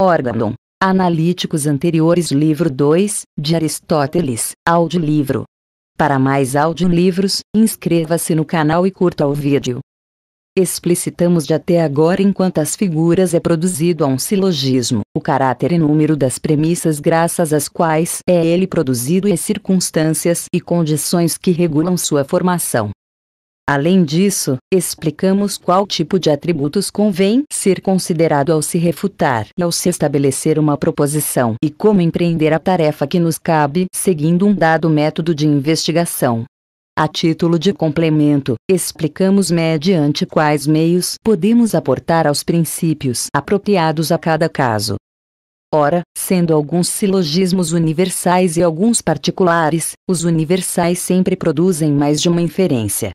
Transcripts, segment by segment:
órgão. Analíticos Anteriores Livro 2, de Aristóteles, audiolivro. Para mais audiolivros, inscreva-se no canal e curta o vídeo. Explicitamos de até agora em quantas figuras é produzido um silogismo, o caráter e número das premissas graças às quais é ele produzido e as circunstâncias e condições que regulam sua formação. Além disso, explicamos qual tipo de atributos convém ser considerado ao se refutar e ao se estabelecer uma proposição e como empreender a tarefa que nos cabe seguindo um dado método de investigação. A título de complemento, explicamos mediante quais meios podemos aportar aos princípios apropriados a cada caso. Ora, sendo alguns silogismos universais e alguns particulares, os universais sempre produzem mais de uma inferência.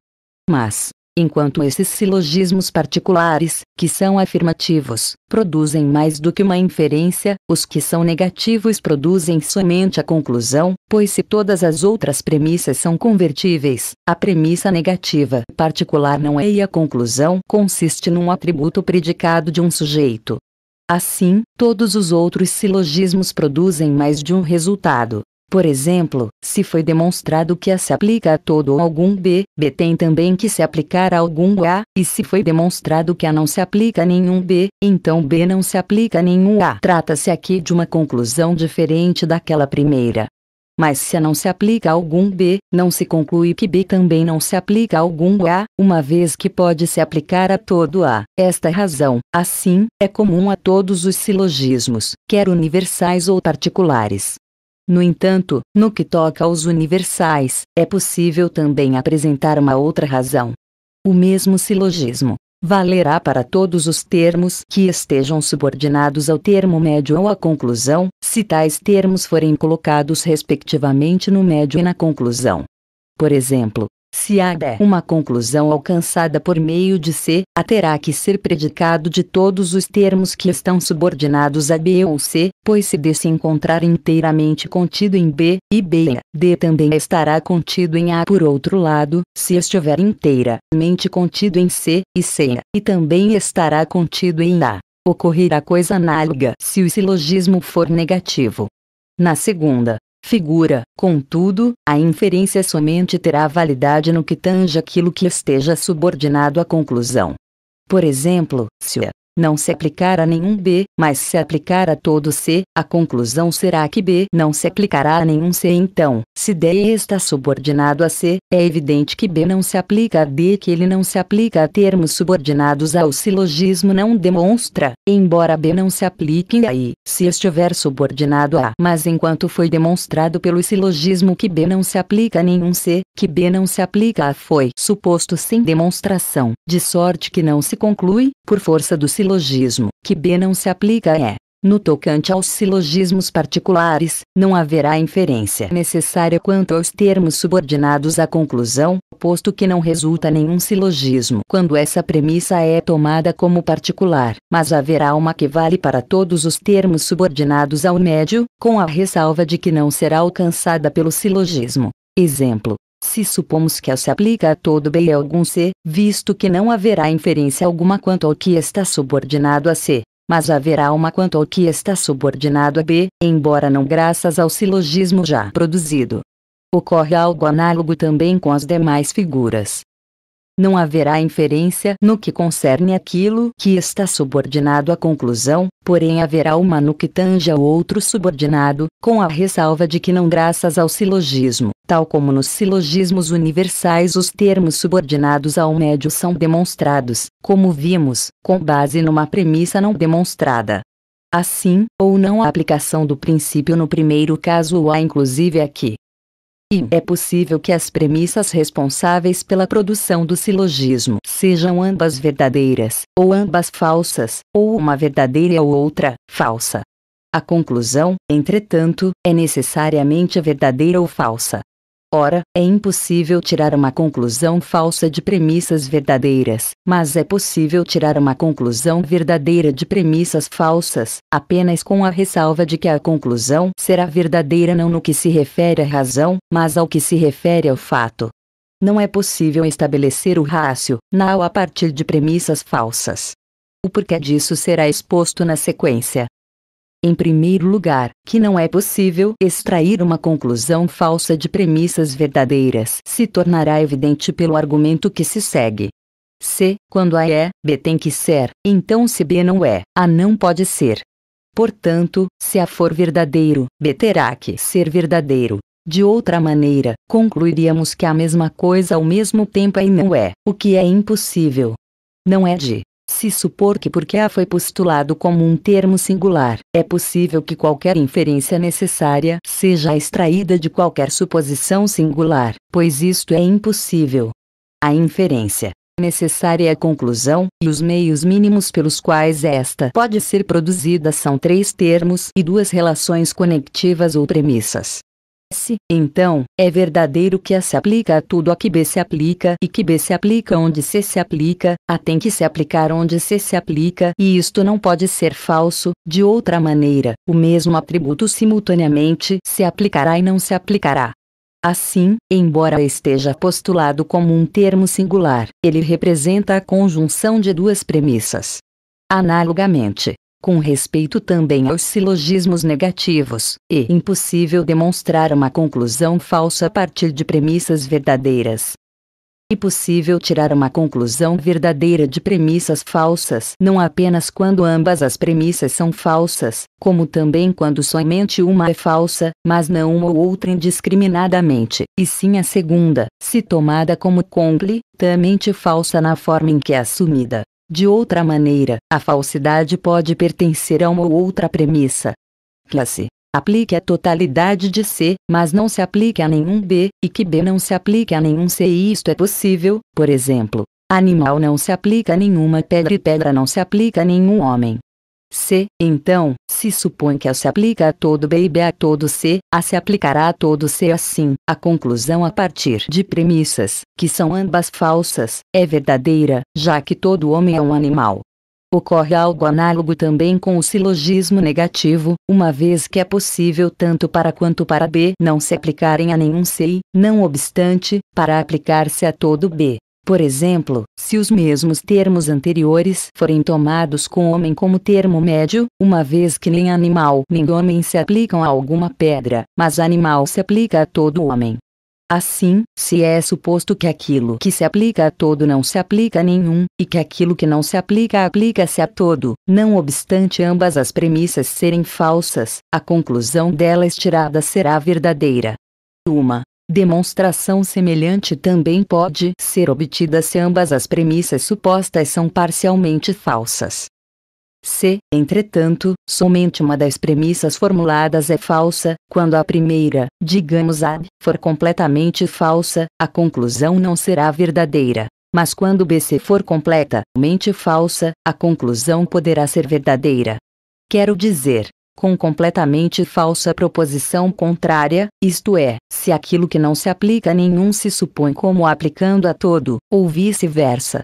Mas, enquanto esses silogismos particulares, que são afirmativos, produzem mais do que uma inferência, os que são negativos produzem somente a conclusão, pois se todas as outras premissas são convertíveis, a premissa negativa particular não é e a conclusão consiste num atributo predicado de um sujeito. Assim, todos os outros silogismos produzem mais de um resultado, por exemplo, se foi demonstrado que A se aplica a todo ou algum B, B tem também que se aplicar a algum A, e se foi demonstrado que A não se aplica a nenhum B, então B não se aplica a nenhum A. Trata-se aqui de uma conclusão diferente daquela primeira. Mas se A não se aplica a algum B, não se conclui que B também não se aplica a algum A, uma vez que pode se aplicar a todo A. Esta é razão, assim, é comum a todos os silogismos, quer universais ou particulares. No entanto, no que toca aos universais, é possível também apresentar uma outra razão. O mesmo silogismo valerá para todos os termos que estejam subordinados ao termo médio ou à conclusão, se tais termos forem colocados respectivamente no médio e na conclusão. Por exemplo, se há é uma conclusão alcançada por meio de C, A terá que ser predicado de todos os termos que estão subordinados a B ou C, pois se D se encontrar inteiramente contido em B, e B, D também estará contido em A. Por outro lado, se estiver inteiramente contido em C, e C, e também estará contido em A. Ocorrerá coisa análoga se o silogismo for negativo. Na segunda, figura. Contudo, a inferência somente terá validade no que tange aquilo que esteja subordinado à conclusão. Por exemplo, se a não se aplicar a nenhum B, mas se aplicar a todo C, a conclusão será que B não se aplicará a nenhum C então, se D está subordinado a C, é evidente que B não se aplica a D que ele não se aplica a termos subordinados ao silogismo não demonstra, embora B não se aplique a I, se estiver subordinado a A. Mas enquanto foi demonstrado pelo silogismo que B não se aplica a nenhum C, que B não se aplica a foi suposto sem demonstração, de sorte que não se conclui, por força do silogismo silogismo, que B não se aplica é. No tocante aos silogismos particulares, não haverá inferência necessária quanto aos termos subordinados à conclusão, posto que não resulta nenhum silogismo quando essa premissa é tomada como particular, mas haverá uma que vale para todos os termos subordinados ao médio, com a ressalva de que não será alcançada pelo silogismo. Exemplo: se supomos que a se aplica a todo B e algum C, visto que não haverá inferência alguma quanto ao que está subordinado a C, mas haverá uma quanto ao que está subordinado a B, embora não graças ao silogismo já produzido. Ocorre algo análogo também com as demais figuras não haverá inferência no que concerne aquilo que está subordinado à conclusão, porém haverá uma no que tange ao outro subordinado, com a ressalva de que não graças ao silogismo, tal como nos silogismos universais os termos subordinados ao médio são demonstrados, como vimos, com base numa premissa não demonstrada. Assim, ou não a aplicação do princípio no primeiro caso ou há inclusive aqui e é possível que as premissas responsáveis pela produção do silogismo sejam ambas verdadeiras, ou ambas falsas, ou uma verdadeira ou outra falsa. A conclusão, entretanto, é necessariamente verdadeira ou falsa. Ora, é impossível tirar uma conclusão falsa de premissas verdadeiras, mas é possível tirar uma conclusão verdadeira de premissas falsas, apenas com a ressalva de que a conclusão será verdadeira não no que se refere à razão, mas ao que se refere ao fato. Não é possível estabelecer o rácio, não a partir de premissas falsas. O porquê disso será exposto na sequência. Em primeiro lugar, que não é possível extrair uma conclusão falsa de premissas verdadeiras se tornará evidente pelo argumento que se segue. C. Quando A é, B tem que ser, então se B não é, A não pode ser. Portanto, se A for verdadeiro, B terá que ser verdadeiro. De outra maneira, concluiríamos que a mesma coisa ao mesmo tempo é e não é, o que é impossível. Não é de se supor que porque A foi postulado como um termo singular, é possível que qualquer inferência necessária seja extraída de qualquer suposição singular, pois isto é impossível. A inferência necessária é a conclusão, e os meios mínimos pelos quais esta pode ser produzida são três termos e duas relações conectivas ou premissas. S, então, é verdadeiro que A se aplica a tudo a que B se aplica e que B se aplica onde C se aplica, A tem que se aplicar onde C se aplica e isto não pode ser falso, de outra maneira, o mesmo atributo simultaneamente se aplicará e não se aplicará. Assim, embora esteja postulado como um termo singular, ele representa a conjunção de duas premissas. Analogamente, com respeito também aos silogismos negativos, é impossível demonstrar uma conclusão falsa a partir de premissas verdadeiras. É possível tirar uma conclusão verdadeira de premissas falsas não apenas quando ambas as premissas são falsas, como também quando somente uma é falsa, mas não uma ou outra indiscriminadamente, e sim a segunda, se tomada como completamente falsa na forma em que é assumida. De outra maneira, a falsidade pode pertencer a uma ou outra premissa. Classe. Aplique a totalidade de C, mas não se aplique a nenhum B, e que B não se aplique a nenhum C e isto é possível, por exemplo, animal não se aplica a nenhuma pedra e pedra não se aplica a nenhum homem. C. Então, se supõe que A se aplica a todo B e B a todo C, A se aplicará a todo C assim. A conclusão a partir de premissas, que são ambas falsas, é verdadeira, já que todo homem é um animal. Ocorre algo análogo também com o silogismo negativo, uma vez que é possível tanto para quanto para B não se aplicarem a nenhum C e, não obstante, para aplicar-se a todo B. Por exemplo, se os mesmos termos anteriores forem tomados com homem como termo médio, uma vez que nem animal nem homem se aplicam a alguma pedra, mas animal se aplica a todo homem. Assim, se é suposto que aquilo que se aplica a todo não se aplica a nenhum, e que aquilo que não se aplica aplica-se a todo, não obstante ambas as premissas serem falsas, a conclusão delas tirada será verdadeira. Uma Demonstração semelhante também pode ser obtida se ambas as premissas supostas são parcialmente falsas. Se, entretanto, somente uma das premissas formuladas é falsa, quando a primeira, digamos A, for completamente falsa, a conclusão não será verdadeira. Mas quando BC for completamente falsa, a conclusão poderá ser verdadeira. Quero dizer, com completamente falsa proposição contrária, isto é, se aquilo que não se aplica a nenhum se supõe como aplicando a todo, ou vice-versa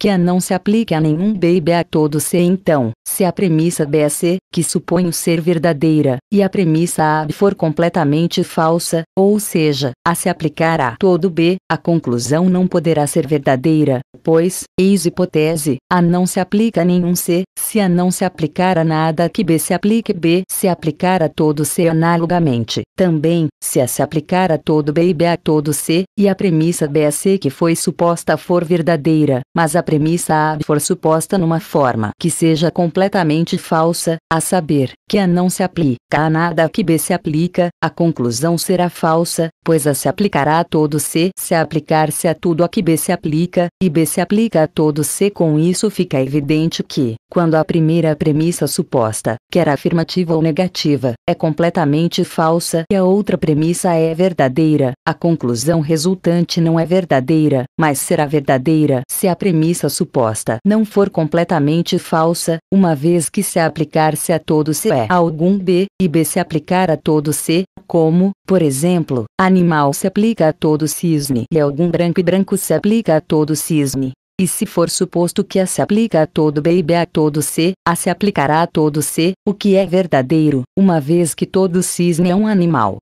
que a não se aplique a nenhum baby a todo c então, se a premissa b c que suponho ser verdadeira, e a premissa A for completamente falsa, ou seja, a se aplicar a todo B, a conclusão não poderá ser verdadeira, pois, eis hipótese, a não se aplica a nenhum C, se a não se aplicar a nada que B se aplique B se aplicar a todo C analogamente, também, se a se aplicar a todo B e B a todo C, e a premissa b c que foi suposta for verdadeira, mas a premissa A for suposta numa forma que seja completamente falsa, a saber, que A não se aplica a nada que B se aplica, a conclusão será falsa, pois A se aplicará a todo C se aplicar-se a tudo a que B se aplica, e B se aplica a todo C com isso fica evidente que, quando a primeira premissa suposta, quer afirmativa ou negativa, é completamente falsa e a outra premissa é verdadeira, a conclusão resultante não é verdadeira, mas será verdadeira se a premissa premissa suposta não for completamente falsa, uma vez que se aplicar se a todo C é algum B, e B se aplicar a todo C, como, por exemplo, animal se aplica a todo cisne e algum branco e branco se aplica a todo cisne. E se for suposto que A se aplica a todo B e B a todo C, A se aplicará a todo C, o que é verdadeiro, uma vez que todo cisne é um animal.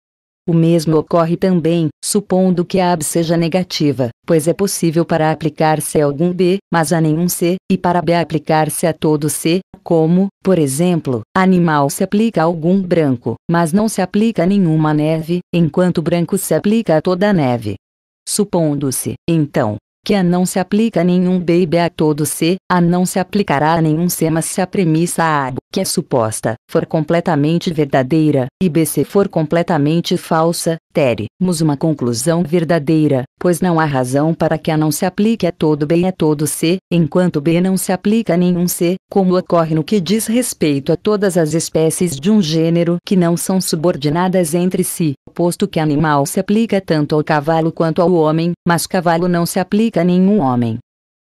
O mesmo ocorre também, supondo que a AB seja negativa, pois é possível para aplicar-se a algum B, mas a nenhum C, e para B aplicar-se a todo C, como, por exemplo, animal se aplica a algum branco, mas não se aplica a nenhuma neve, enquanto branco se aplica a toda a neve. Supondo-se, então, que a não se aplica a nenhum B e B a todo C, a não se aplicará a nenhum C mas se a premissa A que a é suposta for completamente verdadeira e BC for completamente falsa, teremos uma conclusão verdadeira, pois não há razão para que A não se aplique a todo B e a todo C, enquanto B não se aplica a nenhum C, como ocorre no que diz respeito a todas as espécies de um gênero que não são subordinadas entre si, posto que animal se aplica tanto ao cavalo quanto ao homem, mas cavalo não se aplica a nenhum homem.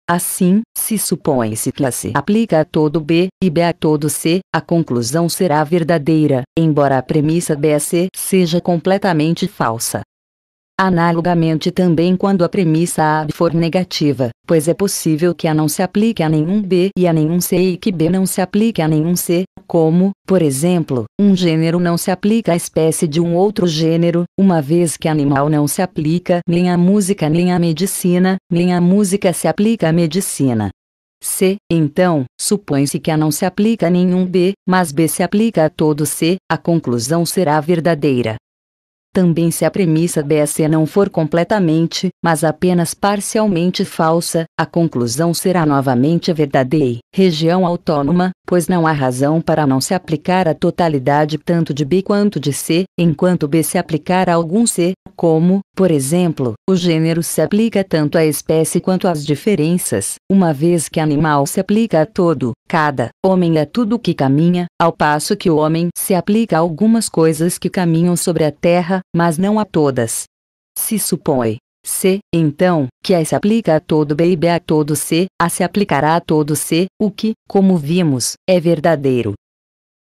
Assim, se supõe-se que A se aplica a todo B e B a todo C, a conclusão será verdadeira, embora a premissa BC seja completamente falsa. Analogamente também quando a premissa A for negativa, pois é possível que A não se aplique a nenhum B e a nenhum C e que B não se aplique a nenhum C, como, por exemplo, um gênero não se aplica à espécie de um outro gênero, uma vez que animal não se aplica nem à música nem à medicina, nem a música se aplica à medicina. C. Então, supõe-se que A não se aplica a nenhum B, mas B se aplica a todo C, a conclusão será verdadeira também se a premissa dessa não for completamente, mas apenas parcialmente falsa, a conclusão será novamente verdadeira. Região autônoma, pois não há razão para não se aplicar a totalidade tanto de B quanto de C, enquanto B se aplicar a algum C, como, por exemplo, o gênero se aplica tanto à espécie quanto às diferenças, uma vez que animal se aplica a todo, cada, homem a tudo que caminha, ao passo que o homem se aplica a algumas coisas que caminham sobre a terra, mas não a todas. Se supõe C, então, que A se aplica a todo B e B a todo C, A se aplicará a todo C, o que, como vimos, é verdadeiro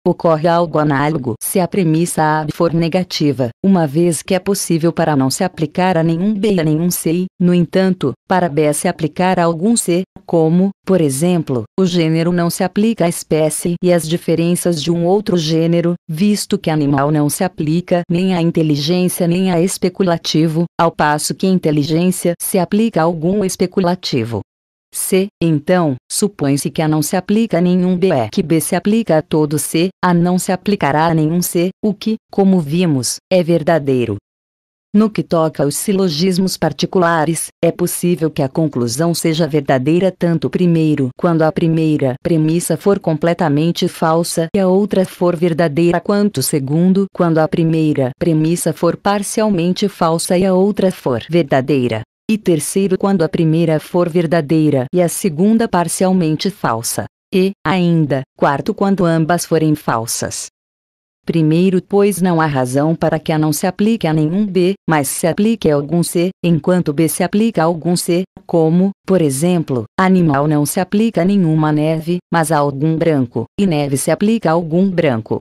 ocorre algo análogo se a premissa AB for negativa, uma vez que é possível para não se aplicar a nenhum B e a nenhum C, no entanto, para B se aplicar a algum C, como, por exemplo, o gênero não se aplica à espécie e às diferenças de um outro gênero, visto que animal não se aplica nem à inteligência nem a especulativo, ao passo que inteligência se aplica a algum especulativo. C. Então, supõe-se que A não se aplica a nenhum B é que B se aplica a todo C, A não se aplicará a nenhum C, o que, como vimos, é verdadeiro. No que toca aos silogismos particulares, é possível que a conclusão seja verdadeira tanto primeiro quando a primeira premissa for completamente falsa e a outra for verdadeira quanto segundo quando a primeira premissa for parcialmente falsa e a outra for verdadeira e terceiro quando a primeira for verdadeira e a segunda parcialmente falsa, e, ainda, quarto quando ambas forem falsas. Primeiro, pois não há razão para que A não se aplique a nenhum B, mas se aplique a algum C, enquanto B se aplica a algum C, como, por exemplo, animal não se aplica a nenhuma neve, mas a algum branco, e neve se aplica a algum branco.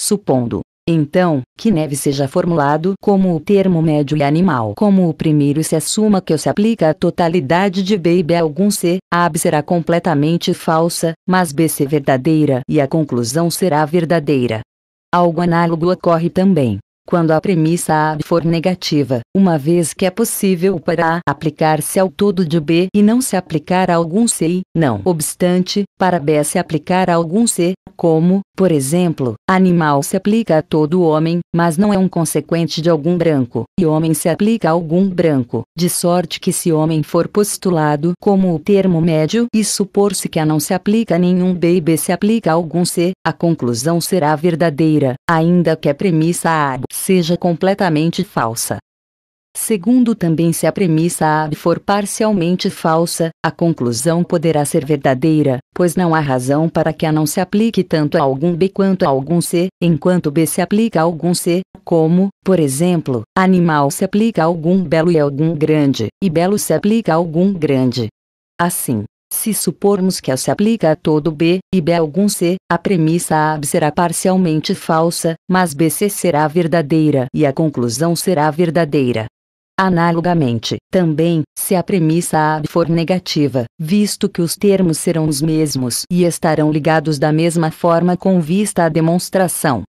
Supondo, então, que neve seja formulado como o termo médio e animal como o primeiro e se assuma que se aplica a totalidade de B e B algum C, a AB será completamente falsa, mas B ser verdadeira e a conclusão será verdadeira. Algo análogo ocorre também quando a premissa A for negativa, uma vez que é possível para A aplicar-se ao todo de B e não se aplicar a algum C, e, não obstante, para B se aplicar a algum C, como, por exemplo, animal se aplica a todo homem, mas não é um consequente de algum branco, e homem se aplica a algum branco, de sorte que se homem for postulado como o termo médio e supor-se que a não se aplica a nenhum B e B se aplica a algum C, a conclusão será verdadeira, ainda que a premissa A seja completamente falsa. Segundo também se a premissa AB for parcialmente falsa, a conclusão poderá ser verdadeira, pois não há razão para que A não se aplique tanto a algum B quanto a algum C, enquanto B se aplica a algum C, como, por exemplo, animal se aplica a algum belo e algum grande, e belo se aplica a algum grande. Assim, se supormos que A se aplica a todo B, e B a algum C, a premissa AB será parcialmente falsa, mas BC será verdadeira e a conclusão será verdadeira. Analogamente, também, se a premissa AB for negativa, visto que os termos serão os mesmos e estarão ligados da mesma forma com vista à demonstração.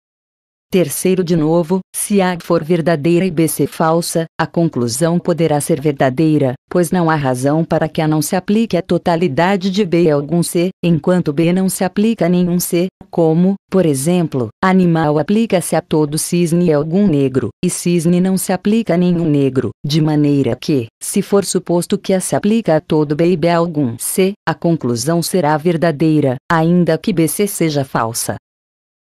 Terceiro de novo, se A for verdadeira e BC falsa, a conclusão poderá ser verdadeira, pois não há razão para que A não se aplique à totalidade de B e algum C, enquanto B não se aplica a nenhum C, como, por exemplo, animal aplica-se a todo cisne e algum negro, e cisne não se aplica a nenhum negro, de maneira que, se for suposto que se aplica a todo baby e algum C, a conclusão será verdadeira, ainda que BC seja falsa.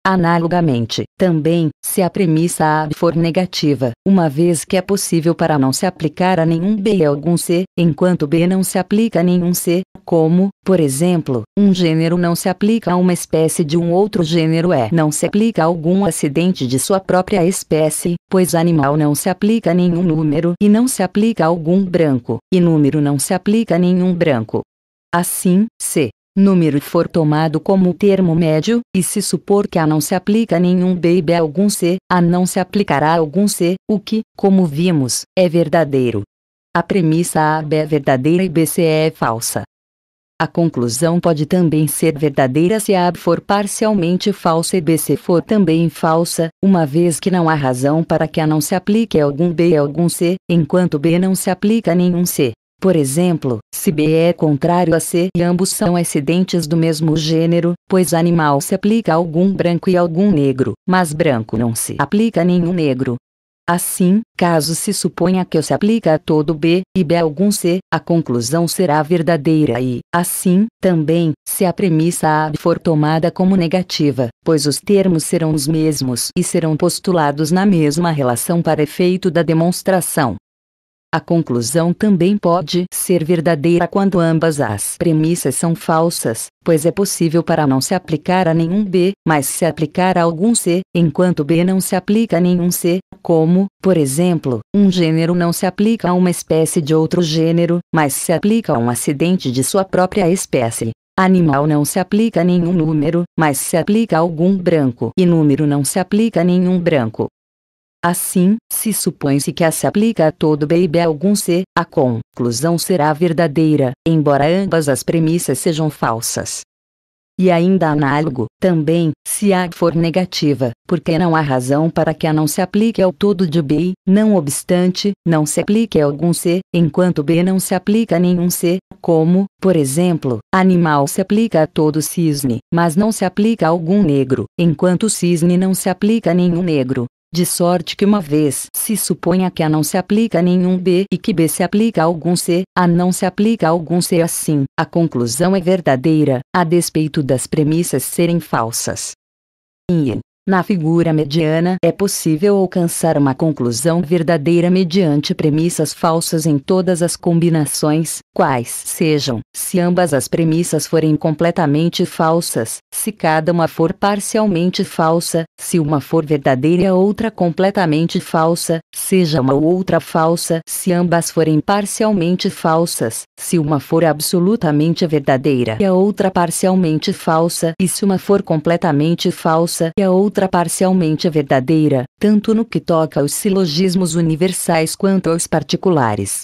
Analogamente, também, se a premissa A for negativa, uma vez que é possível para não se aplicar a nenhum B e algum C, enquanto B não se aplica a nenhum C, como, por exemplo, um gênero não se aplica a uma espécie de um outro gênero é não se aplica a algum acidente de sua própria espécie, pois animal não se aplica a nenhum número e não se aplica a algum branco, e número não se aplica a nenhum branco. Assim, C número for tomado como termo médio, e se supor que a não se aplica nenhum b a algum c, a não se aplicará algum c, o que, como vimos, é verdadeiro. A premissa AB é verdadeira e BC é falsa. A conclusão pode também ser verdadeira se a AB for parcialmente falsa e BC for também falsa, uma vez que não há razão para que A não se aplique a algum B e algum C, enquanto B não se aplica a nenhum C. Por exemplo, se B é contrário a C e ambos são acidentes do mesmo gênero, pois animal se aplica a algum branco e algum negro, mas branco não se aplica a nenhum negro. Assim, caso se suponha que o se aplica a todo B, e B a algum C, a conclusão será verdadeira e, assim, também, se a premissa A for tomada como negativa, pois os termos serão os mesmos e serão postulados na mesma relação para efeito da demonstração. A conclusão também pode ser verdadeira quando ambas as premissas são falsas, pois é possível para não se aplicar a nenhum B, mas se aplicar a algum C, enquanto B não se aplica a nenhum C, como, por exemplo, um gênero não se aplica a uma espécie de outro gênero, mas se aplica a um acidente de sua própria espécie. Animal não se aplica a nenhum número, mas se aplica a algum branco, e número não se aplica a nenhum branco. Assim, se supõe-se que A se aplica a todo B e B algum C, a conclusão será verdadeira, embora ambas as premissas sejam falsas. E ainda análogo, também, se A for negativa, porque não há razão para que A não se aplique ao todo de B, não obstante, não se aplique a algum C, enquanto B não se aplica a nenhum C, como, por exemplo, animal se aplica a todo cisne, mas não se aplica a algum negro, enquanto cisne não se aplica a nenhum negro, de sorte que uma vez se suponha que A não se aplica a nenhum B e que B se aplica a algum C, A não se aplica a algum C assim, a conclusão é verdadeira, a despeito das premissas serem falsas. In. Na figura mediana, é possível alcançar uma conclusão verdadeira mediante premissas falsas em todas as combinações, quais sejam. Se ambas as premissas forem completamente falsas, se cada uma for parcialmente falsa, se uma for verdadeira e a outra completamente falsa, seja uma ou outra falsa, se ambas forem parcialmente falsas, se uma for absolutamente verdadeira e a outra parcialmente falsa, e se uma for completamente falsa e a outra parcialmente verdadeira, tanto no que toca aos silogismos universais quanto aos particulares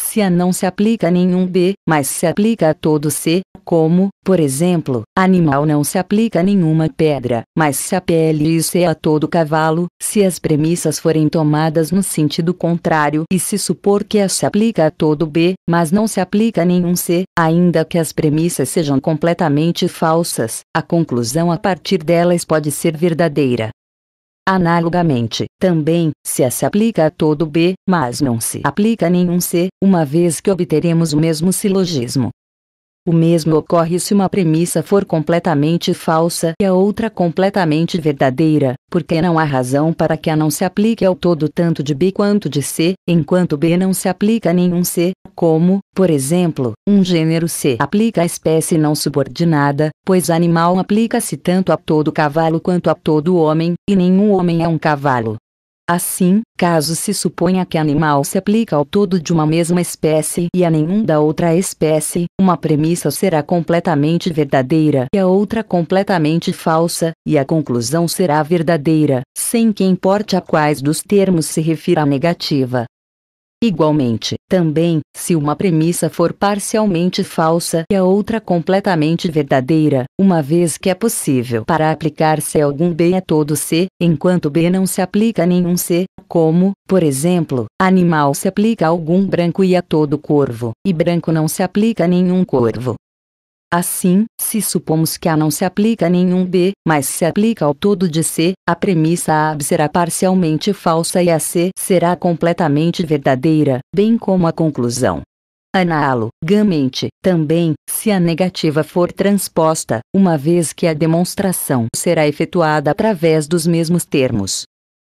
se A não se aplica a nenhum B, mas se aplica a todo C, como, por exemplo, animal não se aplica a nenhuma pedra, mas se pele e C a todo cavalo, se as premissas forem tomadas no sentido contrário e se supor que A se aplica a todo B, mas não se aplica a nenhum C, ainda que as premissas sejam completamente falsas, a conclusão a partir delas pode ser verdadeira. Analogamente, também, se A se aplica a todo B, mas não se aplica a nenhum C, uma vez que obteremos o mesmo silogismo. O mesmo ocorre se uma premissa for completamente falsa e a outra completamente verdadeira, porque não há razão para que A não se aplique ao todo tanto de B quanto de C, enquanto B não se aplica a nenhum C, como, por exemplo, um gênero C aplica à espécie não subordinada, pois animal aplica-se tanto a todo cavalo quanto a todo homem, e nenhum homem é um cavalo. Assim, caso se suponha que animal se aplica ao todo de uma mesma espécie e a nenhum da outra espécie, uma premissa será completamente verdadeira e a outra completamente falsa, e a conclusão será verdadeira, sem que importe a quais dos termos se refira a negativa. Igualmente, também, se uma premissa for parcialmente falsa e a outra completamente verdadeira, uma vez que é possível para aplicar-se algum B a todo C, enquanto B não se aplica a nenhum C, como, por exemplo, animal se aplica a algum branco e a todo corvo, e branco não se aplica a nenhum corvo, Assim, se supomos que A não se aplica a nenhum B, mas se aplica ao todo de C, a premissa A será parcialmente falsa e a C será completamente verdadeira, bem como a conclusão. Analogamente, também, se a negativa for transposta, uma vez que a demonstração será efetuada através dos mesmos termos.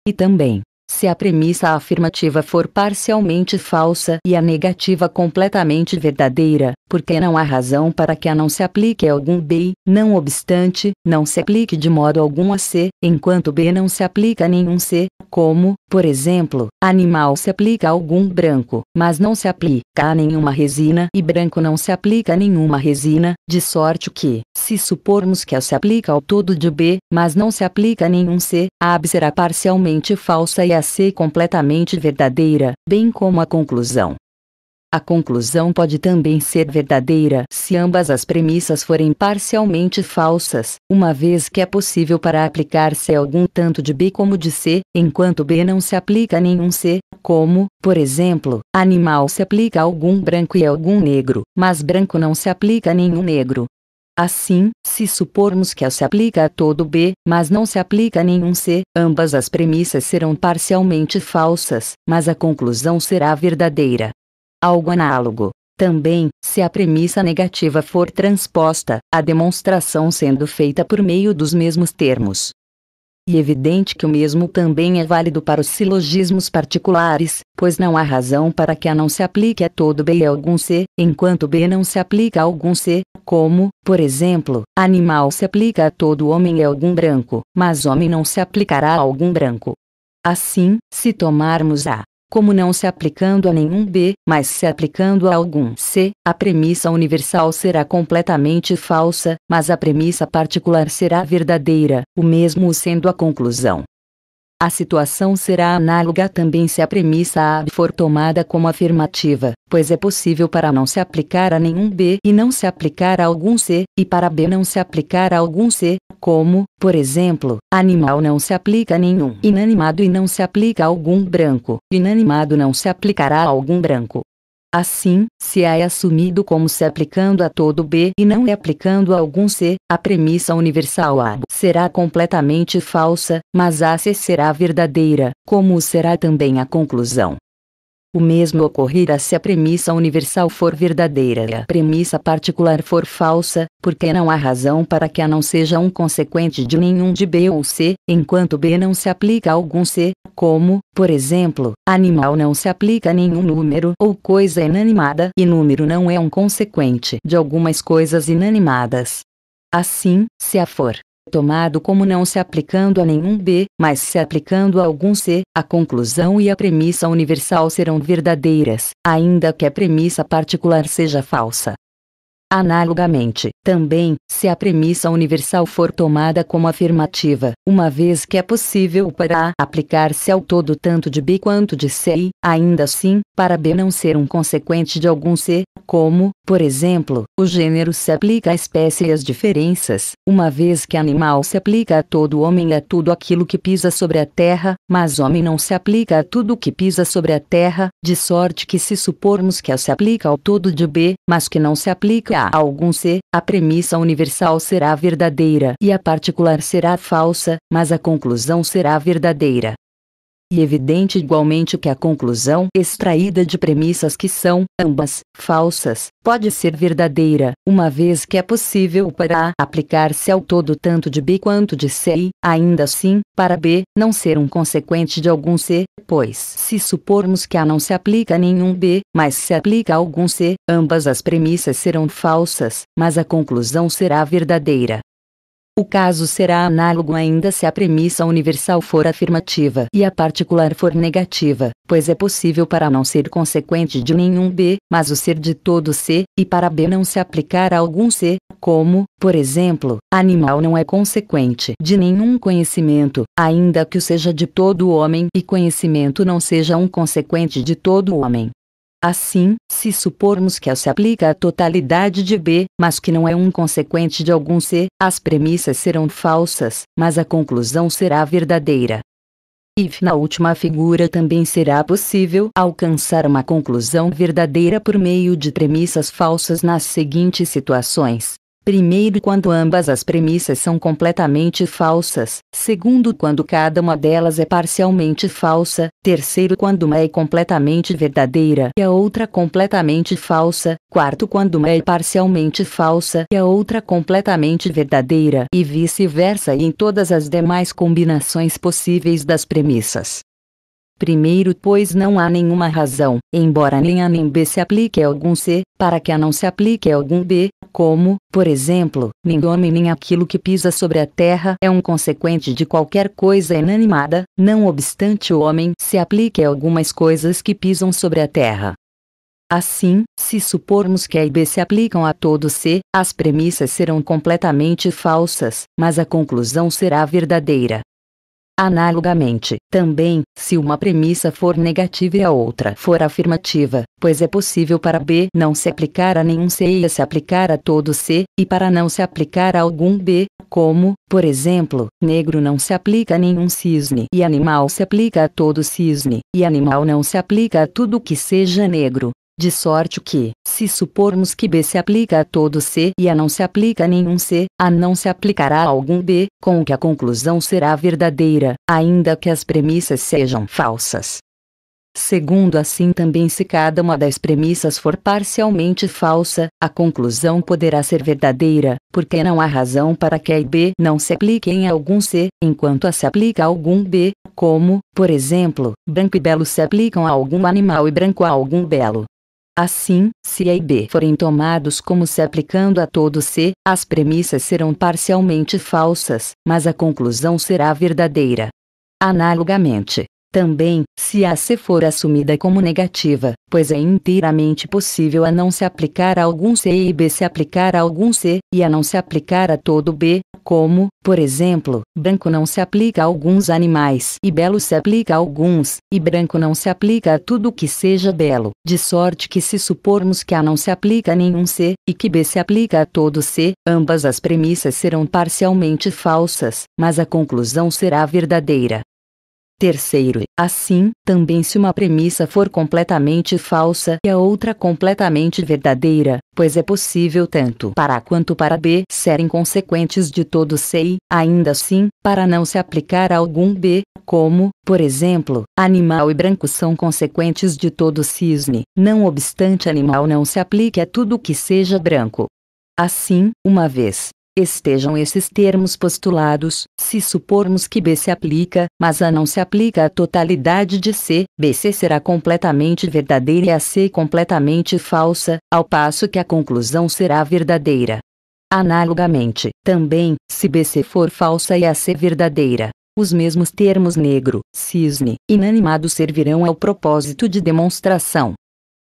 E também, se a premissa afirmativa for parcialmente falsa e a negativa completamente verdadeira, porque não há razão para que a não se aplique a algum B, não obstante, não se aplique de modo algum a C, enquanto B não se aplica a nenhum C, como, por exemplo, animal se aplica a algum branco, mas não se aplica a nenhuma resina e branco não se aplica a nenhuma resina, de sorte que, se supormos que A se aplica ao todo de B, mas não se aplica a nenhum C, a AB será parcialmente falsa e a ser completamente verdadeira, bem como a conclusão. A conclusão pode também ser verdadeira se ambas as premissas forem parcialmente falsas, uma vez que é possível para aplicar-se algum tanto de B como de C, enquanto B não se aplica a nenhum C, como, por exemplo, animal se aplica a algum branco e a algum negro, mas branco não se aplica a nenhum negro, Assim, se supormos que A se aplica a todo B, mas não se aplica a nenhum C, ambas as premissas serão parcialmente falsas, mas a conclusão será verdadeira. Algo análogo. Também, se a premissa negativa for transposta, a demonstração sendo feita por meio dos mesmos termos, e evidente que o mesmo também é válido para os silogismos particulares, pois não há razão para que A não se aplique a todo B e algum C, enquanto B não se aplica a algum C, como, por exemplo, animal se aplica a todo homem e algum branco, mas homem não se aplicará a algum branco. Assim, se tomarmos a como não se aplicando a nenhum B, mas se aplicando a algum C, a premissa universal será completamente falsa, mas a premissa particular será verdadeira, o mesmo sendo a conclusão. A situação será análoga também se a premissa A for tomada como afirmativa, pois é possível para não se aplicar a nenhum B e não se aplicar a algum C, e para B não se aplicar a algum C, como, por exemplo, animal não se aplica a nenhum inanimado e não se aplica a algum branco, inanimado não se aplicará a algum branco. Assim, se A é assumido como se aplicando a todo B e não é aplicando a algum C, a premissa universal A será completamente falsa, mas A C será verdadeira, como será também a conclusão. O mesmo ocorrerá se a premissa universal for verdadeira e a premissa particular for falsa, porque não há razão para que A não seja um consequente de nenhum de B ou C, enquanto B não se aplica a algum C, como, por exemplo, animal não se aplica a nenhum número ou coisa inanimada e número não é um consequente de algumas coisas inanimadas. Assim, se A for tomado como não se aplicando a nenhum B, mas se aplicando a algum C, a conclusão e a premissa universal serão verdadeiras, ainda que a premissa particular seja falsa. Analogamente, também, se a premissa universal for tomada como afirmativa, uma vez que é possível para A aplicar-se ao todo tanto de B quanto de C e, ainda assim, para B não ser um consequente de algum C, como, por exemplo, o gênero se aplica à espécie e às diferenças, uma vez que animal se aplica a todo homem e a tudo aquilo que pisa sobre a terra, mas homem não se aplica a tudo que pisa sobre a terra, de sorte que se supormos que A se aplica ao todo de B, mas que não se aplica a algum se, a premissa universal será verdadeira e a particular será falsa, mas a conclusão será verdadeira. E evidente igualmente que a conclusão extraída de premissas que são, ambas, falsas, pode ser verdadeira, uma vez que é possível para A aplicar-se ao todo tanto de B quanto de C e, ainda assim, para B, não ser um consequente de algum C, pois se supormos que A não se aplica a nenhum B, mas se aplica a algum C, ambas as premissas serão falsas, mas a conclusão será verdadeira. O caso será análogo ainda se a premissa universal for afirmativa e a particular for negativa, pois é possível para não ser consequente de nenhum B, mas o ser de todo C, e para B não se aplicar a algum C, como, por exemplo, animal não é consequente de nenhum conhecimento, ainda que o seja de todo homem, e conhecimento não seja um consequente de todo homem. Assim, se supormos que A se aplica à totalidade de B, mas que não é um consequente de algum C, as premissas serão falsas, mas a conclusão será verdadeira. E na última figura também será possível alcançar uma conclusão verdadeira por meio de premissas falsas nas seguintes situações. Primeiro, quando ambas as premissas são completamente falsas. Segundo, quando cada uma delas é parcialmente falsa. Terceiro, quando uma é completamente verdadeira e a outra completamente falsa. Quarto, quando uma é parcialmente falsa e a outra completamente verdadeira. E vice-versa, e em todas as demais combinações possíveis das premissas. Primeiro, pois não há nenhuma razão, embora nem A nem B se aplique a algum C, para que A não se aplique a algum B, como, por exemplo, nem homem nem aquilo que pisa sobre a terra é um consequente de qualquer coisa inanimada, não obstante o homem se aplique a algumas coisas que pisam sobre a terra. Assim, se supormos que A e B se aplicam a todo C, as premissas serão completamente falsas, mas a conclusão será verdadeira. Analogamente, também, se uma premissa for negativa e a outra for afirmativa, pois é possível para B não se aplicar a nenhum C e a se aplicar a todo C, e para não se aplicar a algum B, como, por exemplo, negro não se aplica a nenhum cisne e animal se aplica a todo cisne, e animal não se aplica a tudo que seja negro. De sorte que, se supormos que B se aplica a todo C e A não se aplica a nenhum C, A não se aplicará a algum B, com o que a conclusão será verdadeira, ainda que as premissas sejam falsas. Segundo assim também se cada uma das premissas for parcialmente falsa, a conclusão poderá ser verdadeira, porque não há razão para que A e B não se apliquem a algum C, enquanto A se aplica a algum B, como, por exemplo, branco e belo se aplicam a algum animal e branco a algum belo. Assim, se A e B forem tomados como se aplicando a todo C, as premissas serão parcialmente falsas, mas a conclusão será verdadeira. Analogamente, também, se a C for assumida como negativa, pois é inteiramente possível a não se aplicar a algum C e B se aplicar a algum C, e a não se aplicar a todo B, como, por exemplo, branco não se aplica a alguns animais e belo se aplica a alguns, e branco não se aplica a tudo que seja belo, de sorte que se supormos que A não se aplica a nenhum C, e que B se aplica a todo C, ambas as premissas serão parcialmente falsas, mas a conclusão será verdadeira. Terceiro, assim, também se uma premissa for completamente falsa e a outra completamente verdadeira, pois é possível tanto para A quanto para B serem consequentes de todo C e, ainda assim, para não se aplicar a algum B, como, por exemplo, animal e branco são consequentes de todo cisne, não obstante animal não se aplique a tudo que seja branco. Assim, uma vez estejam esses termos postulados, se supormos que B se aplica, mas A não se aplica à totalidade de C, BC será completamente verdadeira e AC completamente falsa, ao passo que a conclusão será verdadeira. Analogamente, também, se BC for falsa e AC verdadeira, os mesmos termos negro, cisne, inanimado servirão ao propósito de demonstração.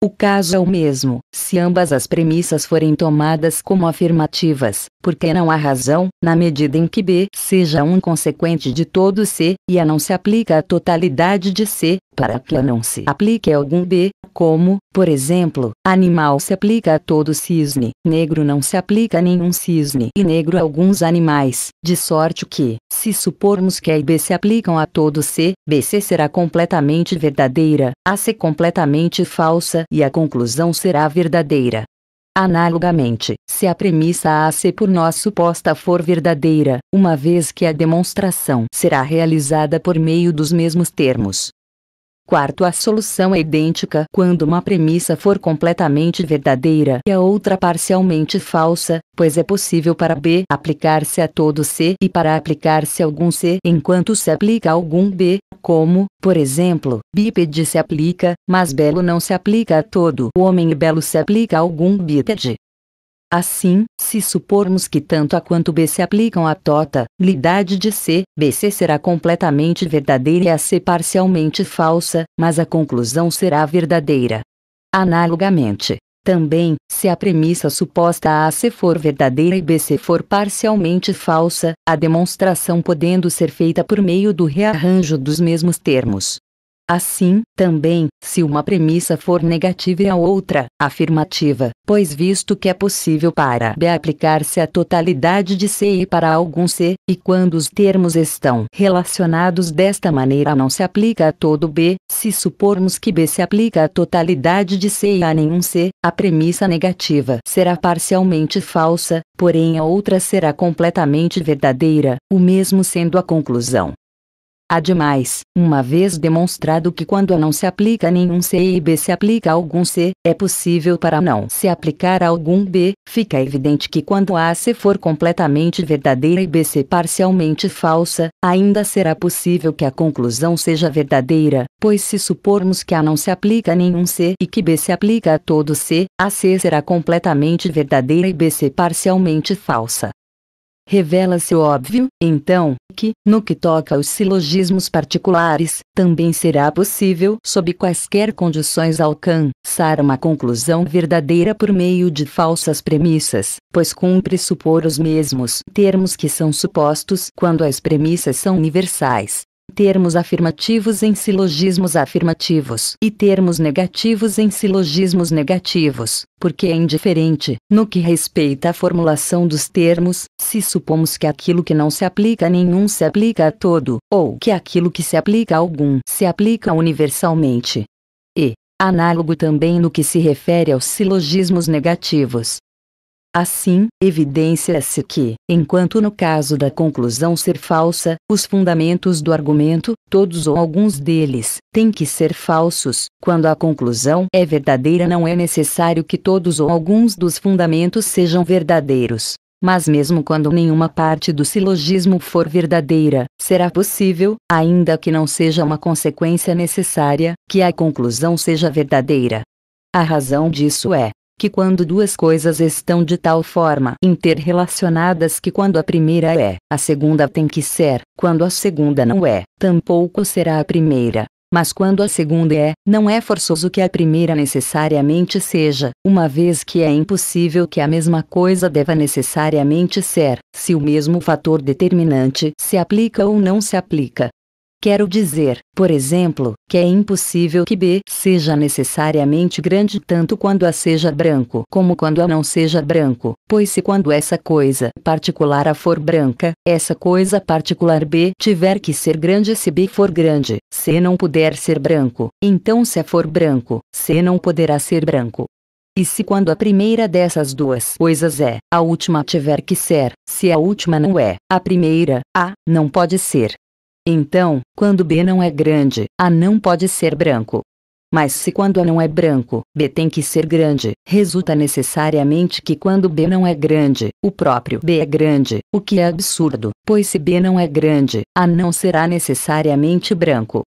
O caso é o mesmo, se ambas as premissas forem tomadas como afirmativas, porque não há razão, na medida em que B seja um consequente de todo C, e A não se aplica à totalidade de C, para que A não se aplique a algum B, como, por exemplo, animal se aplica a todo cisne, negro não se aplica a nenhum cisne e negro a alguns animais, de sorte que, se supormos que A e B se aplicam a todo C, BC será completamente verdadeira, AC completamente falsa e a conclusão será verdadeira. Analogamente, se a premissa a ser por nós suposta for verdadeira, uma vez que a demonstração será realizada por meio dos mesmos termos, Quarto, a solução é idêntica quando uma premissa for completamente verdadeira e a outra parcialmente falsa, pois é possível para B aplicar-se a todo C e para aplicar-se a algum C enquanto se aplica a algum B, como, por exemplo, bípede se aplica, mas belo não se aplica a todo homem e belo se aplica a algum bípede. Assim, se supormos que tanto A quanto B se aplicam à lidade de C, BC será completamente verdadeira e a C parcialmente falsa, mas a conclusão será verdadeira. Analogamente, também, se a premissa suposta AC for verdadeira e BC for parcialmente falsa, a demonstração podendo ser feita por meio do rearranjo dos mesmos termos. Assim, também, se uma premissa for negativa e a outra, afirmativa, pois visto que é possível para B aplicar-se a totalidade de C e para algum C, e quando os termos estão relacionados desta maneira não se aplica a todo B, se supormos que B se aplica à totalidade de C e a nenhum C, a premissa negativa será parcialmente falsa, porém a outra será completamente verdadeira, o mesmo sendo a conclusão. Ademais, uma vez demonstrado que quando a não se aplica nenhum C e B se aplica algum C, é possível para não se aplicar algum B, fica evidente que quando A C for completamente verdadeira e B C parcialmente falsa, ainda será possível que a conclusão seja verdadeira, pois se supormos que A não se aplica nenhum C e que B se aplica a todo C, A C será completamente verdadeira e B C parcialmente falsa. Revela-se óbvio, então, que, no que toca aos silogismos particulares, também será possível, sob quaisquer condições, alcançar uma conclusão verdadeira por meio de falsas premissas, pois cumpre supor os mesmos termos que são supostos quando as premissas são universais, termos afirmativos em silogismos afirmativos e termos negativos em silogismos negativos, porque é indiferente, no que respeita à formulação dos termos, se supomos que aquilo que não se aplica a nenhum se aplica a todo, ou que aquilo que se aplica a algum se aplica universalmente. E, análogo também no que se refere aos silogismos negativos, Assim, evidência-se que, enquanto no caso da conclusão ser falsa, os fundamentos do argumento, todos ou alguns deles, têm que ser falsos, quando a conclusão é verdadeira não é necessário que todos ou alguns dos fundamentos sejam verdadeiros. Mas mesmo quando nenhuma parte do silogismo for verdadeira, será possível, ainda que não seja uma consequência necessária, que a conclusão seja verdadeira. A razão disso é, que quando duas coisas estão de tal forma interrelacionadas que quando a primeira é, a segunda tem que ser, quando a segunda não é, tampouco será a primeira. Mas quando a segunda é, não é forçoso que a primeira necessariamente seja, uma vez que é impossível que a mesma coisa deva necessariamente ser, se o mesmo fator determinante se aplica ou não se aplica. Quero dizer, por exemplo, que é impossível que B seja necessariamente grande tanto quando A seja branco como quando A não seja branco, pois se quando essa coisa particular A for branca, essa coisa particular B tiver que ser grande se B for grande, C não puder ser branco, então se A for branco, C não poderá ser branco. E se quando a primeira dessas duas coisas é, a última tiver que ser, se a última não é, a primeira, A, não pode ser, então, quando B não é grande, A não pode ser branco. Mas se quando A não é branco, B tem que ser grande, resulta necessariamente que quando B não é grande, o próprio B é grande, o que é absurdo, pois se B não é grande, A não será necessariamente branco.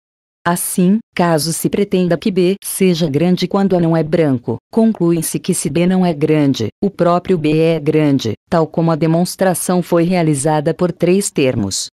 Assim, caso se pretenda que B seja grande quando A não é branco, conclui-se que se B não é grande, o próprio B é grande, tal como a demonstração foi realizada por três termos.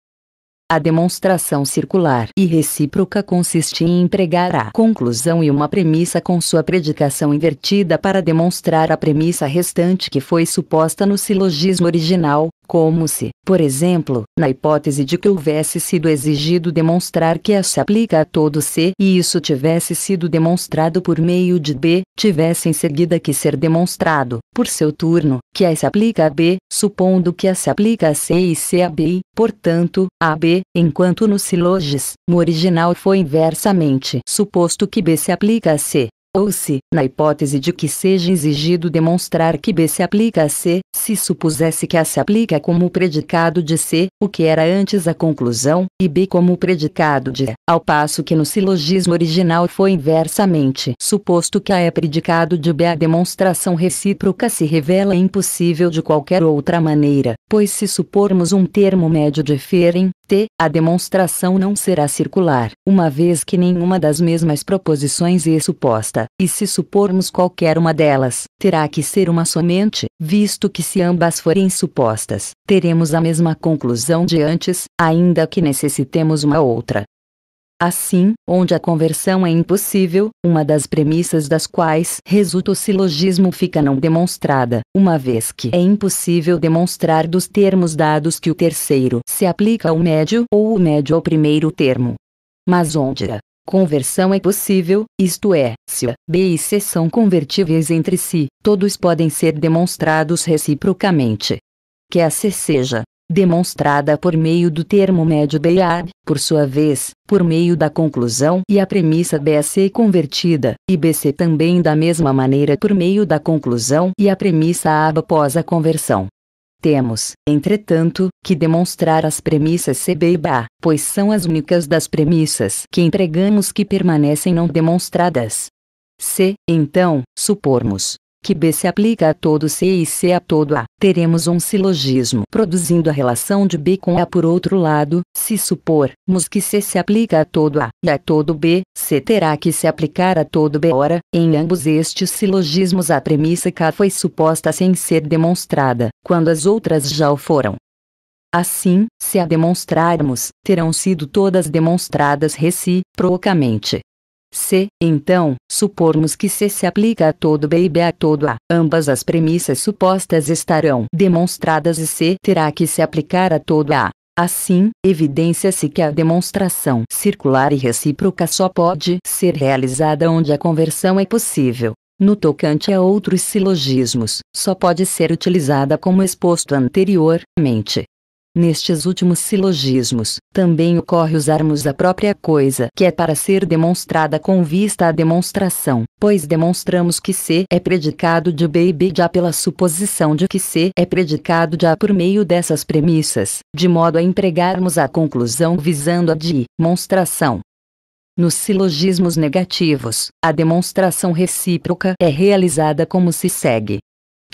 A demonstração circular e recíproca consiste em empregar a conclusão e uma premissa com sua predicação invertida para demonstrar a premissa restante que foi suposta no silogismo original, como se, por exemplo, na hipótese de que houvesse sido exigido demonstrar que A se aplica a todo C e isso tivesse sido demonstrado por meio de B, tivesse em seguida que ser demonstrado, por seu turno, que A se aplica a B, supondo que A se aplica a C e C a B, portanto, a B, enquanto no Siloges, no original foi inversamente suposto que B se aplica a C, ou se, na hipótese de que seja exigido demonstrar que B se aplica a C, se supusesse que A se aplica como predicado de C, o que era antes a conclusão, e B como predicado de A, ao passo que no silogismo original foi inversamente suposto que A é predicado de B. A demonstração recíproca se revela impossível de qualquer outra maneira, pois se supormos um termo médio de ferem T. A demonstração não será circular, uma vez que nenhuma das mesmas proposições é suposta, e se supormos qualquer uma delas, terá que ser uma somente, visto que se ambas forem supostas, teremos a mesma conclusão de antes, ainda que necessitemos uma outra. Assim, onde a conversão é impossível, uma das premissas das quais resulta o silogismo fica não demonstrada, uma vez que é impossível demonstrar dos termos dados que o terceiro se aplica ao médio ou o médio ao primeiro termo. Mas onde a Conversão é possível, isto é, se A, B e C são convertíveis entre si, todos podem ser demonstrados reciprocamente. Que A C seja, demonstrada por meio do termo médio BAB, por sua vez, por meio da conclusão e a premissa BC convertida, e BC também da mesma maneira por meio da conclusão e a premissa AB após a conversão. Temos, entretanto, que demonstrar as premissas CB e BA, pois são as únicas das premissas que empregamos que permanecem não demonstradas. Se, então, supormos que B se aplica a todo C e C a todo A. Teremos um silogismo produzindo a relação de B com A por outro lado, se supormos que C se aplica a todo A e a todo B, C terá que se aplicar a todo B ora, em ambos estes silogismos a premissa K foi suposta sem ser demonstrada, quando as outras já o foram. Assim, se a demonstrarmos, terão sido todas demonstradas reciprocamente, se, então, supormos que C se aplica a todo B e B a todo A, ambas as premissas supostas estarão demonstradas e C terá que se aplicar a todo A. Assim, evidência-se que a demonstração circular e recíproca só pode ser realizada onde a conversão é possível. No tocante a outros silogismos, só pode ser utilizada como exposto anteriormente. Nestes últimos silogismos, também ocorre usarmos a própria coisa que é para ser demonstrada com vista à demonstração, pois demonstramos que C é predicado de B e B de A pela suposição de que C é predicado de A por meio dessas premissas, de modo a empregarmos a conclusão visando a demonstração. Nos silogismos negativos, a demonstração recíproca é realizada como se segue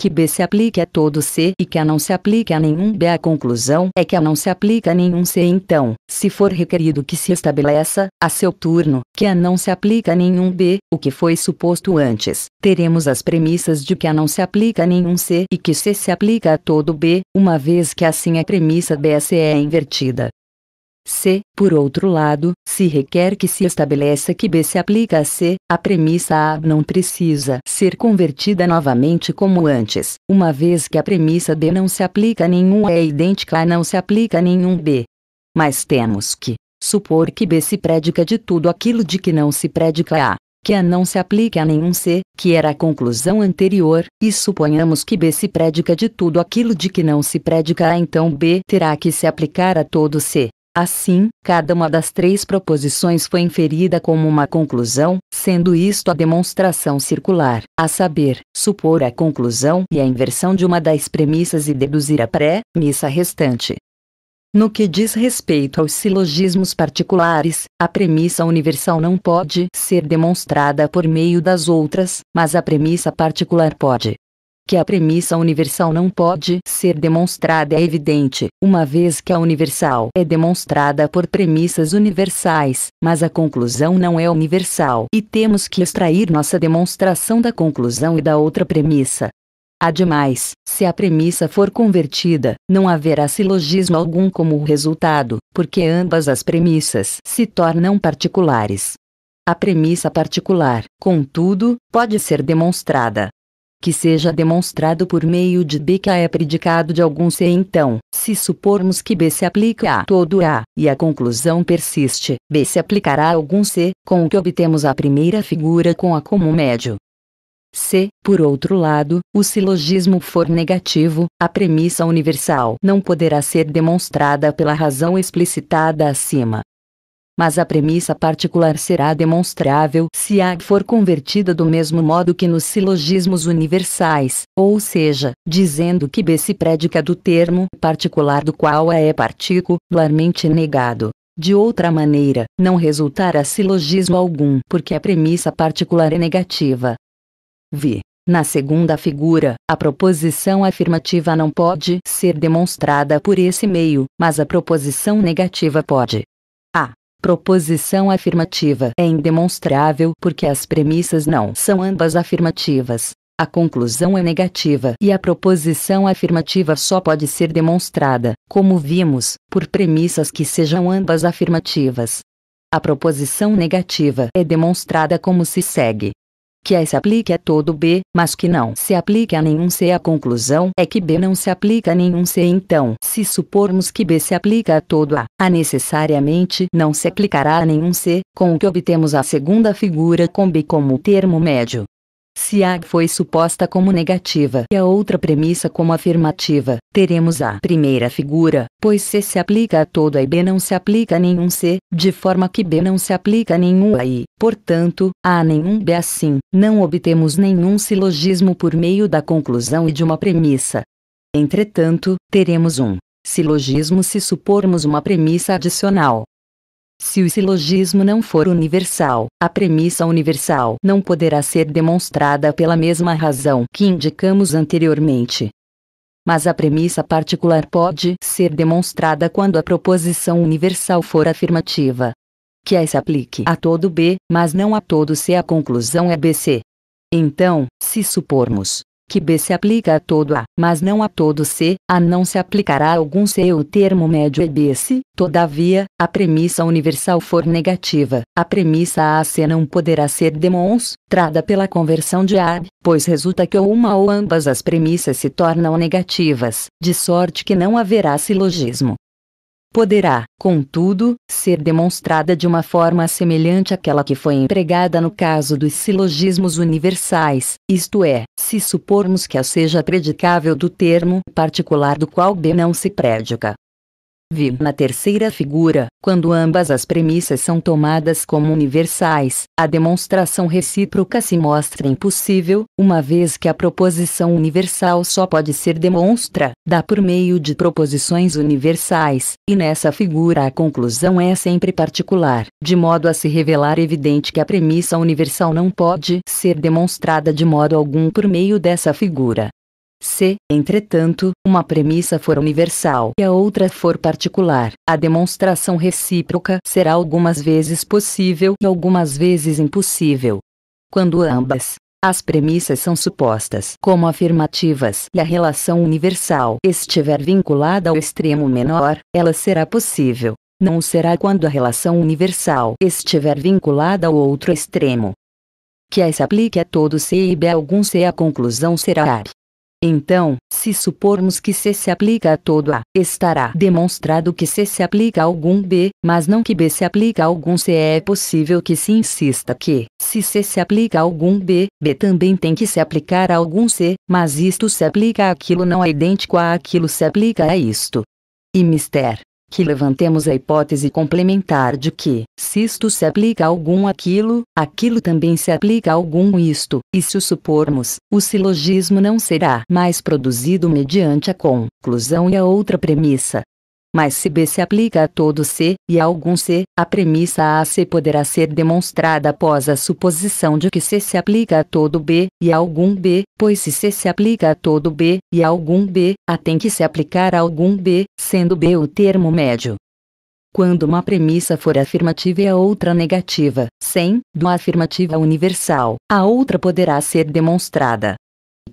que B se aplique a todo C e que A não se aplique a nenhum B. A conclusão é que A não se aplica a nenhum C. Então, se for requerido que se estabeleça, a seu turno, que A não se aplica a nenhum B, o que foi suposto antes, teremos as premissas de que A não se aplica a nenhum C e que C se aplica a todo B, uma vez que assim a premissa BSE é invertida. C. Por outro lado, se requer que se estabeleça que B se aplica a C, a premissa A não precisa ser convertida novamente como antes, uma vez que a premissa B não se aplica a nenhum E é idêntica a não se aplica a nenhum B. Mas temos que supor que B se predica de tudo aquilo de que não se predica A, que A não se aplica a nenhum C, que era a conclusão anterior, e suponhamos que B se predica de tudo aquilo de que não se predica A, então B terá que se aplicar a todo C. Assim, cada uma das três proposições foi inferida como uma conclusão, sendo isto a demonstração circular, a saber, supor a conclusão e a inversão de uma das premissas e deduzir a pré-missa restante. No que diz respeito aos silogismos particulares, a premissa universal não pode ser demonstrada por meio das outras, mas a premissa particular pode que a premissa universal não pode ser demonstrada é evidente, uma vez que a universal é demonstrada por premissas universais, mas a conclusão não é universal e temos que extrair nossa demonstração da conclusão e da outra premissa. Ademais, se a premissa for convertida, não haverá silogismo algum como resultado, porque ambas as premissas se tornam particulares. A premissa particular, contudo, pode ser demonstrada, que seja demonstrado por meio de B que A é predicado de algum C. Então, se supormos que B se aplica a todo A, e a conclusão persiste, B se aplicará a algum C, com o que obtemos a primeira figura com A como médio. Se, por outro lado, o silogismo for negativo, a premissa universal não poderá ser demonstrada pela razão explicitada acima mas a premissa particular será demonstrável se A for convertida do mesmo modo que nos silogismos universais, ou seja, dizendo que B se predica do termo particular do qual A é particularmente negado. De outra maneira, não resultará silogismo algum, porque a premissa particular é negativa. V. Na segunda figura, a proposição afirmativa não pode ser demonstrada por esse meio, mas a proposição negativa pode. A. Proposição afirmativa é indemonstrável porque as premissas não são ambas afirmativas. A conclusão é negativa e a proposição afirmativa só pode ser demonstrada, como vimos, por premissas que sejam ambas afirmativas. A proposição negativa é demonstrada como se segue que A é se aplique a todo B, mas que não se aplique a nenhum C. A conclusão é que B não se aplica a nenhum C. Então, se supormos que B se aplica a todo A, A necessariamente não se aplicará a nenhum C, com o que obtemos a segunda figura com B como termo médio. Se A foi suposta como negativa e a outra premissa como afirmativa, teremos a primeira figura, pois C se aplica a todo A e B não se aplica a nenhum C, de forma que B não se aplica a nenhum A e, portanto, a nenhum B assim, não obtemos nenhum silogismo por meio da conclusão e de uma premissa. Entretanto, teremos um silogismo se supormos uma premissa adicional. Se o silogismo não for universal, a premissa universal não poderá ser demonstrada pela mesma razão que indicamos anteriormente. Mas a premissa particular pode ser demonstrada quando a proposição universal for afirmativa. Que A se aplique a todo B, mas não a todo C. A conclusão é BC. Então, se supormos que B se aplica a todo A, mas não a todo C, A não se aplicará a algum C o termo médio é B se, todavia, a premissa universal for negativa, a premissa a c não poderá ser demonstrada pela conversão de AB, pois resulta que ou uma ou ambas as premissas se tornam negativas, de sorte que não haverá silogismo poderá, contudo, ser demonstrada de uma forma semelhante àquela que foi empregada no caso dos silogismos universais, isto é, se supormos que a seja predicável do termo particular do qual B não se predica. Vi na terceira figura, quando ambas as premissas são tomadas como universais, a demonstração recíproca se mostra impossível, uma vez que a proposição universal só pode ser demonstra, dá por meio de proposições universais, e nessa figura a conclusão é sempre particular, de modo a se revelar evidente que a premissa universal não pode ser demonstrada de modo algum por meio dessa figura. Se, entretanto, uma premissa for universal e a outra for particular, a demonstração recíproca será algumas vezes possível e algumas vezes impossível. Quando ambas as premissas são supostas como afirmativas e a relação universal estiver vinculada ao extremo menor, ela será possível. Não será quando a relação universal estiver vinculada ao outro extremo. Que a se aplique a todo C e B algum C a conclusão será AB. Então, se supormos que C se aplica a todo A, estará demonstrado que C se aplica a algum B, mas não que B se aplica a algum C. É possível que se insista que, se C se aplica a algum B, B também tem que se aplicar a algum C, mas isto se aplica a aquilo não é idêntico a aquilo se aplica a isto. E mister, que levantemos a hipótese complementar de que, se isto se aplica a algum aquilo, aquilo também se aplica a algum isto, e se o supormos, o silogismo não será mais produzido mediante a conclusão e a outra premissa, mas se B se aplica a todo C e a algum C, a premissa a C poderá ser demonstrada após a suposição de que C se aplica a todo B e a algum B, pois se C se aplica a todo B e a algum B, A tem que se aplicar a algum B, sendo B o termo médio. Quando uma premissa for afirmativa e a outra negativa, sem, de uma afirmativa universal, a outra poderá ser demonstrada.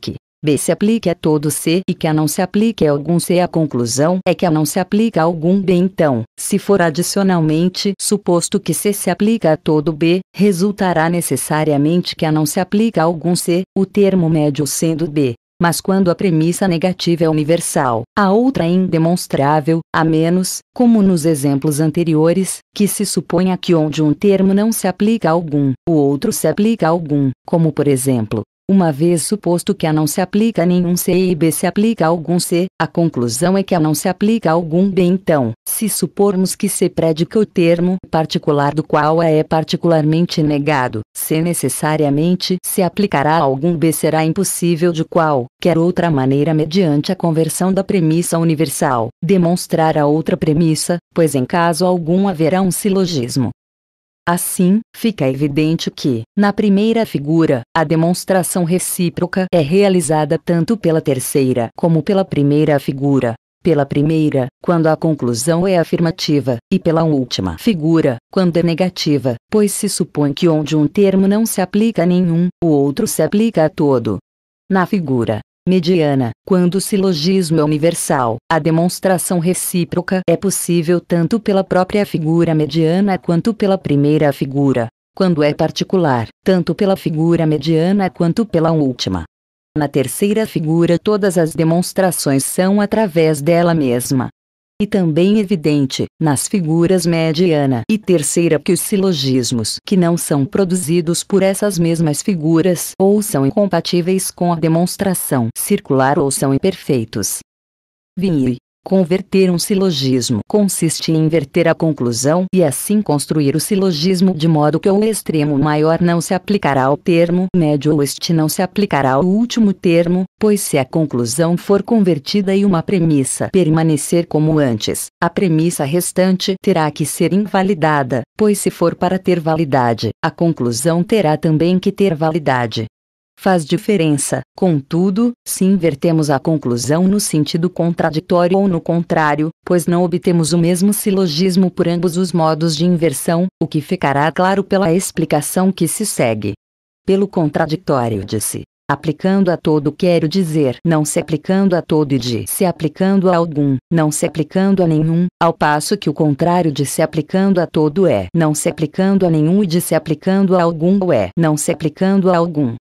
Que B se aplique a todo C e que A não se aplique a algum C. A conclusão é que A não se aplica a algum B. Então, se for adicionalmente suposto que C se aplica a todo B, resultará necessariamente que A não se aplica a algum C, o termo médio sendo B. Mas quando a premissa negativa é universal, a outra é indemonstrável, a menos, como nos exemplos anteriores, que se suponha que onde um termo não se aplica a algum, o outro se aplica a algum, como por exemplo, uma vez suposto que a não se aplica nenhum C e B se aplica a algum C, a conclusão é que a não se aplica a algum B então, se supormos que C predica o termo particular do qual A é particularmente negado, C necessariamente se aplicará a algum B será impossível de qual, quer outra maneira mediante a conversão da premissa universal, demonstrar a outra premissa, pois em caso algum haverá um silogismo. Assim, fica evidente que, na primeira figura, a demonstração recíproca é realizada tanto pela terceira como pela primeira figura. Pela primeira, quando a conclusão é afirmativa, e pela última figura, quando é negativa, pois se supõe que onde um termo não se aplica a nenhum, o outro se aplica a todo. Na figura mediana. Quando o silogismo é universal, a demonstração recíproca é possível tanto pela própria figura mediana quanto pela primeira figura. Quando é particular, tanto pela figura mediana quanto pela última. Na terceira figura, todas as demonstrações são através dela mesma e também evidente, nas figuras mediana e terceira que os silogismos que não são produzidos por essas mesmas figuras ou são incompatíveis com a demonstração circular ou são imperfeitos. Vinhe Converter um silogismo consiste em inverter a conclusão e assim construir o silogismo de modo que o extremo maior não se aplicará ao termo médio ou este não se aplicará ao último termo, pois se a conclusão for convertida e uma premissa permanecer como antes, a premissa restante terá que ser invalidada, pois se for para ter validade, a conclusão terá também que ter validade faz diferença. Contudo, se invertemos a conclusão no sentido contraditório ou no contrário, pois não obtemos o mesmo silogismo por ambos os modos de inversão, o que ficará claro pela explicação que se segue. Pelo contraditório disse. Aplicando a todo quero dizer não se aplicando a todo e de se aplicando a algum, não se aplicando a nenhum, ao passo que o contrário de se aplicando a todo é não se aplicando a nenhum e de se aplicando a algum é não se aplicando a algum.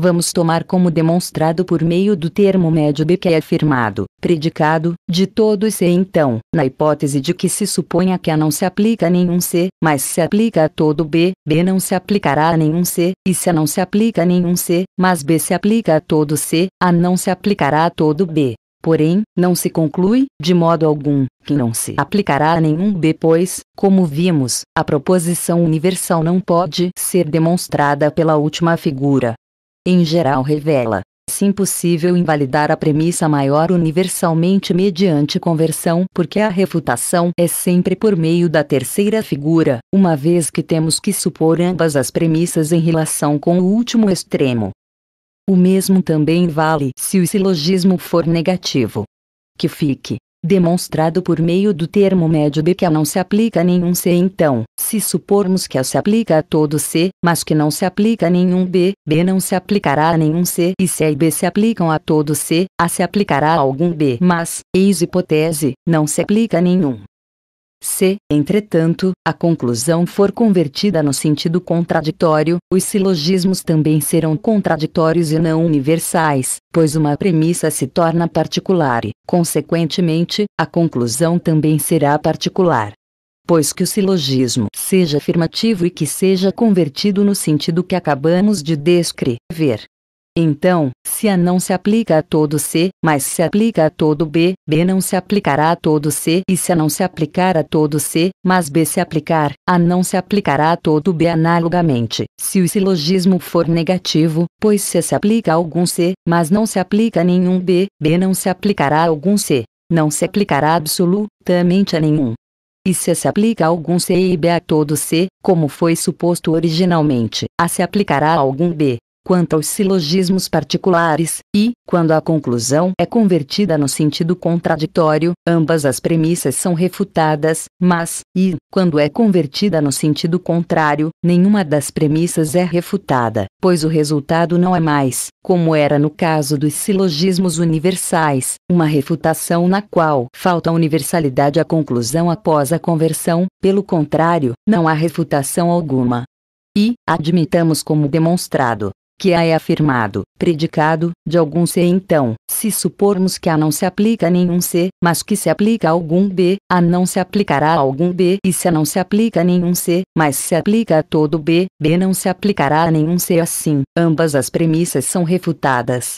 Vamos tomar como demonstrado por meio do termo médio B que é afirmado, predicado, de todo C então, na hipótese de que se suponha que A não se aplica a nenhum C, mas se aplica a todo B, B não se aplicará a nenhum C, e se A não se aplica a nenhum C, mas B se aplica a todo C, A não se aplicará a todo B. Porém, não se conclui, de modo algum, que não se aplicará a nenhum B, pois, como vimos, a proposição universal não pode ser demonstrada pela última figura em geral revela, se impossível invalidar a premissa maior universalmente mediante conversão, porque a refutação é sempre por meio da terceira figura, uma vez que temos que supor ambas as premissas em relação com o último extremo. O mesmo também vale se o silogismo for negativo. Que fique, demonstrado por meio do termo médio B que a não se aplica a nenhum C. Então, se supormos que a se aplica a todo C, mas que não se aplica a nenhum B, B não se aplicará a nenhum C, e se A e B se aplicam a todo C, A se aplicará a algum B. Mas, eis hipótese, não se aplica a nenhum. Se, entretanto, a conclusão for convertida no sentido contraditório, os silogismos também serão contraditórios e não universais, pois uma premissa se torna particular e, consequentemente, a conclusão também será particular pois que o silogismo seja afirmativo e que seja convertido no sentido que acabamos de descrever, então, se A não se aplica a todo C, mas se aplica a todo B, B não se aplicará a todo C, e se A não se aplicar a todo C, mas B se aplicar, A não se aplicará a todo B analogamente. Se o silogismo for negativo, pois se se aplica a algum C, mas não se aplica a nenhum B, B não se aplicará a algum C. Não se aplicará absolutamente a nenhum e se se aplica a algum C e B a todo C, como foi suposto originalmente, a se aplicará a algum B, quanto aos silogismos particulares, e, quando a conclusão é convertida no sentido contraditório, ambas as premissas são refutadas, mas, e, quando é convertida no sentido contrário, nenhuma das premissas é refutada, pois o resultado não é mais, como era no caso dos silogismos universais, uma refutação na qual falta universalidade à conclusão após a conversão, pelo contrário, não há refutação alguma. E, admitamos como demonstrado, que A é afirmado, predicado, de algum C. Então, se supormos que A não se aplica a nenhum C, mas que se aplica a algum B, A não se aplicará a algum B, e se A não se aplica a nenhum C, mas se aplica a todo B, B não se aplicará a nenhum C assim. Ambas as premissas são refutadas,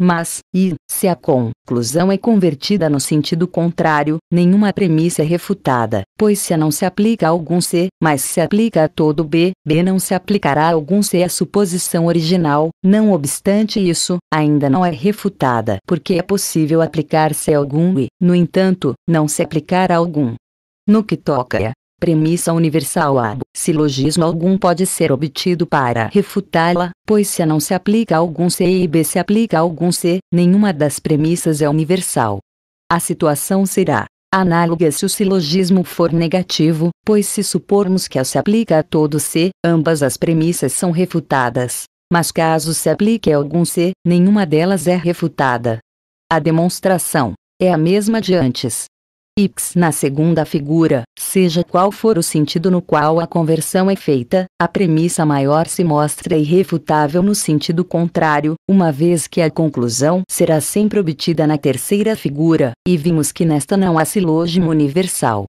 mas, e, se a conclusão é convertida no sentido contrário, nenhuma premissa é refutada, pois se A não se aplica a algum C, mas se aplica a todo B, B não se aplicará a algum C. A suposição original, não obstante isso, ainda não é refutada, porque é possível aplicar-se a algum e, no entanto, não se aplicar a algum. No que toca a premissa universal ab silogismo algum pode ser obtido para refutá-la, pois se a não se aplica a algum C e B se aplica a algum C, nenhuma das premissas é universal. A situação será análoga se o silogismo for negativo, pois se supormos que a se aplica a todo C, ambas as premissas são refutadas. Mas caso se aplique a algum C, nenhuma delas é refutada. A demonstração é a mesma de antes. X. Na segunda figura, seja qual for o sentido no qual a conversão é feita, a premissa maior se mostra irrefutável no sentido contrário, uma vez que a conclusão será sempre obtida na terceira figura, e vimos que nesta não há silogismo universal.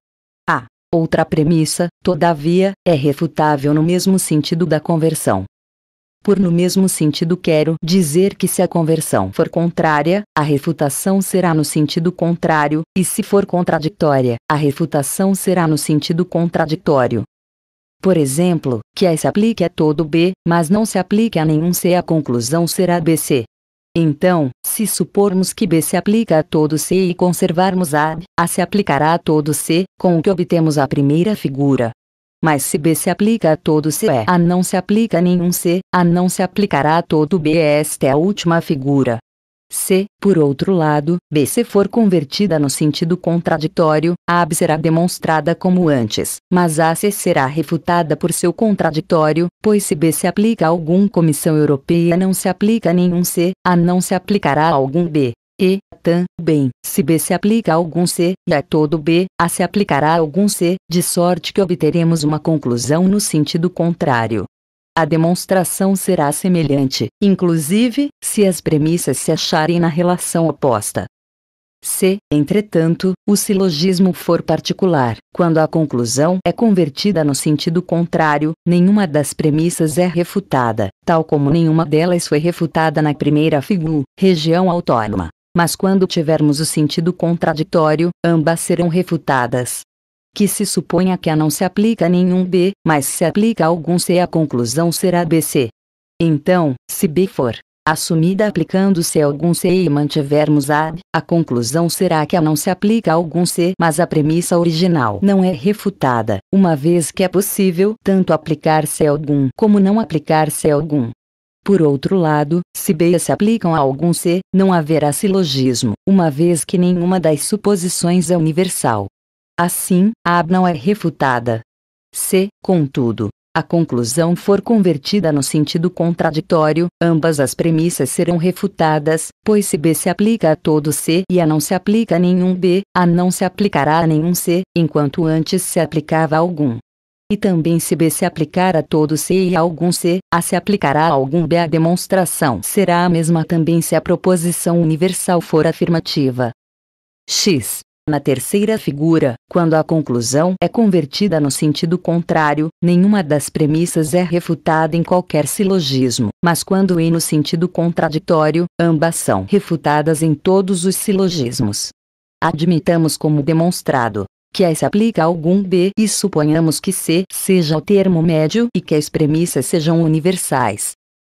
A outra premissa, todavia, é refutável no mesmo sentido da conversão por no mesmo sentido quero dizer que se a conversão for contrária, a refutação será no sentido contrário, e se for contraditória, a refutação será no sentido contraditório. Por exemplo, que A se aplique a todo B, mas não se aplique a nenhum C a conclusão será BC. Então, se supormos que B se aplica a todo C e conservarmos A, A se aplicará a todo C, com o que obtemos a primeira figura, mas se B se aplica a todo c A não se aplica a nenhum C, A não se aplicará a todo B. Esta é a última figura. Se, por outro lado, B se for convertida no sentido contraditório, a AB será demonstrada como antes, mas a C será refutada por seu contraditório, pois se B se aplica a algum comissão europeia não se aplica a nenhum C, a não se aplicará a algum B. E, também, se B se aplica a algum C e a todo B, A se aplicará a algum C, de sorte que obteremos uma conclusão no sentido contrário. A demonstração será semelhante, inclusive, se as premissas se acharem na relação oposta. Se, entretanto, o silogismo for particular, quando a conclusão é convertida no sentido contrário, nenhuma das premissas é refutada, tal como nenhuma delas foi refutada na primeira figura, região autônoma mas quando tivermos o sentido contraditório, ambas serão refutadas. Que se suponha que A não se aplica a nenhum B, mas se aplica a algum C, a conclusão será BC. Então, se B for assumida aplicando-se a algum C e mantivermos A, a conclusão será que A não se aplica a algum C, mas a premissa original não é refutada, uma vez que é possível tanto aplicar-se a algum como não aplicar-se a algum. Por outro lado, se B se aplicam a algum C, não haverá silogismo, uma vez que nenhuma das suposições é universal. Assim, a não é refutada. Se, contudo, a conclusão for convertida no sentido contraditório, ambas as premissas serão refutadas, pois se B se aplica a todo C e A não se aplica a nenhum B, A não se aplicará a nenhum C, enquanto antes se aplicava a algum. E também se B se aplicar a todo C e a algum C, A se aplicará a algum B. A demonstração será a mesma também se a proposição universal for afirmativa. X. Na terceira figura, quando a conclusão é convertida no sentido contrário, nenhuma das premissas é refutada em qualquer silogismo, mas quando e no sentido contraditório, ambas são refutadas em todos os silogismos. Admitamos como demonstrado que a é se aplica a algum B e suponhamos que C seja o termo médio e que as premissas sejam universais.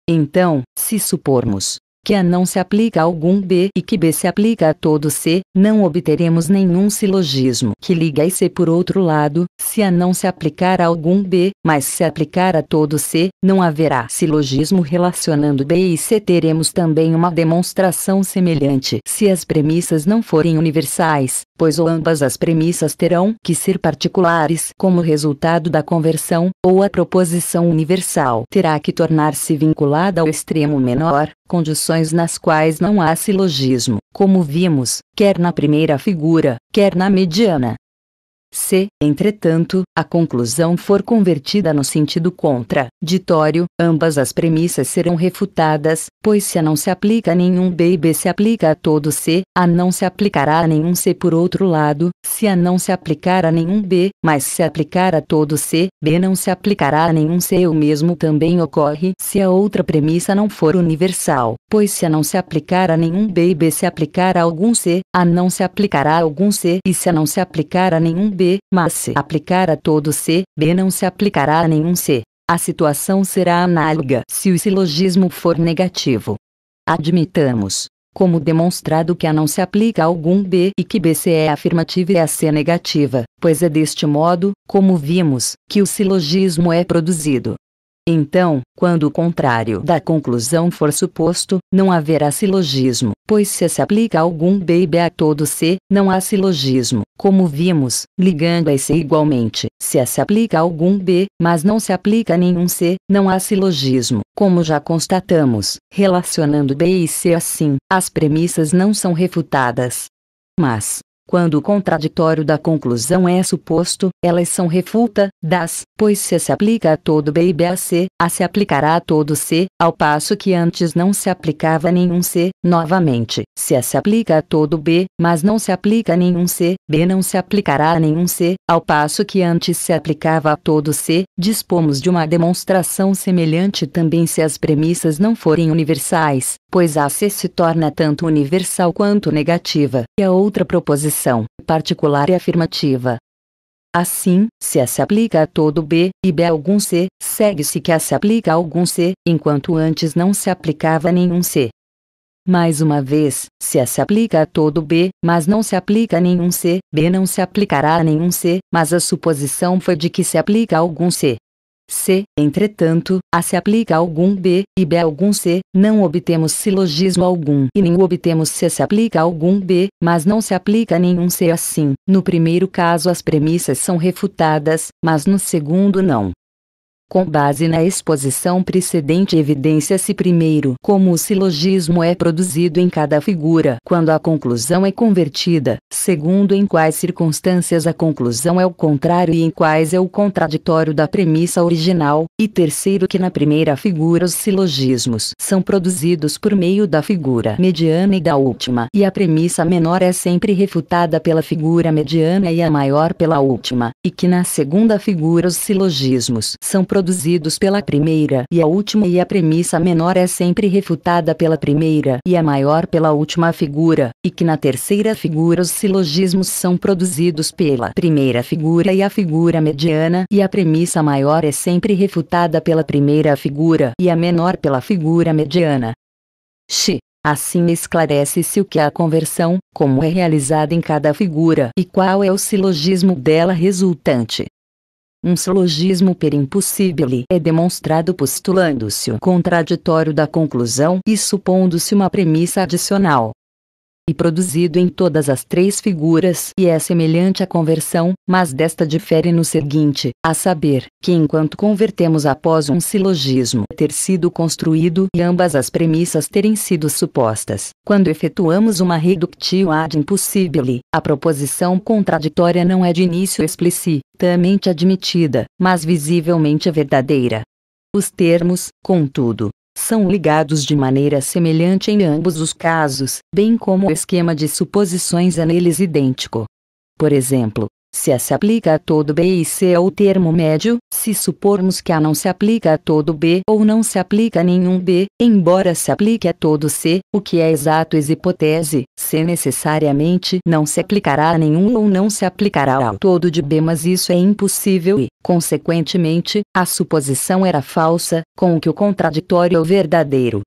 Então, se supormos que A não se aplica a algum B e que B se aplica a todo C, não obteremos nenhum silogismo que liga e C por outro lado, se A não se aplicar a algum B, mas se aplicar a todo C, não haverá silogismo relacionando B e C. Teremos também uma demonstração semelhante se as premissas não forem universais, pois ou ambas as premissas terão que ser particulares como resultado da conversão, ou a proposição universal terá que tornar-se vinculada ao extremo menor, condições nas quais não há silogismo, como vimos, quer na primeira figura, quer na mediana, se, entretanto, a conclusão for convertida no sentido contraditório, ambas as premissas serão refutadas, pois se A não se aplica a nenhum B e B se aplica a todo C, A não se aplicará a nenhum C por outro lado, se A não se aplicar a nenhum B, mas se aplicar a todo C, B não se aplicará a nenhum C. O mesmo também ocorre se a outra premissa não for universal, pois se A não se aplicar a nenhum B e B se aplicar a algum C, A não se aplicará a algum C e se A não se aplicar a nenhum B, B, mas se aplicar a todo C, B não se aplicará a nenhum C. A situação será análoga se o silogismo for negativo. Admitamos, como demonstrado que A não se aplica a algum B e que BC é afirmativa e a C é negativa, pois é deste modo, como vimos, que o silogismo é produzido. Então, quando o contrário da conclusão for suposto, não haverá silogismo, pois se se aplica algum baby a todo C, não há silogismo, como vimos, ligando a C igualmente. Se se aplica algum B, mas não se aplica nenhum C, não há silogismo, como já constatamos, relacionando B e C assim, as premissas não são refutadas. Mas, quando o contraditório da conclusão é suposto, elas são refuta, das, pois se se aplica a todo B e B a C, a se aplicará a todo C, ao passo que antes não se aplicava nenhum C, novamente, se a se aplica a todo B, mas não se aplica a nenhum C, B não se aplicará a nenhum C, ao passo que antes se aplicava a todo C, dispomos de uma demonstração semelhante também se as premissas não forem universais, pois a C se torna tanto universal quanto negativa, e a outra proposição particular e afirmativa. Assim, se A se aplica a todo B e B a algum C, segue-se que A se aplica a algum C, enquanto antes não se aplicava a nenhum C. Mais uma vez, se A se aplica a todo B, mas não se aplica a nenhum C, B não se aplicará a nenhum C, mas a suposição foi de que se aplica a algum C se, entretanto, A se aplica algum B, e B algum C, não obtemos silogismo algum e nem obtemos C se aplica algum B, mas não se aplica nenhum C assim. No primeiro caso as premissas são refutadas, mas no segundo não. Com base na exposição precedente evidência-se primeiro como o silogismo é produzido em cada figura quando a conclusão é convertida, segundo em quais circunstâncias a conclusão é o contrário e em quais é o contraditório da premissa original, e terceiro que na primeira figura os silogismos são produzidos por meio da figura mediana e da última e a premissa menor é sempre refutada pela figura mediana e a maior pela última, e que na segunda figura os silogismos são produzidos produzidos pela primeira e a última e a premissa menor é sempre refutada pela primeira e a maior pela última figura, e que na terceira figura os silogismos são produzidos pela primeira figura e a figura mediana e a premissa maior é sempre refutada pela primeira figura e a menor pela figura mediana. X. Assim esclarece-se o que é a conversão, como é realizada em cada figura e qual é o silogismo dela resultante. Um silogismo per impossibile é demonstrado postulando-se o contraditório da conclusão e supondo-se uma premissa adicional e produzido em todas as três figuras e é semelhante à conversão, mas desta difere no seguinte, a saber, que enquanto convertemos após um silogismo ter sido construído e ambas as premissas terem sido supostas, quando efetuamos uma reductio ad impossibile, a proposição contraditória não é de início explicitamente admitida, mas visivelmente verdadeira. Os termos, contudo, são ligados de maneira semelhante em ambos os casos, bem como o esquema de suposições é neles idêntico. Por exemplo, se a se aplica a todo B e C é o termo médio, se supormos que A não se aplica a todo B ou não se aplica a nenhum B, embora se aplique a todo C, o que é exato ex hipótese, C necessariamente não se aplicará a nenhum ou não se aplicará ao todo de B mas isso é impossível e, consequentemente, a suposição era falsa, com o que o contraditório é o verdadeiro.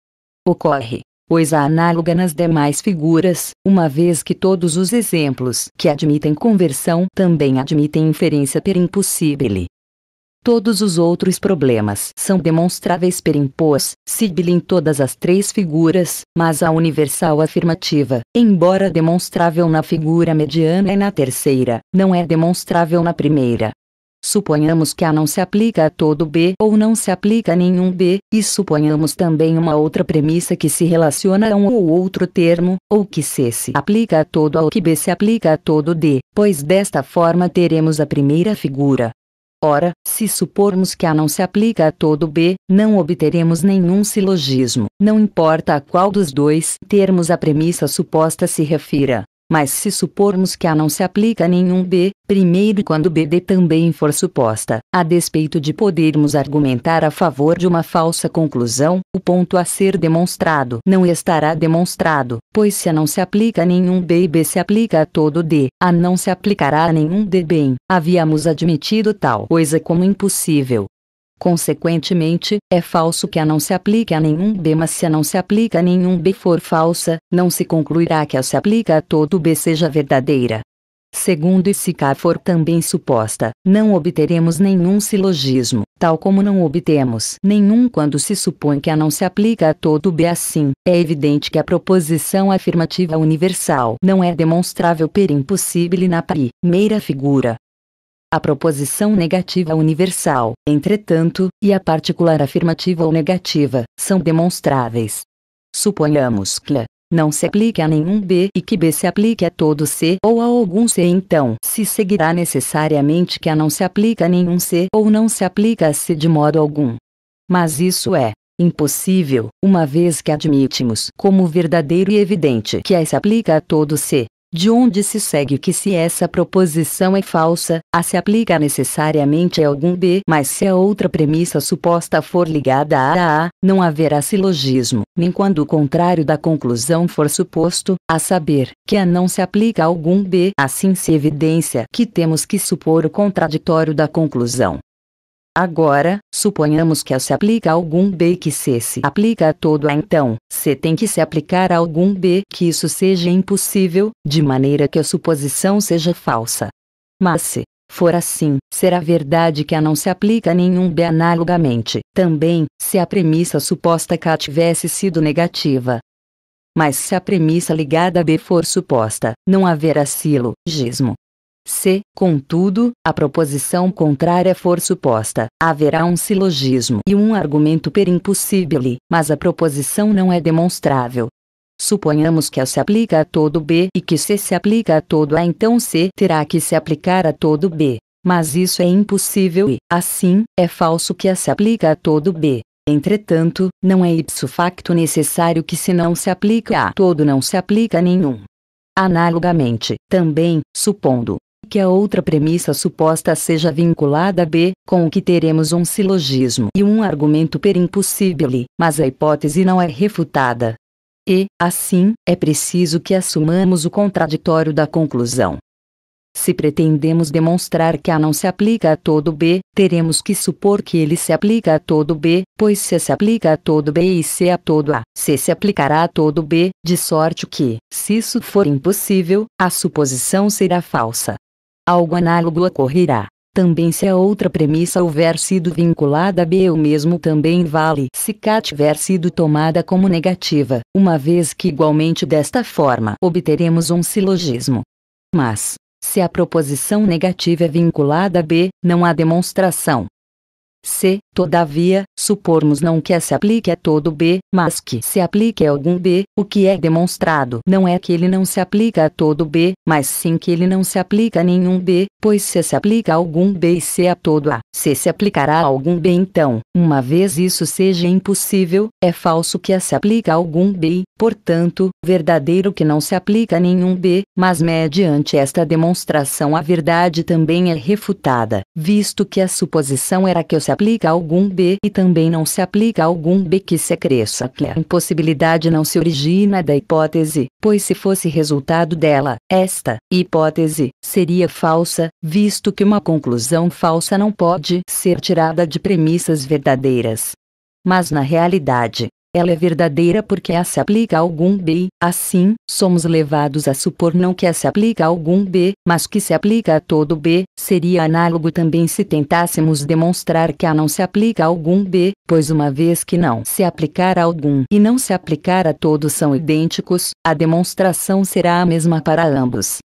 Ocorre coisa análoga nas demais figuras, uma vez que todos os exemplos que admitem conversão também admitem inferência per impossibile. Todos os outros problemas são demonstráveis per impos, em todas as três figuras, mas a universal afirmativa, embora demonstrável na figura mediana e na terceira, não é demonstrável na primeira. Suponhamos que A não se aplica a todo B ou não se aplica a nenhum B, e suponhamos também uma outra premissa que se relaciona a um ou outro termo, ou que C se aplica a todo A ou que B se aplica a todo D, pois desta forma teremos a primeira figura. Ora, se supormos que A não se aplica a todo B, não obteremos nenhum silogismo, não importa a qual dos dois termos a premissa suposta se refira. Mas se supormos que A não se aplica a nenhum B, primeiro quando BD também for suposta, a despeito de podermos argumentar a favor de uma falsa conclusão, o ponto a ser demonstrado não estará demonstrado, pois se A não se aplica a nenhum B e B se aplica a todo D, A não se aplicará a nenhum D bem, havíamos admitido tal coisa como impossível, Consequentemente, é falso que A não se aplique a nenhum B, mas se A não se aplica a nenhum B for falsa, não se concluirá que A se aplica a todo B seja verdadeira. Segundo e se K for também suposta, não obteremos nenhum silogismo, tal como não obtemos nenhum quando se supõe que A não se aplica a todo B assim. É evidente que a proposição afirmativa universal não é demonstrável per impossível na primeira figura, a proposição negativa universal, entretanto, e a particular afirmativa ou negativa, são demonstráveis. Suponhamos que A não se aplique a nenhum B e que B se aplique a todo C ou a algum C então se seguirá necessariamente que A não se aplica a nenhum C ou não se aplica a C de modo algum. Mas isso é impossível, uma vez que admitimos como verdadeiro e evidente que A se aplica a todo C de onde se segue que se essa proposição é falsa, a se aplica necessariamente a algum B, mas se a outra premissa suposta for ligada a A, não haverá silogismo, nem quando o contrário da conclusão for suposto, a saber, que A não se aplica a algum B. Assim se evidencia que temos que supor o contraditório da conclusão, Agora, suponhamos que a se aplica a algum B que C se aplica a todo A então, C tem que se aplicar a algum B que isso seja impossível, de maneira que a suposição seja falsa. Mas se for assim, será verdade que A não se aplica a nenhum B analogamente, também, se a premissa suposta K tivesse sido negativa. Mas se a premissa ligada a B for suposta, não haverá silogismo, se, contudo, a proposição contrária for suposta, haverá um silogismo e um argumento per impossibile, mas a proposição não é demonstrável. Suponhamos que A se aplica a todo B e que C se aplica a todo A, então C terá que se aplicar a todo B. Mas isso é impossível e, assim, é falso que A se aplica a todo B. Entretanto, não é ipso facto necessário que se não se aplica a todo não se aplica a nenhum. Analogamente, também, supondo que a outra premissa suposta seja vinculada a B, com o que teremos um silogismo e um argumento per impossibile, mas a hipótese não é refutada. E, assim, é preciso que assumamos o contraditório da conclusão. Se pretendemos demonstrar que A não se aplica a todo B, teremos que supor que ele se aplica a todo B, pois se se aplica a todo B e C a todo A, C se aplicará a todo B, de sorte que, se isso for impossível, a suposição será falsa algo análogo ocorrerá. Também se a outra premissa houver sido vinculada a B, o mesmo também vale se K tiver sido tomada como negativa, uma vez que igualmente desta forma obteremos um silogismo. Mas, se a proposição negativa é vinculada a B, não há demonstração, se, todavia, supormos não que se aplique a todo B, mas que se aplique a algum B, o que é demonstrado não é que ele não se aplica a todo B, mas sim que ele não se aplica a nenhum B, pois se se aplica a algum B e se a todo A, se se aplicará a algum B então, uma vez isso seja impossível, é falso que a se aplica a algum B e, portanto, verdadeiro que não se aplica a nenhum B, mas mediante esta demonstração a verdade também é refutada, visto que a suposição era que o se aplica algum B e também não se aplica algum B que se acresça que a impossibilidade não se origina da hipótese, pois se fosse resultado dela, esta hipótese seria falsa, visto que uma conclusão falsa não pode ser tirada de premissas verdadeiras. Mas na realidade, ela é verdadeira porque a se aplica a algum b. assim, somos levados a supor não que a se aplica a algum B, mas que se aplica a todo B, seria análogo também se tentássemos demonstrar que a não se aplica a algum B, pois uma vez que não se aplicar a algum e não se aplicar a todos são idênticos, a demonstração será a mesma para ambos.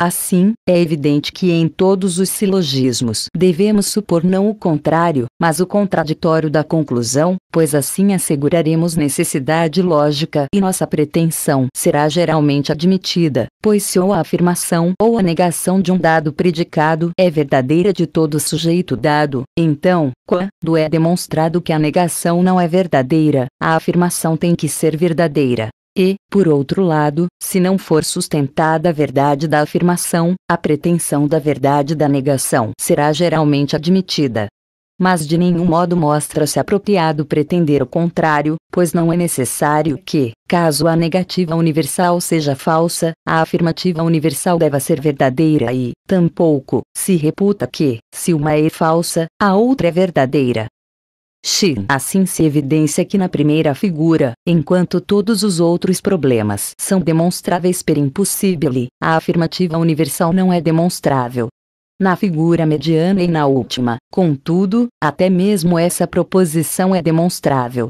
Assim, é evidente que em todos os silogismos devemos supor não o contrário, mas o contraditório da conclusão, pois assim asseguraremos necessidade lógica e nossa pretensão será geralmente admitida, pois se ou a afirmação ou a negação de um dado predicado é verdadeira de todo sujeito dado, então, quando é demonstrado que a negação não é verdadeira, a afirmação tem que ser verdadeira. E, por outro lado, se não for sustentada a verdade da afirmação, a pretensão da verdade da negação será geralmente admitida. Mas de nenhum modo mostra-se apropriado pretender o contrário, pois não é necessário que, caso a negativa universal seja falsa, a afirmativa universal deva ser verdadeira e, tampouco, se reputa que, se uma é falsa, a outra é verdadeira. X. Assim se evidencia que na primeira figura, enquanto todos os outros problemas são demonstráveis per impossibile, a afirmativa universal não é demonstrável. Na figura mediana e na última, contudo, até mesmo essa proposição é demonstrável.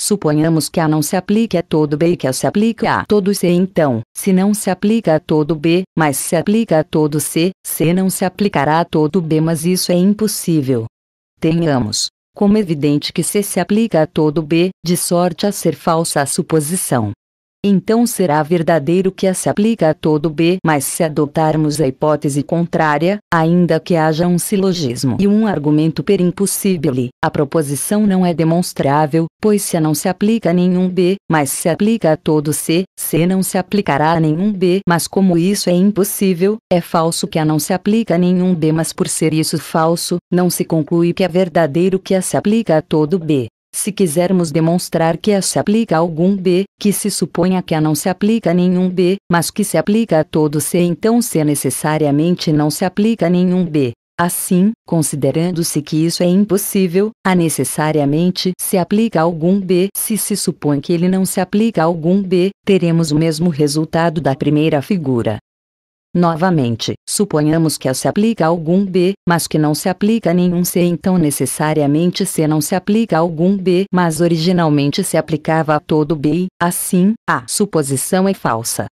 Suponhamos que A não se aplique a todo B e que A se aplique a todo C então, se não se aplica a todo B, mas se aplica a todo C, C não se aplicará a todo B mas isso é impossível. Tenhamos, como evidente que C se aplica a todo B, de sorte a ser falsa a suposição então será verdadeiro que a se aplica a todo B. Mas se adotarmos a hipótese contrária, ainda que haja um silogismo e um argumento per impossibile, a proposição não é demonstrável, pois se não se aplica a nenhum B, mas se aplica a todo C, C não se aplicará a nenhum B. Mas como isso é impossível, é falso que a não se aplica a nenhum B. Mas por ser isso falso, não se conclui que é verdadeiro que a se aplica a todo B. Se quisermos demonstrar que a se aplica a algum B, que se suponha que a não se aplica a nenhum B, mas que se aplica a todo C então C necessariamente não se aplica a nenhum B. Assim, considerando-se que isso é impossível, a necessariamente se aplica a algum B. Se se supõe que ele não se aplica a algum B, teremos o mesmo resultado da primeira figura. Novamente, suponhamos que A se aplica a algum B, mas que não se aplica a nenhum C então necessariamente C não se aplica a algum B mas originalmente se aplicava a todo B, assim, a suposição é falsa.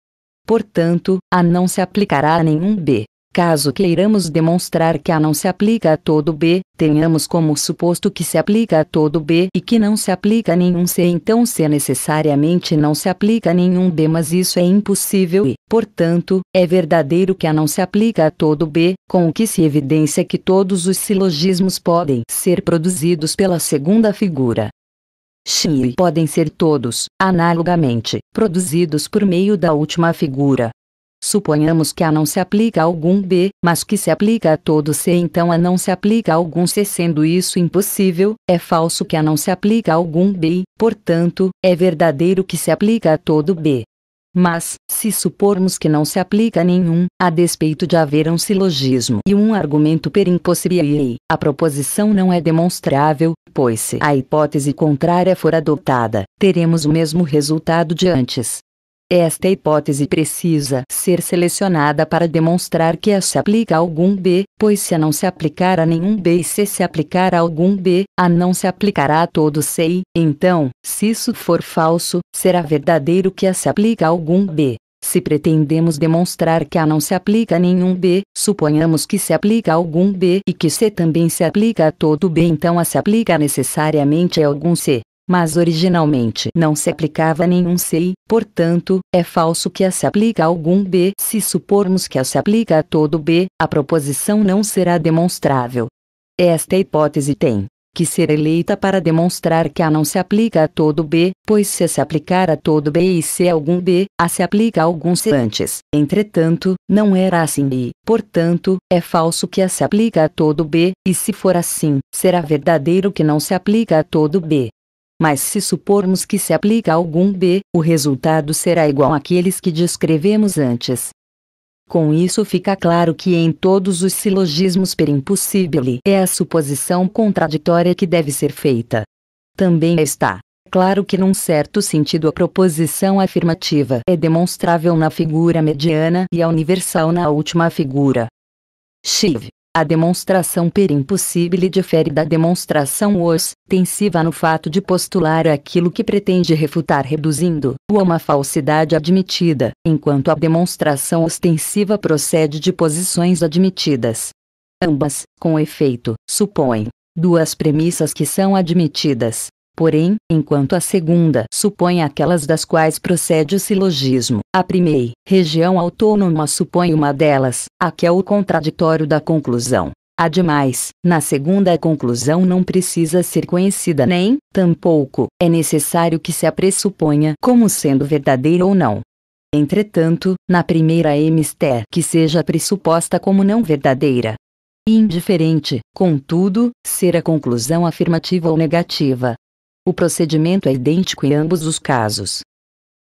Portanto, A não se aplicará a nenhum B. Caso queiramos demonstrar que A não se aplica a todo B, tenhamos como suposto que se aplica a todo B e que não se aplica a nenhum C, então C necessariamente não se aplica a nenhum b mas isso é impossível e, portanto, é verdadeiro que A não se aplica a todo B, com o que se evidencia que todos os silogismos podem ser produzidos pela segunda figura. Xi podem ser todos, analogamente, produzidos por meio da última figura, Suponhamos que A não se aplica a algum B, mas que se aplica a todo C então A não se aplica a algum C sendo isso impossível, é falso que A não se aplica a algum B, portanto, é verdadeiro que se aplica a todo B. Mas, se supormos que não se aplica nenhum, a despeito de haver um silogismo e um argumento per impossibile, a proposição não é demonstrável, pois se a hipótese contrária for adotada, teremos o mesmo resultado de antes. Esta hipótese precisa ser selecionada para demonstrar que A se aplica a algum B, pois se A não se aplicar a nenhum B e C se aplicar a algum B, A não se aplicará a todo C e, então, se isso for falso, será verdadeiro que A se aplica a algum B. Se pretendemos demonstrar que A não se aplica a nenhum B, suponhamos que se aplica a algum B e que C também se aplica a todo B, então A se aplica necessariamente a algum C mas originalmente não se aplicava nenhum c, portanto, é falso que a se aplica a algum B. Se supormos que a se aplica a todo B, a proposição não será demonstrável. Esta hipótese tem que ser eleita para demonstrar que A não se aplica a todo B, pois se se aplicar a todo B e se algum B, A se aplica a algum C antes. Entretanto, não era assim e, portanto, é falso que A se aplica a todo B, e se for assim, será verdadeiro que não se aplica a todo B mas se supormos que se aplica algum B, o resultado será igual àqueles que descrevemos antes. Com isso fica claro que em todos os silogismos per impossibile é a suposição contraditória que deve ser feita. Também está claro que num certo sentido a proposição afirmativa é demonstrável na figura mediana e a universal na última figura. Chive. A demonstração per impossível difere da demonstração ostensiva no fato de postular aquilo que pretende refutar reduzindo o a uma falsidade admitida, enquanto a demonstração ostensiva procede de posições admitidas. Ambas, com efeito, supõem duas premissas que são admitidas, Porém, enquanto a segunda supõe aquelas das quais procede o silogismo, a primeira, região autônoma, supõe uma delas, a que é o contraditório da conclusão. Ademais, na segunda a conclusão não precisa ser conhecida nem, tampouco, é necessário que se a pressuponha como sendo verdadeira ou não. Entretanto, na primeira é mister que seja pressuposta como não verdadeira. indiferente, contudo, ser a conclusão afirmativa ou negativa, o procedimento é idêntico em ambos os casos.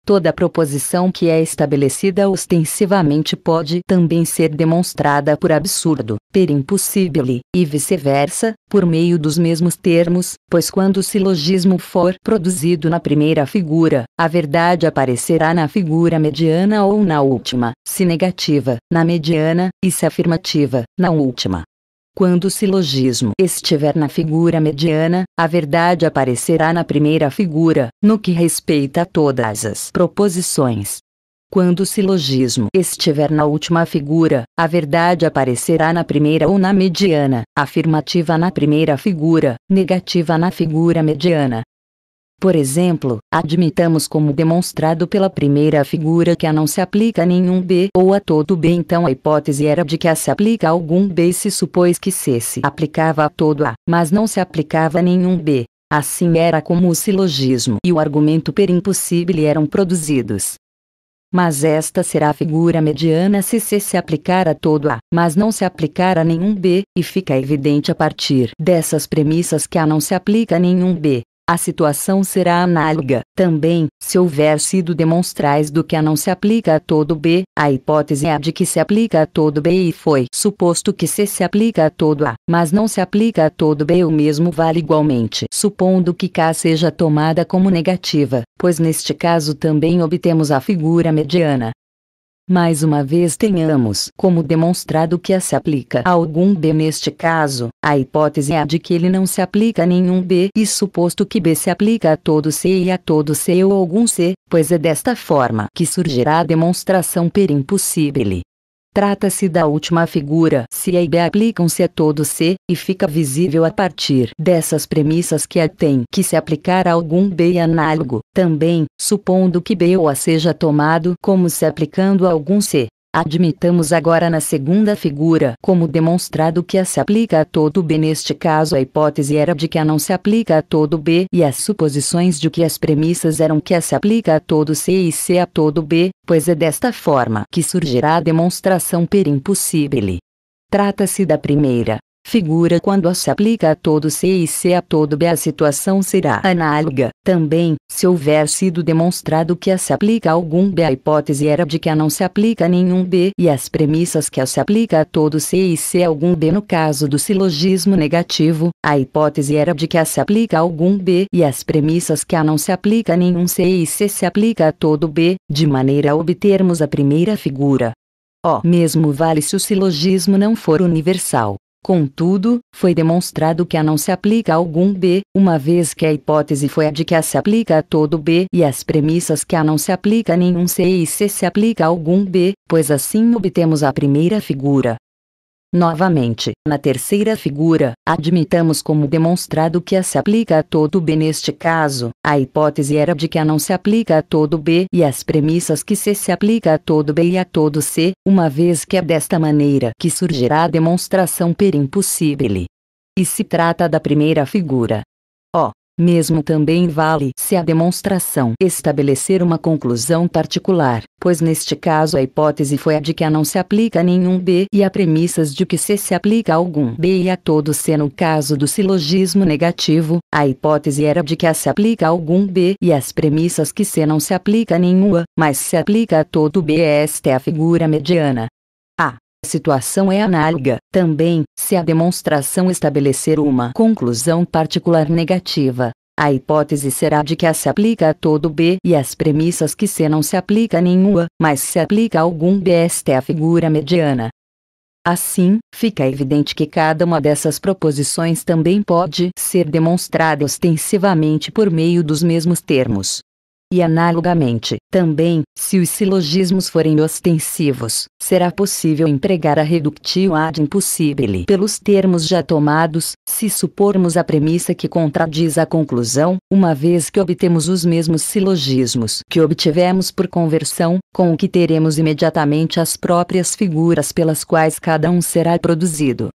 Toda proposição que é estabelecida ostensivamente pode também ser demonstrada por absurdo, per impossibile, e vice-versa, por meio dos mesmos termos, pois quando o silogismo for produzido na primeira figura, a verdade aparecerá na figura mediana ou na última, se negativa, na mediana, e se afirmativa, na última. Quando o silogismo estiver na figura mediana, a verdade aparecerá na primeira figura, no que respeita a todas as proposições. Quando o silogismo estiver na última figura, a verdade aparecerá na primeira ou na mediana, afirmativa na primeira figura, negativa na figura mediana, por exemplo, admitamos como demonstrado pela primeira figura que A não se aplica a nenhum B ou a todo B então a hipótese era de que A se aplica a algum B se supôs que C se aplicava a todo A, mas não se aplicava a nenhum B. Assim era como o silogismo e o argumento per impossível eram produzidos. Mas esta será a figura mediana se C se aplicar a todo A, mas não se aplicar a nenhum B, e fica evidente a partir dessas premissas que A não se aplica a nenhum B, a situação será análoga. Também, se houver sido demonstrais do que A não se aplica a todo B, a hipótese é a de que se aplica a todo B e foi suposto que C se aplica a todo A, mas não se aplica a todo B o mesmo vale igualmente, supondo que K seja tomada como negativa, pois neste caso também obtemos a figura mediana. Mais uma vez tenhamos como demonstrado que se aplica a algum B neste caso, a hipótese é a de que ele não se aplica a nenhum B e suposto que B se aplica a todo C e a todo C ou algum C, pois é desta forma que surgirá a demonstração per impossibile. Trata-se da última figura. Se A e B aplicam-se a todo C, e fica visível a partir dessas premissas que A tem que se aplicar a algum B análogo, também, supondo que B ou A seja tomado como se aplicando a algum C. Admitamos agora na segunda figura como demonstrado que a se aplica a todo B. Neste caso a hipótese era de que a não se aplica a todo B e as suposições de que as premissas eram que a se aplica a todo C e C a todo B, pois é desta forma que surgirá a demonstração per impossibile. Trata-se da primeira, figura quando a se aplica a todo C e C a todo B a situação será análoga. Também, se houver sido demonstrado que a se aplica a algum B a hipótese era de que a não se aplica a nenhum B e as premissas que a se aplica a todo C e C a algum B no caso do silogismo negativo, a hipótese era de que a se aplica a algum B e as premissas que a não se aplica a nenhum C e C se aplica a todo B, de maneira a obtermos a primeira figura. O mesmo vale se o silogismo não for universal. Contudo, foi demonstrado que A não se aplica a algum B, uma vez que a hipótese foi a de que A se aplica a todo B e as premissas que A não se aplica a nenhum C e C se aplica a algum B, pois assim obtemos a primeira figura. Novamente, na terceira figura, admitamos como demonstrado que A se aplica a todo B neste caso, a hipótese era de que A não se aplica a todo B e as premissas que C se aplica a todo B e a todo C, uma vez que é desta maneira que surgirá a demonstração per impossibile. E se trata da primeira figura mesmo também vale se a demonstração estabelecer uma conclusão particular, pois neste caso a hipótese foi a de que a não se aplica nenhum B e a premissas de que C se aplica a algum B e a todo C no caso do silogismo negativo, a hipótese era de que A se aplica a algum B e as premissas que C não se aplica a nenhuma, mas se aplica a todo B esta é a figura mediana. A situação é análoga, também, se a demonstração estabelecer uma conclusão particular negativa. A hipótese será de que A se aplica a todo B e as premissas que C não se aplica a nenhuma, mas se aplica a algum B esta é a figura mediana. Assim, fica evidente que cada uma dessas proposições também pode ser demonstrada ostensivamente por meio dos mesmos termos. E analogamente, também, se os silogismos forem ostensivos, será possível empregar a reductio ad impossibile pelos termos já tomados, se supormos a premissa que contradiz a conclusão, uma vez que obtemos os mesmos silogismos que obtivemos por conversão, com o que teremos imediatamente as próprias figuras pelas quais cada um será produzido.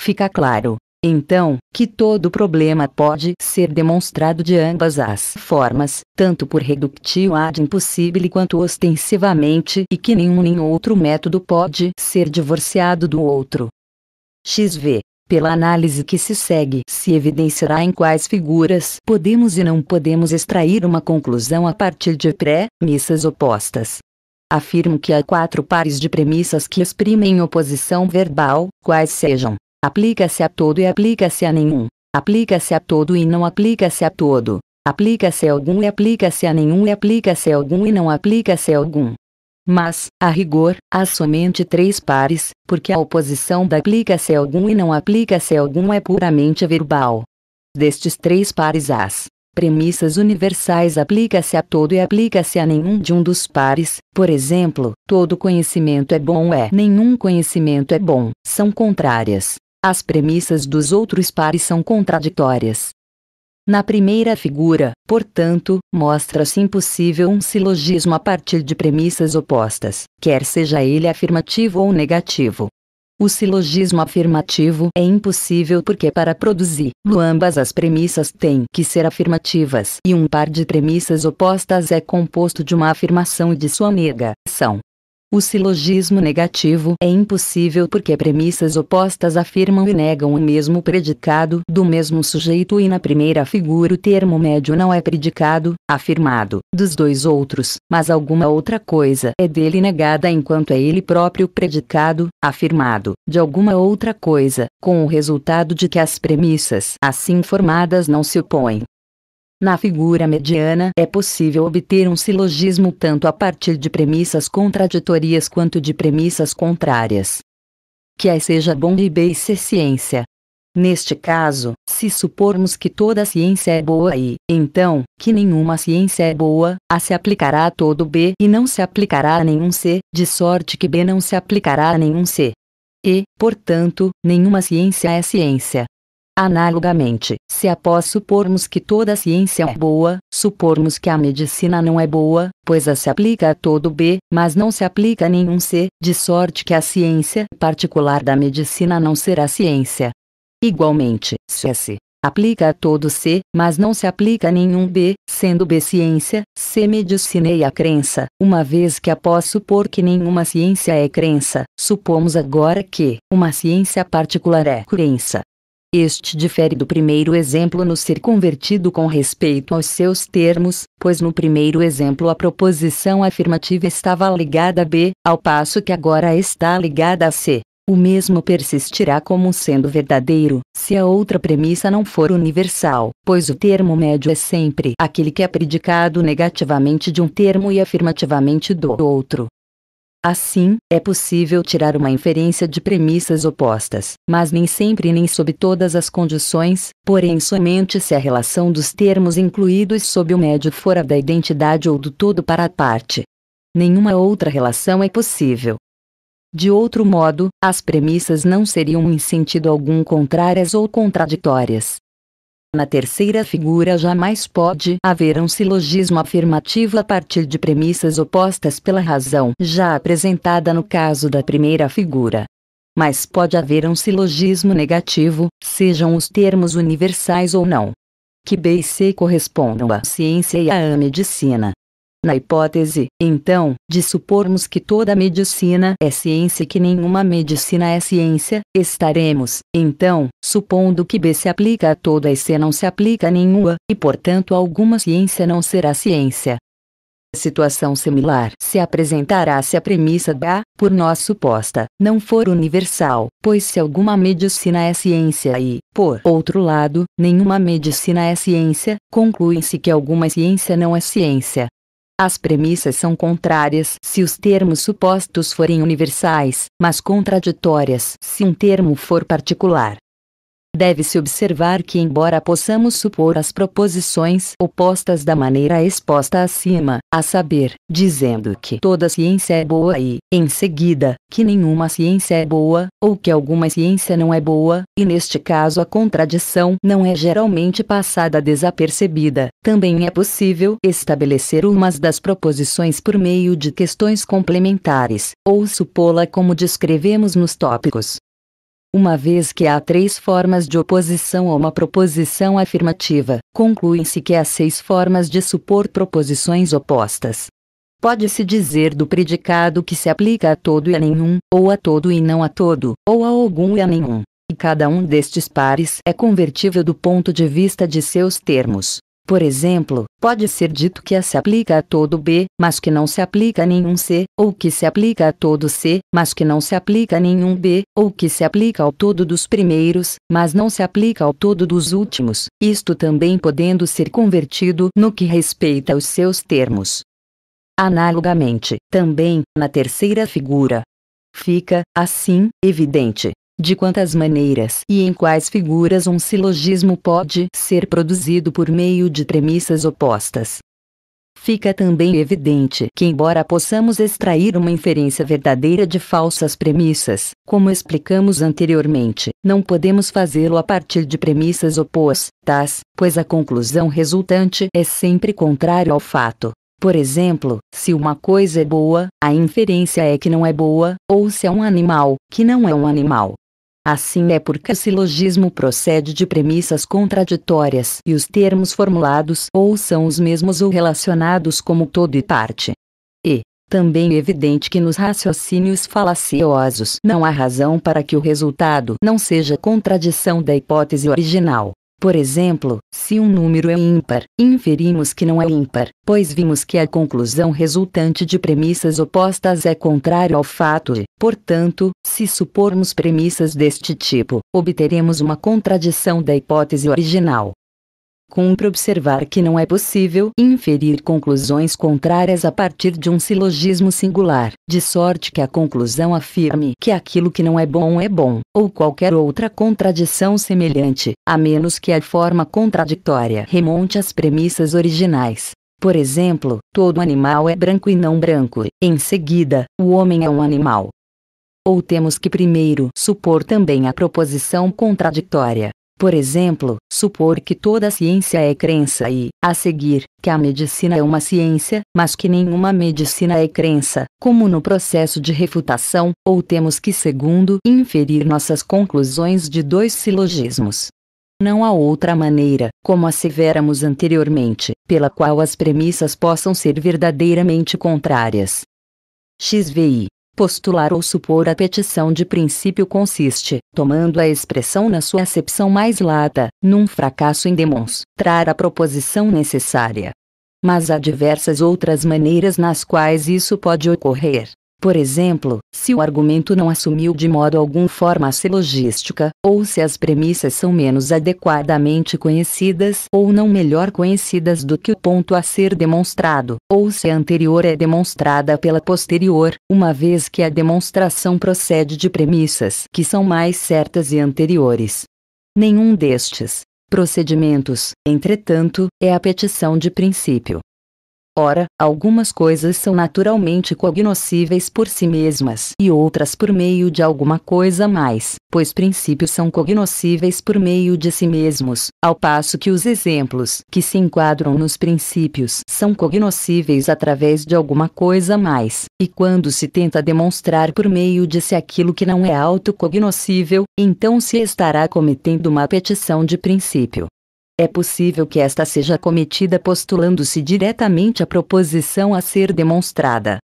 Fica claro então, que todo problema pode ser demonstrado de ambas as formas, tanto por reductio ad impossível quanto ostensivamente e que nenhum nem outro método pode ser divorciado do outro. XV. Pela análise que se segue, se evidenciará em quais figuras podemos e não podemos extrair uma conclusão a partir de pré-missas opostas. Afirmo que há quatro pares de premissas que exprimem oposição verbal, quais sejam Aplica-se a todo e aplica-se a nenhum. Aplica-se a todo e não aplica-se a todo. Aplica-se a algum e aplica-se a nenhum e aplica-se a algum e não aplica-se a algum. Mas, a rigor, há somente três pares, porque a oposição da aplica-se a algum e não aplica-se a algum é puramente verbal. Destes três pares as premissas universais aplica-se a todo e aplica-se a nenhum de um dos pares, por exemplo, todo conhecimento é bom é nenhum conhecimento é bom, são contrárias. As premissas dos outros pares são contraditórias. Na primeira figura, portanto, mostra-se impossível um silogismo a partir de premissas opostas, quer seja ele afirmativo ou negativo. O silogismo afirmativo é impossível porque para produzir ambas as premissas têm que ser afirmativas e um par de premissas opostas é composto de uma afirmação e de sua negação. O silogismo negativo é impossível porque premissas opostas afirmam e negam o mesmo predicado do mesmo sujeito e na primeira figura o termo médio não é predicado, afirmado, dos dois outros, mas alguma outra coisa é dele negada enquanto é ele próprio predicado, afirmado, de alguma outra coisa, com o resultado de que as premissas assim formadas não se opõem, na figura mediana é possível obter um silogismo tanto a partir de premissas contraditórias quanto de premissas contrárias. Que A seja bom e B ser ciência. Neste caso, se supormos que toda ciência é boa e, então, que nenhuma ciência é boa, A se aplicará a todo B e não se aplicará a nenhum C, de sorte que B não se aplicará a nenhum C. E, portanto, nenhuma ciência é ciência. Analogamente, se após supormos que toda a ciência é boa, supormos que a medicina não é boa, pois a se aplica a todo B, mas não se aplica a nenhum C, de sorte que a ciência particular da medicina não será ciência. Igualmente, se S aplica a todo C, mas não se aplica a nenhum B, sendo B ciência, C medicina e a crença, uma vez que após supor que nenhuma ciência é crença, supomos agora que uma ciência particular é crença. Este difere do primeiro exemplo no ser convertido com respeito aos seus termos, pois no primeiro exemplo a proposição afirmativa estava ligada a B, ao passo que agora está ligada a C. O mesmo persistirá como sendo verdadeiro, se a outra premissa não for universal, pois o termo médio é sempre aquele que é predicado negativamente de um termo e afirmativamente do outro. Assim, é possível tirar uma inferência de premissas opostas, mas nem sempre nem sob todas as condições, porém somente se a relação dos termos incluídos sob o médio fora da identidade ou do todo para a parte. Nenhuma outra relação é possível. De outro modo, as premissas não seriam em sentido algum contrárias ou contraditórias, na terceira figura jamais pode haver um silogismo afirmativo a partir de premissas opostas pela razão já apresentada no caso da primeira figura. Mas pode haver um silogismo negativo, sejam os termos universais ou não. Que B e C correspondam à ciência e à medicina na hipótese, então, de supormos que toda medicina é ciência e que nenhuma medicina é ciência, estaremos, então, supondo que B se aplica a toda e C não se aplica a nenhuma, e portanto alguma ciência não será ciência. Situação similar se apresentará se a premissa da, por nós suposta, não for universal, pois se alguma medicina é ciência e, por outro lado, nenhuma medicina é ciência, conclui-se que alguma ciência não é ciência. As premissas são contrárias se os termos supostos forem universais, mas contraditórias se um termo for particular deve-se observar que, embora possamos supor as proposições opostas da maneira exposta acima, a saber, dizendo que toda ciência é boa e, em seguida, que nenhuma ciência é boa, ou que alguma ciência não é boa, e neste caso a contradição não é geralmente passada desapercebida, também é possível estabelecer umas das proposições por meio de questões complementares, ou supô-la como descrevemos nos tópicos. Uma vez que há três formas de oposição a uma proposição afirmativa, concluem-se que há seis formas de supor proposições opostas. Pode-se dizer do predicado que se aplica a todo e a nenhum, ou a todo e não a todo, ou a algum e a nenhum. E cada um destes pares é convertível do ponto de vista de seus termos. Por exemplo, pode ser dito que A se aplica a todo B, mas que não se aplica a nenhum C, ou que se aplica a todo C, mas que não se aplica a nenhum B, ou que se aplica ao todo dos primeiros, mas não se aplica ao todo dos últimos, isto também podendo ser convertido no que respeita aos seus termos. Analogamente, também, na terceira figura. Fica, assim, evidente, de quantas maneiras e em quais figuras um silogismo pode ser produzido por meio de premissas opostas. Fica também evidente que, embora possamos extrair uma inferência verdadeira de falsas premissas, como explicamos anteriormente, não podemos fazê-lo a partir de premissas opostas, pois a conclusão resultante é sempre contrária ao fato. Por exemplo, se uma coisa é boa, a inferência é que não é boa, ou se é um animal, que não é um animal. Assim é porque o silogismo procede de premissas contraditórias e os termos formulados ou são os mesmos ou relacionados como todo e parte. E, também é evidente que nos raciocínios falaciosos não há razão para que o resultado não seja contradição da hipótese original. Por exemplo, se um número é ímpar, inferimos que não é ímpar, pois vimos que a conclusão resultante de premissas opostas é contrária ao fato e, portanto, se supormos premissas deste tipo, obteremos uma contradição da hipótese original. Cumpre observar que não é possível inferir conclusões contrárias a partir de um silogismo singular, de sorte que a conclusão afirme que aquilo que não é bom é bom, ou qualquer outra contradição semelhante, a menos que a forma contraditória remonte às premissas originais. Por exemplo, todo animal é branco e não branco, em seguida, o homem é um animal. Ou temos que primeiro supor também a proposição contraditória, por exemplo, supor que toda ciência é crença e, a seguir, que a medicina é uma ciência, mas que nenhuma medicina é crença, como no processo de refutação, ou temos que, segundo, inferir nossas conclusões de dois silogismos. Não há outra maneira, como asseveramos anteriormente, pela qual as premissas possam ser verdadeiramente contrárias. XVI Postular ou supor a petição de princípio consiste, tomando a expressão na sua acepção mais lata, num fracasso em demonstrar a proposição necessária. Mas há diversas outras maneiras nas quais isso pode ocorrer. Por exemplo, se o argumento não assumiu de modo algum forma silogística, ou se as premissas são menos adequadamente conhecidas ou não melhor conhecidas do que o ponto a ser demonstrado, ou se a anterior é demonstrada pela posterior, uma vez que a demonstração procede de premissas que são mais certas e anteriores. Nenhum destes procedimentos, entretanto, é a petição de princípio. Ora, algumas coisas são naturalmente cognoscíveis por si mesmas e outras por meio de alguma coisa mais, pois princípios são cognoscíveis por meio de si mesmos, ao passo que os exemplos que se enquadram nos princípios são cognoscíveis através de alguma coisa mais, e quando se tenta demonstrar por meio de si aquilo que não é autocognoscível, então se estará cometendo uma petição de princípio. É possível que esta seja cometida postulando-se diretamente à proposição a ser demonstrada.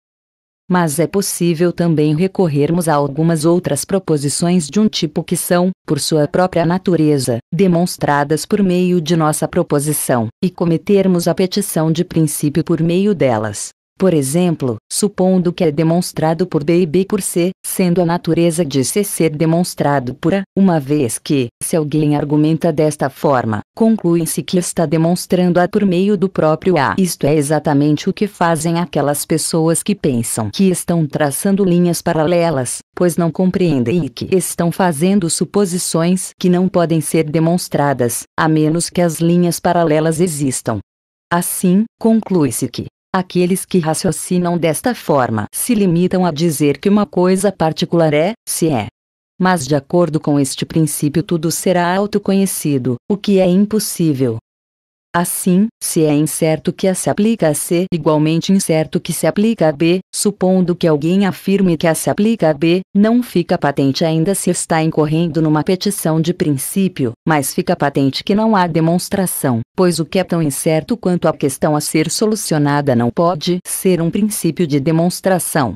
Mas é possível também recorrermos a algumas outras proposições de um tipo que são, por sua própria natureza, demonstradas por meio de nossa proposição, e cometermos a petição de princípio por meio delas. Por exemplo, supondo que é demonstrado por B e B por C, sendo a natureza de C ser demonstrado por A, uma vez que, se alguém argumenta desta forma, conclui-se que está demonstrando A por meio do próprio A. Isto é exatamente o que fazem aquelas pessoas que pensam que estão traçando linhas paralelas, pois não compreendem e que estão fazendo suposições que não podem ser demonstradas, a menos que as linhas paralelas existam. Assim, conclui-se que Aqueles que raciocinam desta forma se limitam a dizer que uma coisa particular é, se é. Mas de acordo com este princípio tudo será autoconhecido, o que é impossível, Assim, se é incerto que A se aplica a C igualmente incerto que se aplica a B, supondo que alguém afirme que A se aplica a B, não fica patente ainda se está incorrendo numa petição de princípio, mas fica patente que não há demonstração, pois o que é tão incerto quanto a questão a ser solucionada não pode ser um princípio de demonstração.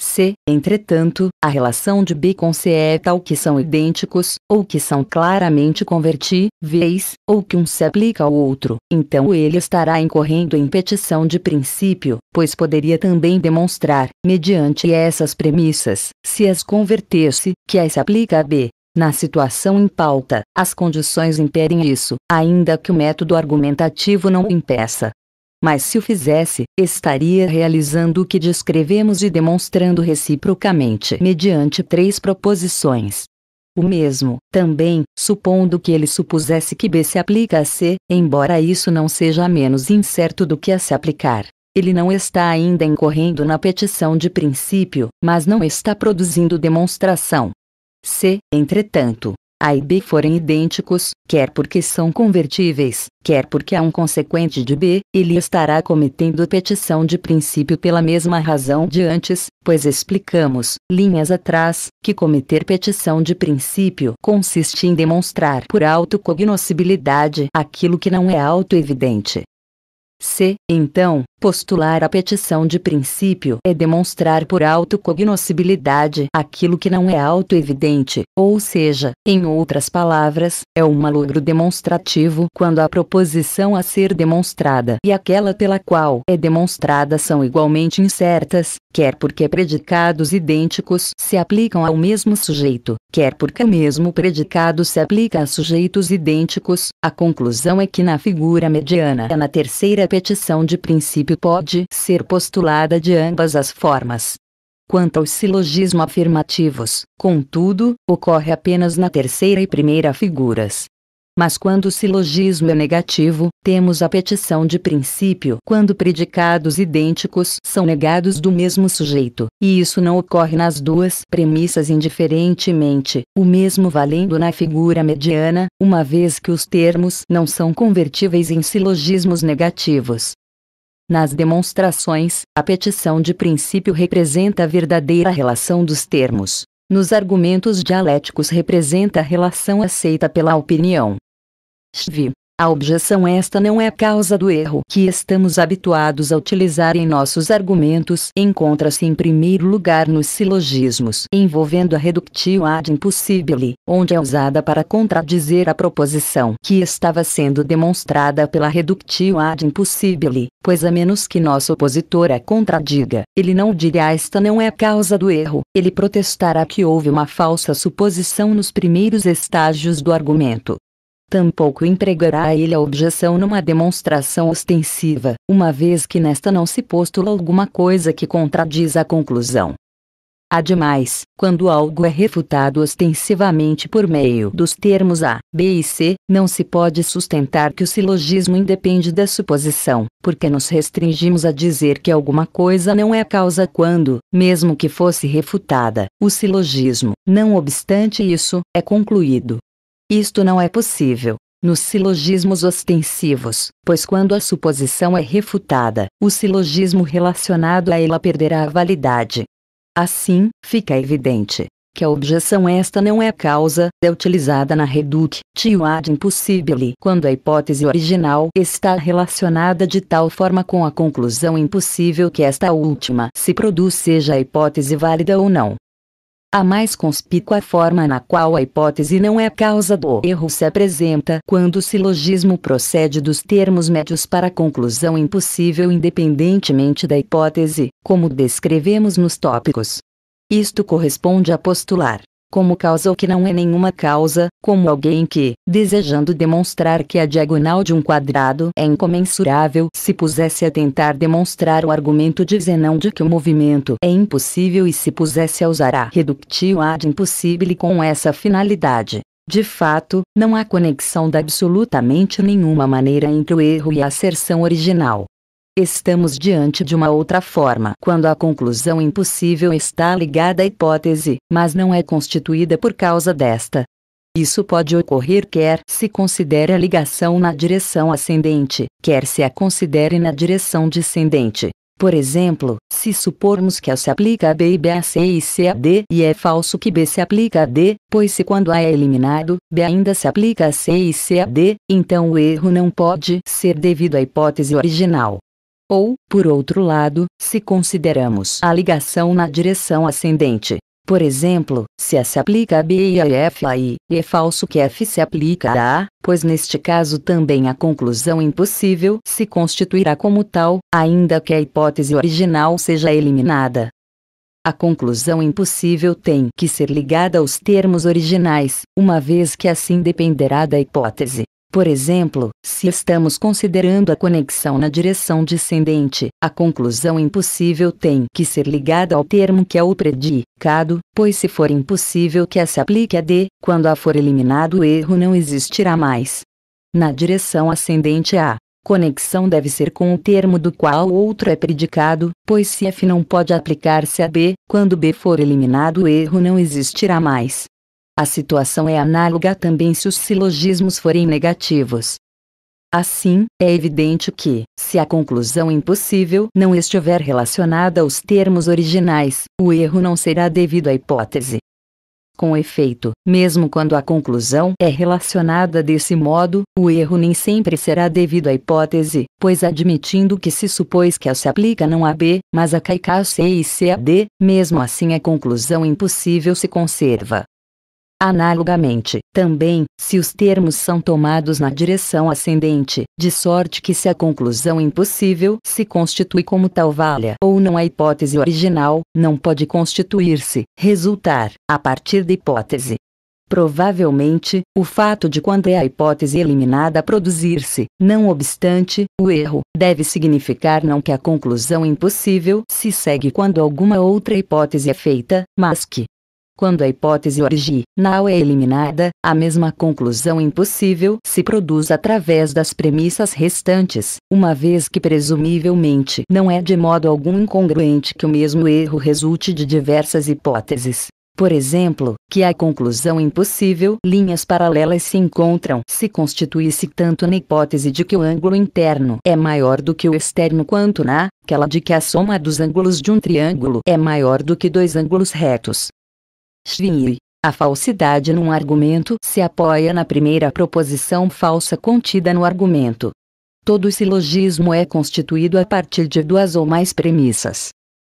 Se, entretanto, a relação de B com C é tal que são idênticos, ou que são claramente convertíveis, ou que um se aplica ao outro, então ele estará incorrendo em petição de princípio, pois poderia também demonstrar, mediante essas premissas, se as convertesse, que as se aplica a B. Na situação em pauta, as condições impedem isso, ainda que o método argumentativo não o impeça mas se o fizesse, estaria realizando o que descrevemos e demonstrando reciprocamente mediante três proposições. O mesmo, também, supondo que ele supusesse que B se aplica a C, embora isso não seja menos incerto do que a se aplicar. Ele não está ainda incorrendo na petição de princípio, mas não está produzindo demonstração. C, entretanto, a e B forem idênticos, quer porque são convertíveis, quer porque há um consequente de B, ele estará cometendo petição de princípio pela mesma razão de antes, pois explicamos, linhas atrás, que cometer petição de princípio consiste em demonstrar por autocognoscibilidade aquilo que não é autoevidente. C. Então, Postular a petição de princípio é demonstrar por autocognoscibilidade aquilo que não é autoevidente, ou seja, em outras palavras, é um malogro demonstrativo quando a proposição a ser demonstrada e aquela pela qual é demonstrada são igualmente incertas, quer porque predicados idênticos se aplicam ao mesmo sujeito, quer porque o mesmo predicado se aplica a sujeitos idênticos, a conclusão é que na figura mediana é na terceira petição de princípio pode ser postulada de ambas as formas. Quanto ao silogismo afirmativos, contudo, ocorre apenas na terceira e primeira figuras. Mas quando o silogismo é negativo, temos a petição de princípio quando predicados idênticos são negados do mesmo sujeito, e isso não ocorre nas duas premissas indiferentemente, o mesmo valendo na figura mediana, uma vez que os termos não são convertíveis em silogismos negativos. Nas demonstrações, a petição de princípio representa a verdadeira relação dos termos. Nos argumentos dialéticos representa a relação aceita pela opinião. Shvi a objeção esta não é a causa do erro que estamos habituados a utilizar em nossos argumentos. Encontra-se em primeiro lugar nos silogismos envolvendo a reductio ad impossibile, onde é usada para contradizer a proposição que estava sendo demonstrada pela reductio ad impossibile, pois a menos que nosso opositor a contradiga, ele não dirá esta não é a causa do erro, ele protestará que houve uma falsa suposição nos primeiros estágios do argumento. Tampouco empregará ele a objeção numa demonstração ostensiva, uma vez que nesta não se postula alguma coisa que contradiz a conclusão. Ademais, quando algo é refutado ostensivamente por meio dos termos A, B e C, não se pode sustentar que o silogismo independe da suposição, porque nos restringimos a dizer que alguma coisa não é causa quando, mesmo que fosse refutada, o silogismo, não obstante isso, é concluído. Isto não é possível nos silogismos ostensivos, pois quando a suposição é refutada, o silogismo relacionado a ela perderá a validade. Assim, fica evidente que a objeção esta não é causa, é utilizada na reductio ad impossibile quando a hipótese original está relacionada de tal forma com a conclusão impossível que esta última se produz seja a hipótese válida ou não. A mais conspícua forma na qual a hipótese não é causa do erro se apresenta quando o silogismo procede dos termos médios para conclusão impossível independentemente da hipótese, como descrevemos nos tópicos. Isto corresponde a postular como causa ou que não é nenhuma causa, como alguém que, desejando demonstrar que a diagonal de um quadrado é incomensurável, se pusesse a tentar demonstrar o argumento de Zenão de que o movimento é impossível e se pusesse a usar a reductio ad impossibile com essa finalidade. De fato, não há conexão de absolutamente nenhuma maneira entre o erro e a asserção original. Estamos diante de uma outra forma quando a conclusão impossível está ligada à hipótese, mas não é constituída por causa desta. Isso pode ocorrer quer se considere a ligação na direção ascendente, quer se a considere na direção descendente. Por exemplo, se supormos que A se aplica a B e B a C e C a D, e é falso que B se aplica a D, pois se quando A é eliminado, B ainda se aplica a C e C a D, então o erro não pode ser devido à hipótese original. Ou, por outro lado, se consideramos a ligação na direção ascendente. Por exemplo, se A se aplica a B e a F a I, é falso que F se aplica a A, pois neste caso também a conclusão impossível se constituirá como tal, ainda que a hipótese original seja eliminada. A conclusão impossível tem que ser ligada aos termos originais, uma vez que assim dependerá da hipótese. Por exemplo, se estamos considerando a conexão na direção descendente, a conclusão impossível tem que ser ligada ao termo que é o predicado, pois se for impossível que a se aplique a D, quando a for eliminado o erro não existirá mais. Na direção ascendente A, conexão deve ser com o termo do qual outro é predicado, pois se F não pode aplicar-se a B, quando B for eliminado o erro não existirá mais. A situação é análoga também se os silogismos forem negativos. Assim, é evidente que, se a conclusão impossível não estiver relacionada aos termos originais, o erro não será devido à hipótese. Com efeito, mesmo quando a conclusão é relacionada desse modo, o erro nem sempre será devido à hipótese, pois admitindo que se supôs que A se aplica não a B, mas a K e K a C e C a D, mesmo assim a conclusão impossível se conserva. Analogamente, também, se os termos são tomados na direção ascendente, de sorte que se a conclusão impossível se constitui como tal valha ou não a hipótese original, não pode constituir-se, resultar, a partir da hipótese. Provavelmente, o fato de quando é a hipótese eliminada produzir-se, não obstante, o erro, deve significar não que a conclusão impossível se segue quando alguma outra hipótese é feita, mas que, quando a hipótese original é eliminada, a mesma conclusão impossível se produz através das premissas restantes, uma vez que presumivelmente não é de modo algum incongruente que o mesmo erro resulte de diversas hipóteses. Por exemplo, que a conclusão impossível linhas paralelas se encontram se constituísse tanto na hipótese de que o ângulo interno é maior do que o externo quanto na aquela de que a soma dos ângulos de um triângulo é maior do que dois ângulos retos. Schwier. A falsidade num argumento se apoia na primeira proposição falsa contida no argumento. Todo silogismo é constituído a partir de duas ou mais premissas.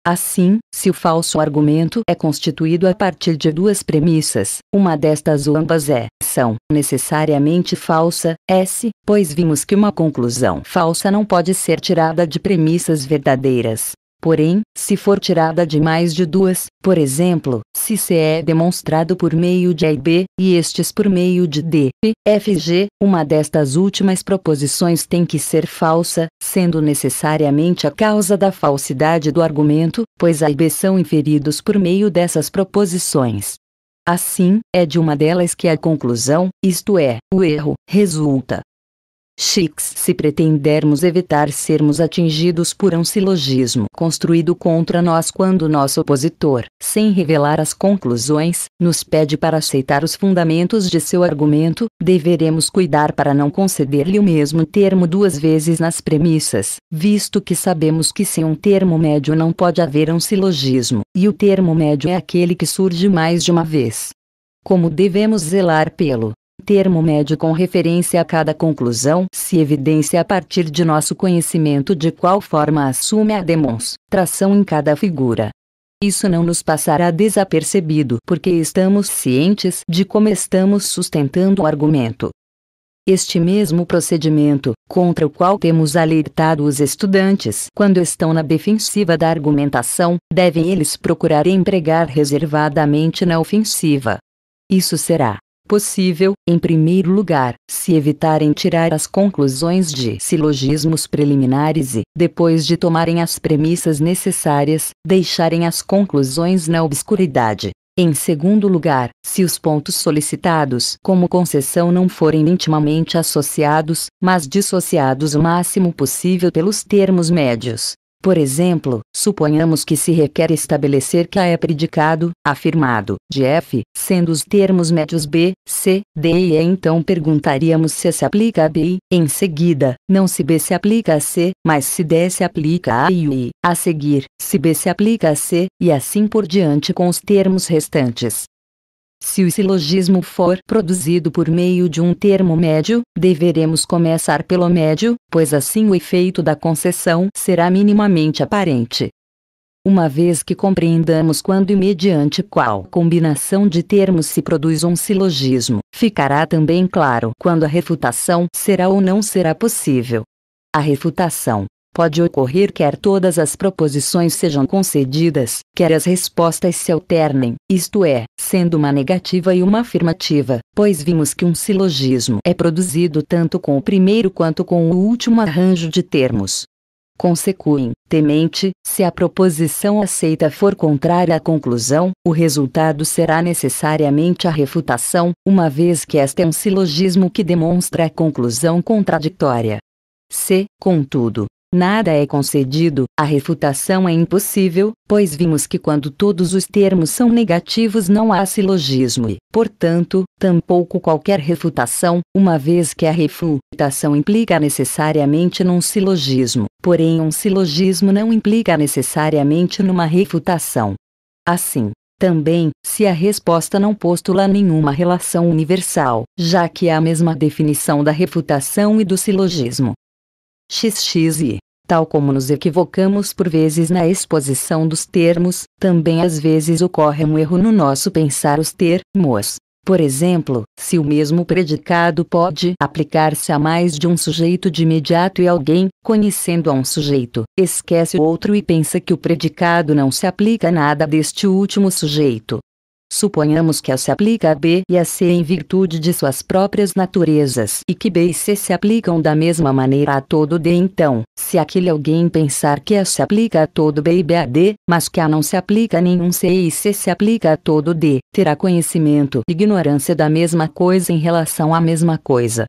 Assim, se o falso argumento é constituído a partir de duas premissas, uma destas ou ambas é, são, necessariamente falsa, é s, pois vimos que uma conclusão falsa não pode ser tirada de premissas verdadeiras. Porém, se for tirada de mais de duas, por exemplo, se C é demonstrado por meio de A e B, e estes por meio de D, F e G, uma destas últimas proposições tem que ser falsa, sendo necessariamente a causa da falsidade do argumento, pois A e B são inferidos por meio dessas proposições. Assim, é de uma delas que a conclusão, isto é, o erro, resulta. Chics se pretendermos evitar sermos atingidos por um silogismo construído contra nós quando nosso opositor, sem revelar as conclusões, nos pede para aceitar os fundamentos de seu argumento, deveremos cuidar para não conceder-lhe o mesmo termo duas vezes nas premissas, visto que sabemos que sem um termo médio não pode haver um silogismo, e o termo médio é aquele que surge mais de uma vez como devemos zelar pelo termo médio com referência a cada conclusão se evidencia a partir de nosso conhecimento de qual forma assume a demonstração em cada figura. Isso não nos passará desapercebido porque estamos cientes de como estamos sustentando o argumento. Este mesmo procedimento, contra o qual temos alertado os estudantes quando estão na defensiva da argumentação, devem eles procurar empregar reservadamente na ofensiva. Isso será possível, em primeiro lugar, se evitarem tirar as conclusões de silogismos preliminares e, depois de tomarem as premissas necessárias, deixarem as conclusões na obscuridade. Em segundo lugar, se os pontos solicitados como concessão não forem intimamente associados, mas dissociados o máximo possível pelos termos médios, por exemplo, suponhamos que se requer estabelecer que A é predicado, afirmado, de F, sendo os termos médios B, C, D e E então perguntaríamos se se aplica a B e, em seguida, não se B se aplica a C, mas se D se aplica a e U e, a seguir, se B se aplica a C, e assim por diante com os termos restantes. Se o silogismo for produzido por meio de um termo médio, deveremos começar pelo médio, pois assim o efeito da concessão será minimamente aparente. Uma vez que compreendamos quando e mediante qual combinação de termos se produz um silogismo, ficará também claro quando a refutação será ou não será possível. A refutação pode ocorrer quer todas as proposições sejam concedidas, quer as respostas se alternem, isto é, sendo uma negativa e uma afirmativa, pois vimos que um silogismo é produzido tanto com o primeiro quanto com o último arranjo de termos. Consequem, temente, se a proposição aceita for contrária à conclusão, o resultado será necessariamente a refutação, uma vez que esta é um silogismo que demonstra a conclusão contraditória. Se, contudo, nada é concedido, a refutação é impossível, pois vimos que quando todos os termos são negativos não há silogismo e, portanto, tampouco qualquer refutação, uma vez que a refutação implica necessariamente num silogismo, porém um silogismo não implica necessariamente numa refutação. Assim, também, se a resposta não postula nenhuma relação universal, já que é a mesma definição da refutação e do silogismo, xxi. Tal como nos equivocamos por vezes na exposição dos termos, também às vezes ocorre um erro no nosso pensar os termos. Por exemplo, se o mesmo predicado pode aplicar-se a mais de um sujeito de imediato e alguém, conhecendo a um sujeito, esquece o outro e pensa que o predicado não se aplica a nada deste último sujeito. Suponhamos que A se aplica a B e a C em virtude de suas próprias naturezas e que B e C se aplicam da mesma maneira a todo D então, se aquele alguém pensar que A se aplica a todo B e B a D, mas que A não se aplica a nenhum C e C se aplica a todo D, terá conhecimento e ignorância da mesma coisa em relação à mesma coisa.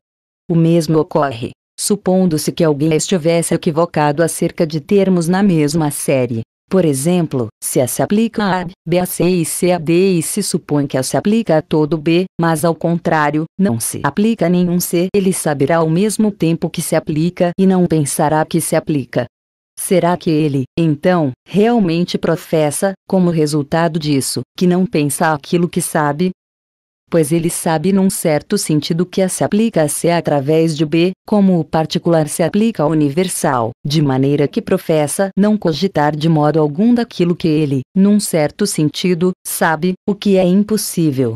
O mesmo ocorre, supondo-se que alguém estivesse equivocado acerca de termos na mesma série por exemplo, se A se aplica a B a C e C a D e se supõe que A se aplica a todo B, mas ao contrário, não se aplica a nenhum C, ele saberá ao mesmo tempo que se aplica e não pensará que se aplica. Será que ele, então, realmente professa, como resultado disso, que não pensa aquilo que sabe? pois ele sabe num certo sentido que a se aplica a C através de B, como o particular se aplica ao universal, de maneira que professa não cogitar de modo algum daquilo que ele, num certo sentido, sabe, o que é impossível.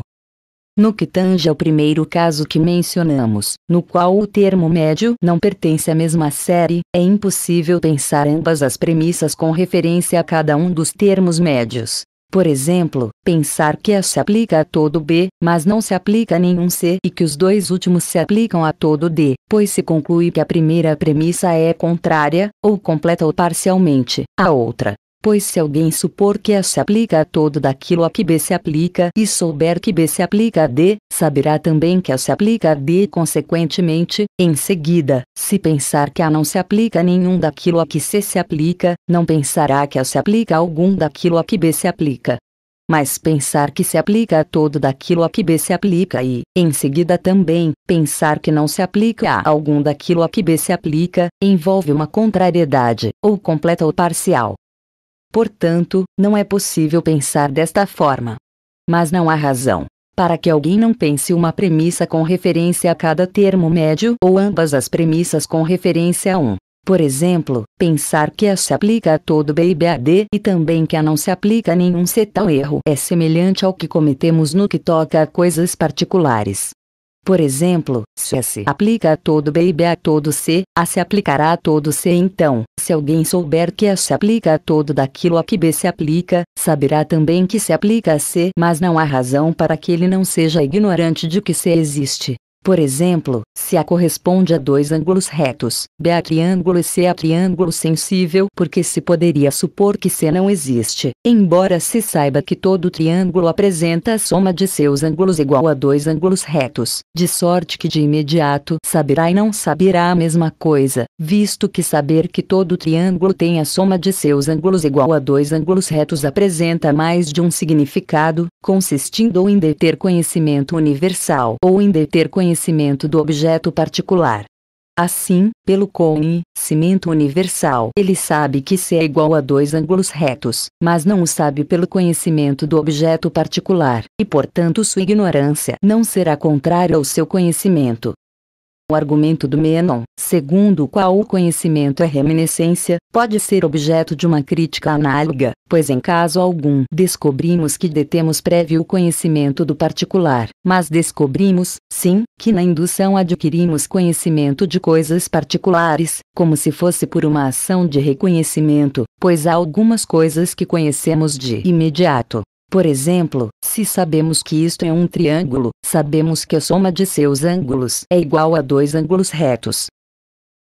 No que tange ao primeiro caso que mencionamos, no qual o termo médio não pertence à mesma série, é impossível pensar ambas as premissas com referência a cada um dos termos médios, por exemplo, pensar que A se aplica a todo B, mas não se aplica a nenhum C e que os dois últimos se aplicam a todo D, pois se conclui que a primeira premissa é contrária, ou completa ou parcialmente, à outra. Pois se alguém supor que A se aplica a todo daquilo a que B se aplica e souber que B se aplica a D, saberá também que A se aplica a D e consequentemente, em seguida, se pensar que A não se aplica a nenhum daquilo a que C se aplica, não pensará que A se aplica a algum daquilo a que B se aplica. Mas pensar que se aplica a todo daquilo a que B se aplica e, em seguida também, pensar que não se aplica a algum daquilo a que B se aplica, envolve uma contrariedade, ou completa ou parcial. Portanto, não é possível pensar desta forma. Mas não há razão para que alguém não pense uma premissa com referência a cada termo médio ou ambas as premissas com referência a um. Por exemplo, pensar que a se aplica a todo BIBAD e também que a não se aplica a nenhum C. Tal erro é semelhante ao que cometemos no que toca a coisas particulares. Por exemplo, se A se aplica a todo B e B a todo C, A se aplicará a todo C então, se alguém souber que A se aplica a todo daquilo a que B se aplica, saberá também que se aplica a C, mas não há razão para que ele não seja ignorante de que C existe. Por exemplo, se A corresponde a dois ângulos retos, B a triângulo e C a triângulo sensível, porque se poderia supor que C não existe, embora se saiba que todo triângulo apresenta a soma de seus ângulos igual a dois ângulos retos, de sorte que de imediato saberá e não saberá a mesma coisa, visto que saber que todo triângulo tem a soma de seus ângulos igual a dois ângulos retos apresenta mais de um significado, consistindo ou em deter conhecimento universal ou em deter conhecimento conhecimento do objeto particular. Assim, pelo conhecimento universal, ele sabe que C é igual a dois ângulos retos, mas não o sabe pelo conhecimento do objeto particular, e portanto sua ignorância não será contrária ao seu conhecimento. O argumento do Menon, segundo o qual o conhecimento é reminiscência, pode ser objeto de uma crítica análoga, pois em caso algum descobrimos que detemos prévio conhecimento do particular, mas descobrimos, sim, que na indução adquirimos conhecimento de coisas particulares, como se fosse por uma ação de reconhecimento, pois há algumas coisas que conhecemos de imediato, por exemplo, se sabemos que isto é um triângulo, sabemos que a soma de seus ângulos é igual a dois ângulos retos.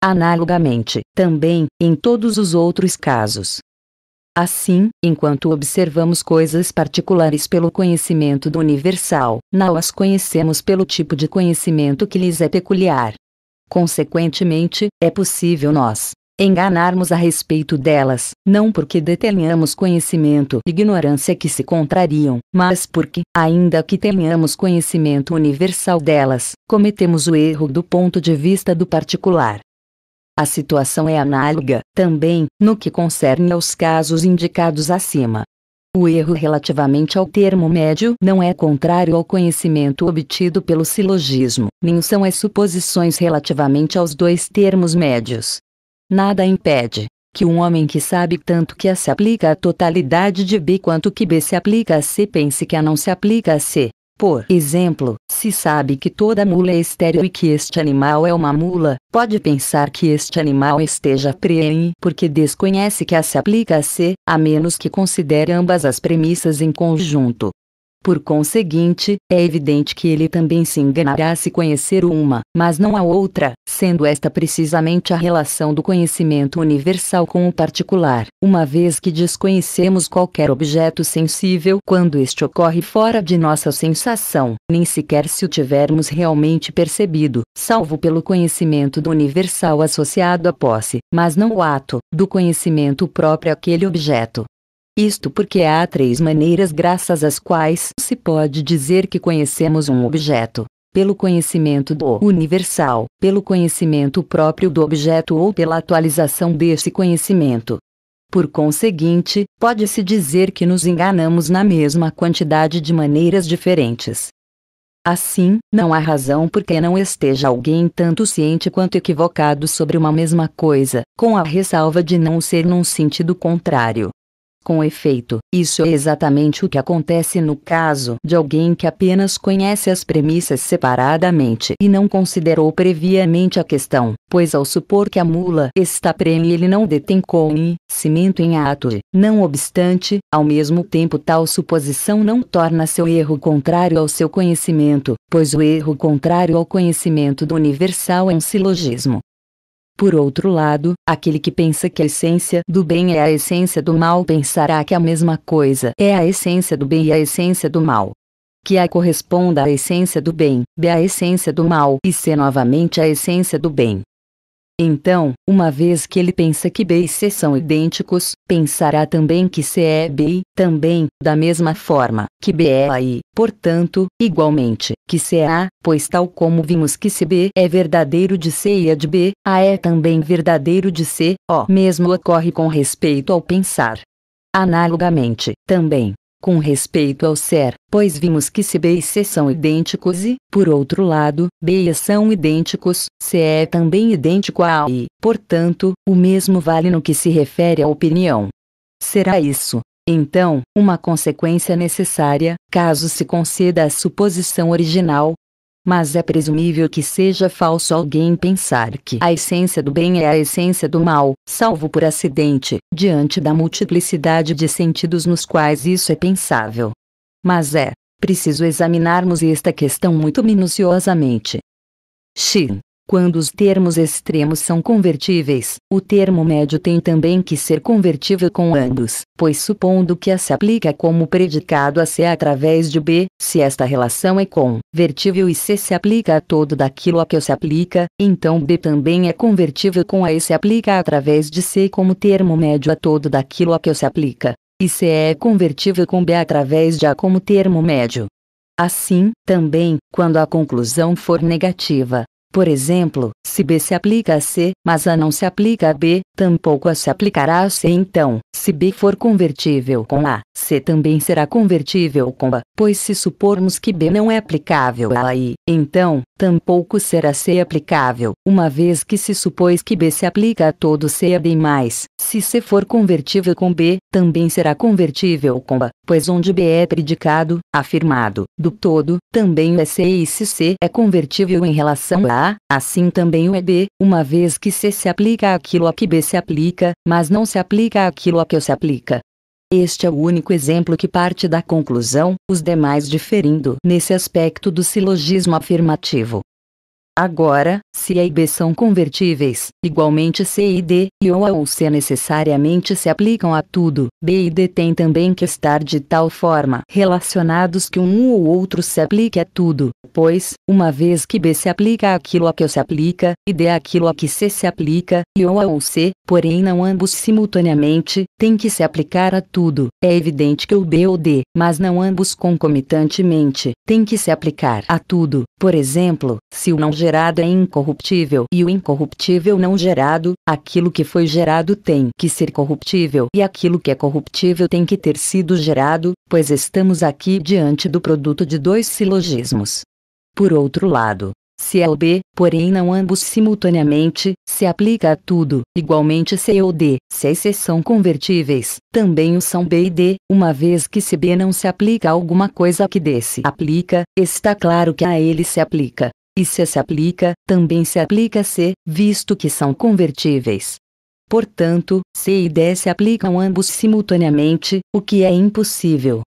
Analogamente, também, em todos os outros casos. Assim, enquanto observamos coisas particulares pelo conhecimento do universal, não as conhecemos pelo tipo de conhecimento que lhes é peculiar. Consequentemente, é possível nós enganarmos a respeito delas, não porque detenhamos conhecimento e ignorância que se contrariam, mas porque, ainda que tenhamos conhecimento universal delas, cometemos o erro do ponto de vista do particular. A situação é análoga, também, no que concerne aos casos indicados acima. O erro relativamente ao termo médio não é contrário ao conhecimento obtido pelo silogismo, nem são as suposições relativamente aos dois termos médios, nada impede que um homem que sabe tanto que A se aplica à totalidade de B quanto que B se aplica a C pense que A não se aplica a C. Por exemplo, se sabe que toda mula é estéreo e que este animal é uma mula, pode pensar que este animal esteja preen porque desconhece que A se aplica a C, a menos que considere ambas as premissas em conjunto. Por conseguinte, é evidente que ele também se enganará se conhecer uma, mas não a outra, sendo esta precisamente a relação do conhecimento universal com o particular, uma vez que desconhecemos qualquer objeto sensível quando este ocorre fora de nossa sensação, nem sequer se o tivermos realmente percebido, salvo pelo conhecimento do universal associado à posse, mas não o ato, do conhecimento próprio àquele objeto. Isto porque há três maneiras graças às quais se pode dizer que conhecemos um objeto: pelo conhecimento do universal, pelo conhecimento próprio do objeto ou pela atualização desse conhecimento. Por conseguinte, pode-se dizer que nos enganamos na mesma quantidade de maneiras diferentes. Assim, não há razão por que não esteja alguém tanto ciente quanto equivocado sobre uma mesma coisa, com a ressalva de não ser num sentido contrário. Com efeito, isso é exatamente o que acontece no caso de alguém que apenas conhece as premissas separadamente e não considerou previamente a questão, pois ao supor que a mula está prêmio ele não detém conhecimento em ato e, não obstante, ao mesmo tempo tal suposição não torna seu erro contrário ao seu conhecimento, pois o erro contrário ao conhecimento do universal é um silogismo, por outro lado, aquele que pensa que a essência do bem é a essência do mal pensará que a mesma coisa é a essência do bem e a essência do mal. Que A corresponda à essência do bem, B à essência do mal e C novamente a essência do bem. Então, uma vez que ele pensa que B e C são idênticos, pensará também que C é b, também, da mesma forma, que B é e, portanto, igualmente, que C é A, pois tal como vimos que b é verdadeiro de C e A de B, A é também verdadeiro de C, O mesmo ocorre com respeito ao pensar. Analogamente, também, com respeito ao ser, pois vimos que se B e C são idênticos e, por outro lado, B e são idênticos, C é também idêntico a A e, portanto, o mesmo vale no que se refere à opinião. Será isso, então, uma consequência necessária, caso se conceda a suposição original, mas é presumível que seja falso alguém pensar que a essência do bem é a essência do mal, salvo por acidente, diante da multiplicidade de sentidos nos quais isso é pensável. Mas é preciso examinarmos esta questão muito minuciosamente. Shin quando os termos extremos são convertíveis, o termo médio tem também que ser convertível com ambos, pois supondo que A se aplica como predicado a C através de B, se esta relação é convertível e C se aplica a todo daquilo a que se aplica, então B também é convertível com A e se aplica através de C como termo médio a todo daquilo a que se aplica. E C é convertível com B através de A como termo médio. Assim, também, quando a conclusão for negativa, por exemplo, se B se aplica a C, mas A não se aplica a B, tampouco A se aplicará a C então, se B for convertível com A, C também será convertível com A, pois se supormos que B não é aplicável a A, então, Tampouco será C aplicável, uma vez que se supôs que B se aplica a todo C a mais. Se C for convertível com B, também será convertível com A, pois onde B é predicado, afirmado, do todo, também o é C e se C é convertível em relação a A, assim também o é B, uma vez que C se aplica àquilo a que B se aplica, mas não se aplica àquilo a que O se aplica. Este é o único exemplo que parte da conclusão, os demais diferindo nesse aspecto do silogismo afirmativo. Agora, se A e B são convertíveis, igualmente C e D, e ou A ou C necessariamente se aplicam a tudo. B e D têm também que estar de tal forma relacionados que um ou outro se aplique a tudo, pois, uma vez que B se aplica àquilo a que se aplica, e D àquilo a que C se aplica, e ou A ou C, porém não ambos simultaneamente, tem que se aplicar a tudo. É evidente que o B ou D, mas não ambos concomitantemente, tem que se aplicar a tudo. Por exemplo, se o não gerado é incorruptível e o incorruptível não gerado, aquilo que foi gerado tem que ser corruptível e aquilo que é corruptível tem que ter sido gerado, pois estamos aqui diante do produto de dois silogismos. Por outro lado, se é o B, porém não ambos simultaneamente, se aplica a tudo, igualmente C é ou D, se as é C são convertíveis, também o são B e D, uma vez que se B não se aplica a alguma coisa que D se aplica, está claro que a ele se aplica. E se se aplica, também se aplica C, visto que são convertíveis. Portanto, C e D se aplicam ambos simultaneamente, o que é impossível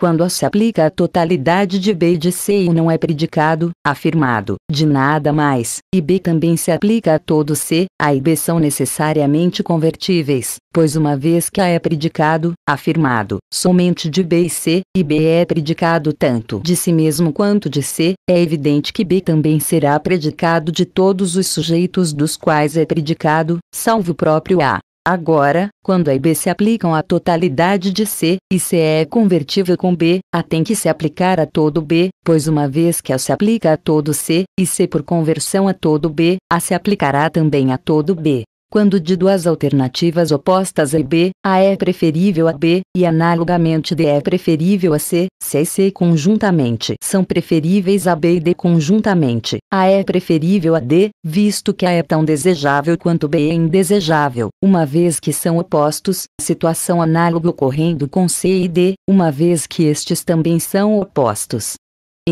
quando se aplica a totalidade de B e de C e não é predicado, afirmado, de nada mais, e B também se aplica a todo C, A e B são necessariamente convertíveis, pois uma vez que A é predicado, afirmado, somente de B e C, e B é predicado tanto de si mesmo quanto de C, é evidente que B também será predicado de todos os sujeitos dos quais é predicado, salvo o próprio A. Agora, quando a e B se aplicam à totalidade de C, e C é convertível com B, A tem que se aplicar a todo B, pois uma vez que A se aplica a todo C, e C por conversão a todo B, A se aplicará também a todo B. Quando de duas alternativas opostas A e B, A é preferível a B, e analogamente D é preferível a C, se A e C conjuntamente são preferíveis a B e D conjuntamente, A é preferível a D, visto que A é tão desejável quanto B é indesejável, uma vez que são opostos, situação análoga ocorrendo com C e D, uma vez que estes também são opostos.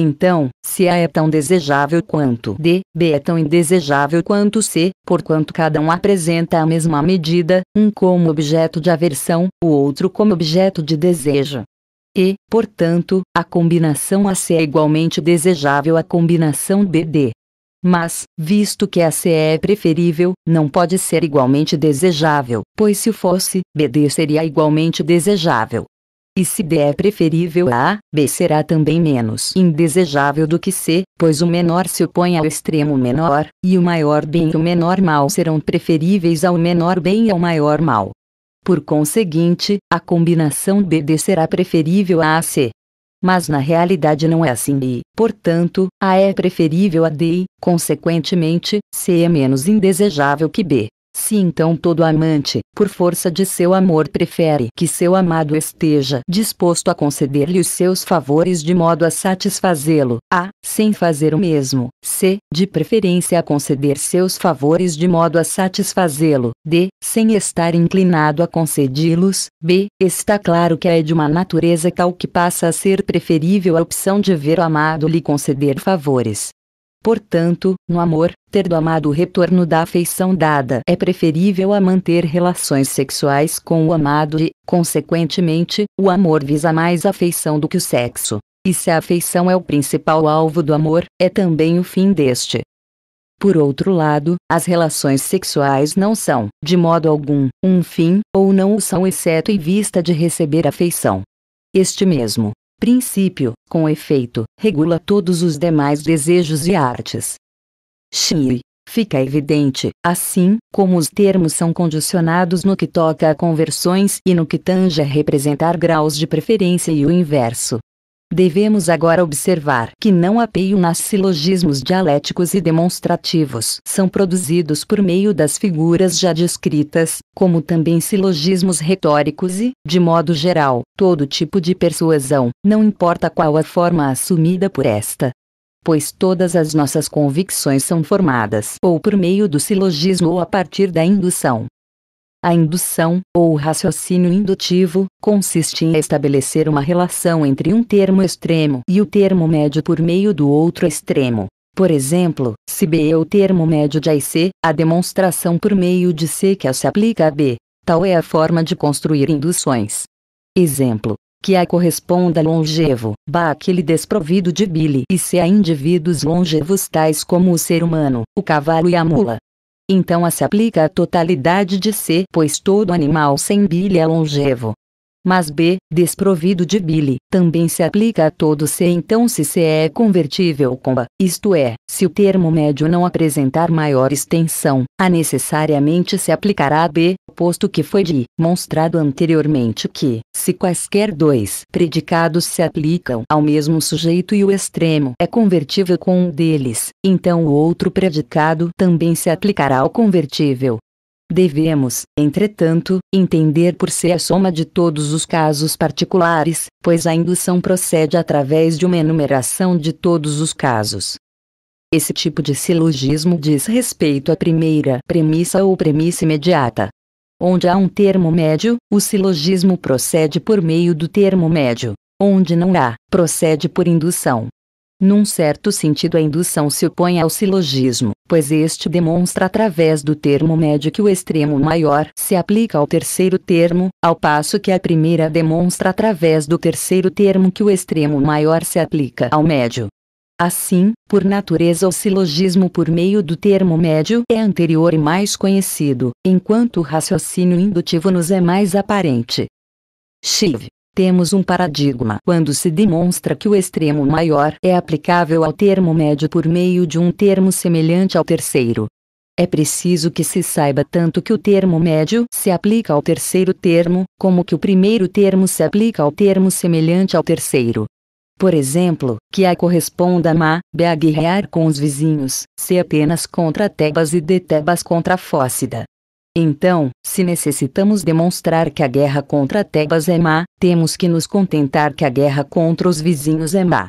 Então, se A é tão desejável quanto D, B é tão indesejável quanto C, porquanto cada um apresenta a mesma medida, um como objeto de aversão, o outro como objeto de desejo. E, portanto, a combinação AC é igualmente desejável à combinação BD. Mas, visto que AC é preferível, não pode ser igualmente desejável, pois se fosse, BD seria igualmente desejável. E se D é preferível a B será também menos indesejável do que C, pois o menor se opõe ao extremo menor, e o maior bem e o menor mal serão preferíveis ao menor bem e ao maior mal. Por conseguinte, a combinação BD será preferível a AC. Mas na realidade não é assim e, portanto, A é preferível a D e, consequentemente, C é menos indesejável que B. Se então todo amante, por força de seu amor, prefere que seu amado esteja disposto a conceder-lhe os seus favores de modo a satisfazê-lo, a, sem fazer o mesmo, c, de preferência a conceder seus favores de modo a satisfazê-lo, d, sem estar inclinado a concedi-los, b, está claro que é de uma natureza tal que passa a ser preferível a opção de ver o amado lhe conceder favores, Portanto, no amor, ter do amado o retorno da afeição dada é preferível a manter relações sexuais com o amado e, consequentemente, o amor visa mais afeição do que o sexo. E se a afeição é o principal alvo do amor, é também o fim deste. Por outro lado, as relações sexuais não são, de modo algum, um fim, ou não o são exceto em vista de receber afeição. Este mesmo princípio, com efeito, regula todos os demais desejos e artes. Xi. Fica evidente, assim, como os termos são condicionados no que toca a conversões e no que tange a representar graus de preferência e o inverso, Devemos agora observar que não apenas silogismos dialéticos e demonstrativos são produzidos por meio das figuras já descritas, como também silogismos retóricos e, de modo geral, todo tipo de persuasão, não importa qual a forma assumida por esta. Pois todas as nossas convicções são formadas ou por meio do silogismo ou a partir da indução, a indução, ou raciocínio indutivo, consiste em estabelecer uma relação entre um termo extremo e o termo médio por meio do outro extremo. Por exemplo, se B é o termo médio de A e C, a demonstração por meio de C que A se aplica a B. Tal é a forma de construir induções. Exemplo. Que A corresponda longevo, Ba aquele desprovido de bile e C a indivíduos longevos tais como o ser humano, o cavalo e a mula então a se aplica a totalidade de C, pois todo animal sem bile é longevo mas B, desprovido de bile, também se aplica a todo C então se C é convertível com B, isto é, se o termo médio não apresentar maior extensão, A necessariamente se aplicará a B, posto que foi demonstrado anteriormente que, se quaisquer dois predicados se aplicam ao mesmo sujeito e o extremo é convertível com um deles, então o outro predicado também se aplicará ao convertível, Devemos, entretanto, entender por ser si a soma de todos os casos particulares, pois a indução procede através de uma enumeração de todos os casos. Esse tipo de silogismo diz respeito à primeira premissa ou premissa imediata. Onde há um termo médio, o silogismo procede por meio do termo médio. Onde não há, procede por indução. Num certo sentido, a indução se opõe ao silogismo, pois este demonstra através do termo médio que o extremo maior se aplica ao terceiro termo, ao passo que a primeira demonstra através do terceiro termo que o extremo maior se aplica ao médio. Assim, por natureza, o silogismo por meio do termo médio é anterior e mais conhecido, enquanto o raciocínio indutivo nos é mais aparente. Chive temos um paradigma quando se demonstra que o extremo maior é aplicável ao termo médio por meio de um termo semelhante ao terceiro. É preciso que se saiba tanto que o termo médio se aplica ao terceiro termo, como que o primeiro termo se aplica ao termo semelhante ao terceiro. Por exemplo, que A corresponda a Ma, B a com os vizinhos, C apenas contra Tebas e D Tebas contra Fócida. Então, se necessitamos demonstrar que a guerra contra Tebas é má, temos que nos contentar que a guerra contra os vizinhos é má.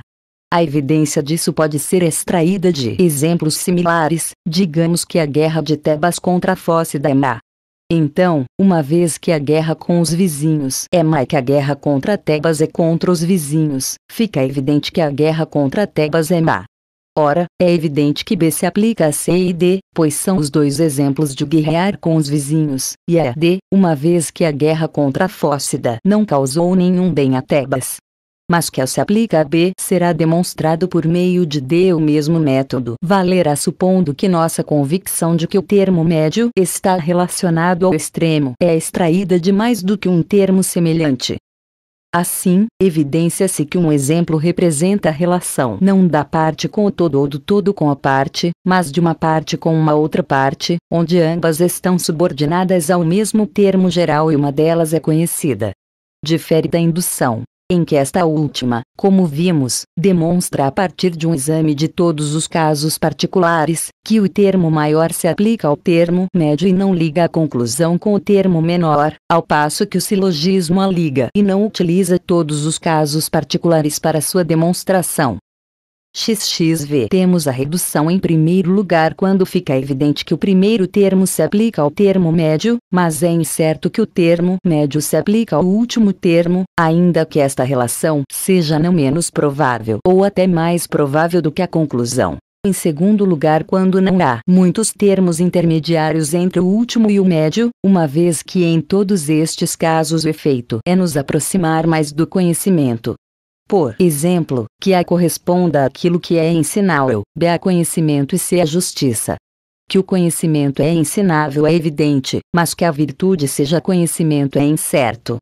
A evidência disso pode ser extraída de exemplos similares, digamos que a guerra de Tebas contra Fócida é má. Então, uma vez que a guerra com os vizinhos é má e que a guerra contra Tebas é contra os vizinhos, fica evidente que a guerra contra Tebas é má. Ora, é evidente que B se aplica a C e D, pois são os dois exemplos de guerrear com os vizinhos, e a D, uma vez que a guerra contra a Fócida não causou nenhum bem a Tebas. Mas que a se aplica a B será demonstrado por meio de D o mesmo método. Valerá supondo que nossa convicção de que o termo médio está relacionado ao extremo é extraída de mais do que um termo semelhante. Assim, evidência-se que um exemplo representa a relação não da parte com o todo ou do todo com a parte, mas de uma parte com uma outra parte, onde ambas estão subordinadas ao mesmo termo geral e uma delas é conhecida. Difere da indução, em que esta última, como vimos, demonstra a partir de um exame de todos os casos particulares, que o termo maior se aplica ao termo médio e não liga a conclusão com o termo menor, ao passo que o silogismo a liga e não utiliza todos os casos particulares para sua demonstração. XXV Temos a redução em primeiro lugar quando fica evidente que o primeiro termo se aplica ao termo médio, mas é incerto que o termo médio se aplica ao último termo, ainda que esta relação seja não menos provável ou até mais provável do que a conclusão. Em segundo lugar, quando não há muitos termos intermediários entre o último e o médio, uma vez que em todos estes casos o efeito é nos aproximar mais do conhecimento, por exemplo, que A corresponda àquilo que é ensinável, B a conhecimento e C a justiça. Que o conhecimento é ensinável é evidente, mas que a virtude seja conhecimento é incerto.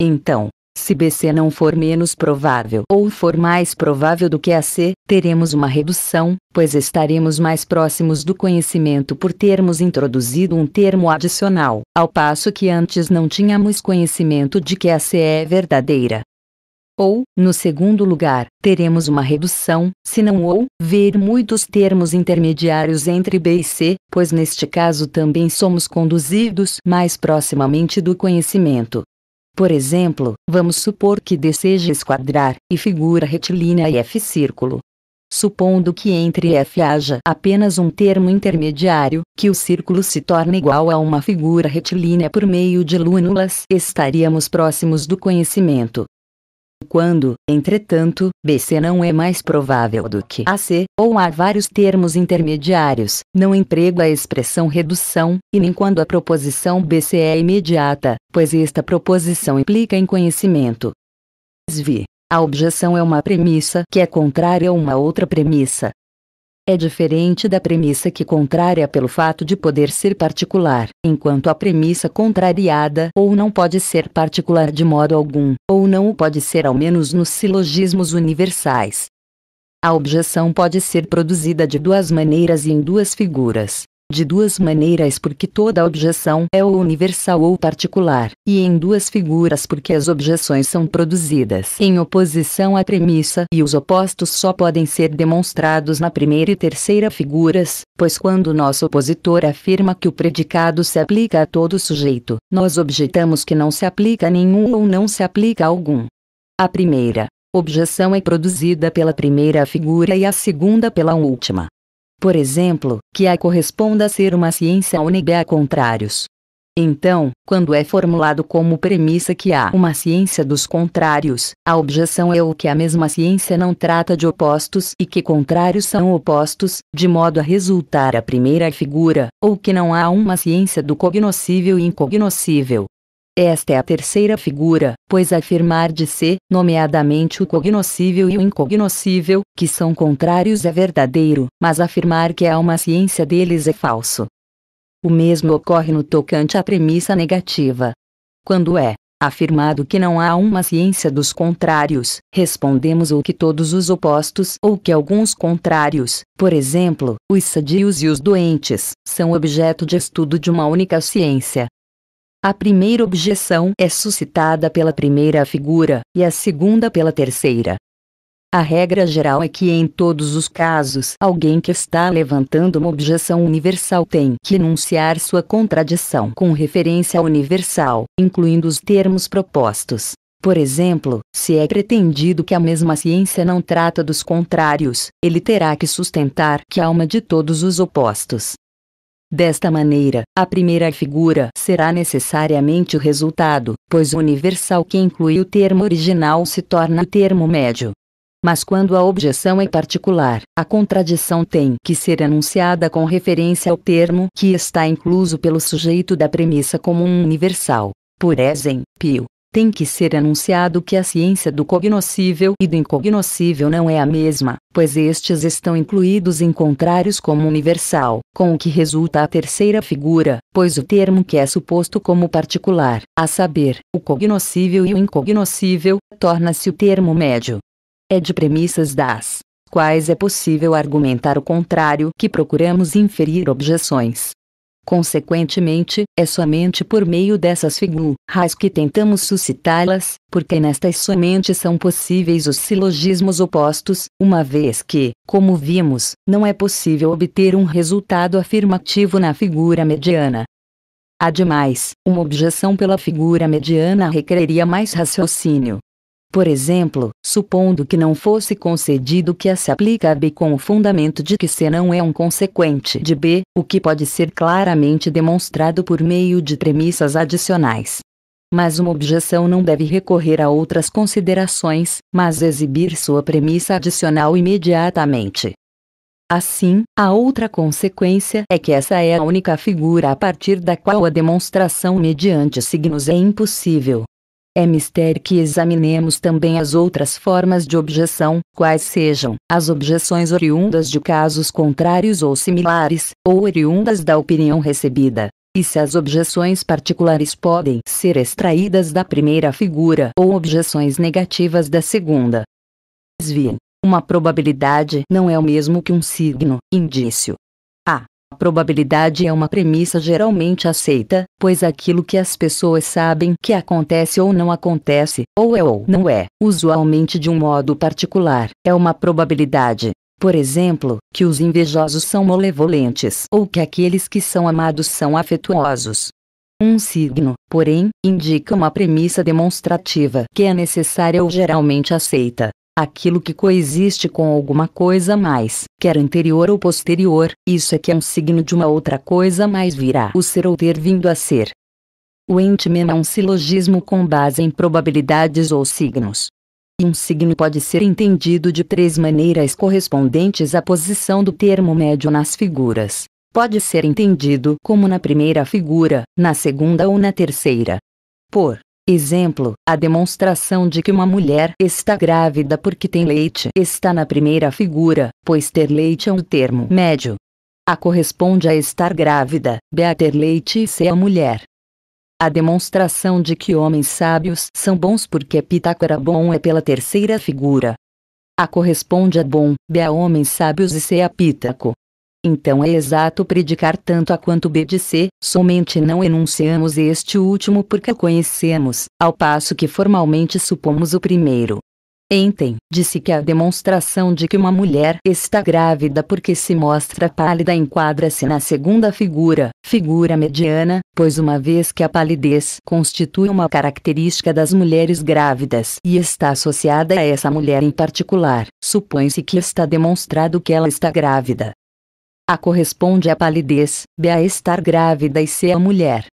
Então, se BC não for menos provável ou for mais provável do que AC, teremos uma redução, pois estaremos mais próximos do conhecimento por termos introduzido um termo adicional, ao passo que antes não tínhamos conhecimento de que AC é verdadeira. Ou, no segundo lugar, teremos uma redução, se não ou, ver muitos termos intermediários entre B e C, pois neste caso também somos conduzidos mais proximamente do conhecimento. Por exemplo, vamos supor que D seja esquadrar, e figura retilínea e F círculo. Supondo que entre F haja apenas um termo intermediário, que o círculo se torne igual a uma figura retilínea por meio de lúnulas, estaríamos próximos do conhecimento quando, entretanto, BC não é mais provável do que AC, ou há vários termos intermediários, não emprego a é expressão redução, e nem quando a proposição BC é imediata, pois esta proposição implica em conhecimento. Vi. A objeção é uma premissa que é contrária a uma outra premissa, é diferente da premissa que contrária pelo fato de poder ser particular, enquanto a premissa contrariada ou não pode ser particular de modo algum, ou não o pode ser ao menos nos silogismos universais. A objeção pode ser produzida de duas maneiras e em duas figuras de duas maneiras porque toda objeção é universal ou particular, e em duas figuras porque as objeções são produzidas em oposição à premissa e os opostos só podem ser demonstrados na primeira e terceira figuras, pois quando nosso opositor afirma que o predicado se aplica a todo sujeito, nós objetamos que não se aplica a nenhum ou não se aplica a algum. A primeira objeção é produzida pela primeira figura e a segunda pela última por exemplo, que A corresponda a ser uma ciência ou negar contrários. Então, quando é formulado como premissa que há uma ciência dos contrários, a objeção é o que a mesma ciência não trata de opostos e que contrários são opostos, de modo a resultar a primeira figura, ou que não há uma ciência do cognoscível e incognoscível, esta é a terceira figura, pois afirmar de si, nomeadamente o cognoscível e o incognoscível, que são contrários é verdadeiro, mas afirmar que há uma ciência deles é falso. O mesmo ocorre no tocante à premissa negativa. Quando é afirmado que não há uma ciência dos contrários, respondemos ou que todos os opostos ou que alguns contrários, por exemplo, os sadios e os doentes, são objeto de estudo de uma única ciência, a primeira objeção é suscitada pela primeira figura, e a segunda pela terceira. A regra geral é que em todos os casos alguém que está levantando uma objeção universal tem que enunciar sua contradição com referência universal, incluindo os termos propostos. Por exemplo, se é pretendido que a mesma ciência não trata dos contrários, ele terá que sustentar que há uma de todos os opostos. Desta maneira, a primeira figura será necessariamente o resultado, pois o universal que inclui o termo original se torna o termo médio. Mas quando a objeção é particular, a contradição tem que ser anunciada com referência ao termo que está incluso pelo sujeito da premissa como um universal. Por exemplo. Pio, tem que ser anunciado que a ciência do cognoscível e do incognoscível não é a mesma, pois estes estão incluídos em contrários como universal, com o que resulta a terceira figura, pois o termo que é suposto como particular, a saber, o cognoscível e o incognoscível, torna-se o termo médio. É de premissas das quais é possível argumentar o contrário que procuramos inferir objeções. Consequentemente, é somente por meio dessas figuras que tentamos suscitá-las, porque nestas somente são possíveis os silogismos opostos, uma vez que, como vimos, não é possível obter um resultado afirmativo na figura mediana. Ademais, uma objeção pela figura mediana requereria mais raciocínio, por exemplo, supondo que não fosse concedido que A se aplica a B com o fundamento de que C não é um consequente de B, o que pode ser claramente demonstrado por meio de premissas adicionais. Mas uma objeção não deve recorrer a outras considerações, mas exibir sua premissa adicional imediatamente. Assim, a outra consequência é que essa é a única figura a partir da qual a demonstração mediante signos é impossível, é mistério que examinemos também as outras formas de objeção, quais sejam as objeções oriundas de casos contrários ou similares, ou oriundas da opinião recebida, e se as objeções particulares podem ser extraídas da primeira figura ou objeções negativas da segunda. Desvio. Uma probabilidade não é o mesmo que um signo, indício. A Probabilidade é uma premissa geralmente aceita, pois aquilo que as pessoas sabem que acontece ou não acontece, ou é ou não é, usualmente de um modo particular, é uma probabilidade. Por exemplo, que os invejosos são malevolentes ou que aqueles que são amados são afetuosos. Um signo, porém, indica uma premissa demonstrativa que é necessária ou geralmente aceita, aquilo que coexiste com alguma coisa mais, quer anterior ou posterior, isso é que é um signo de uma outra coisa mais virá o ser ou ter vindo a ser. O ente é um silogismo com base em probabilidades ou signos. E um signo pode ser entendido de três maneiras correspondentes à posição do termo médio nas figuras. Pode ser entendido como na primeira figura, na segunda ou na terceira. Por Exemplo, a demonstração de que uma mulher está grávida porque tem leite está na primeira figura, pois ter leite é um termo médio. A corresponde a estar grávida, B a ter leite e C a mulher. A demonstração de que homens sábios são bons porque Pitágora era bom é pela terceira figura. A corresponde a bom, B a homens sábios e C a Pitaco. Então é exato predicar tanto a quanto B de C, somente não enunciamos este último porque o conhecemos, ao passo que formalmente supomos o primeiro. Enten disse que a demonstração de que uma mulher está grávida porque se mostra pálida enquadra-se na segunda figura, figura mediana, pois uma vez que a palidez constitui uma característica das mulheres grávidas e está associada a essa mulher em particular, supõe-se que está demonstrado que ela está grávida. A corresponde à palidez, B a estar grávida e C a mulher.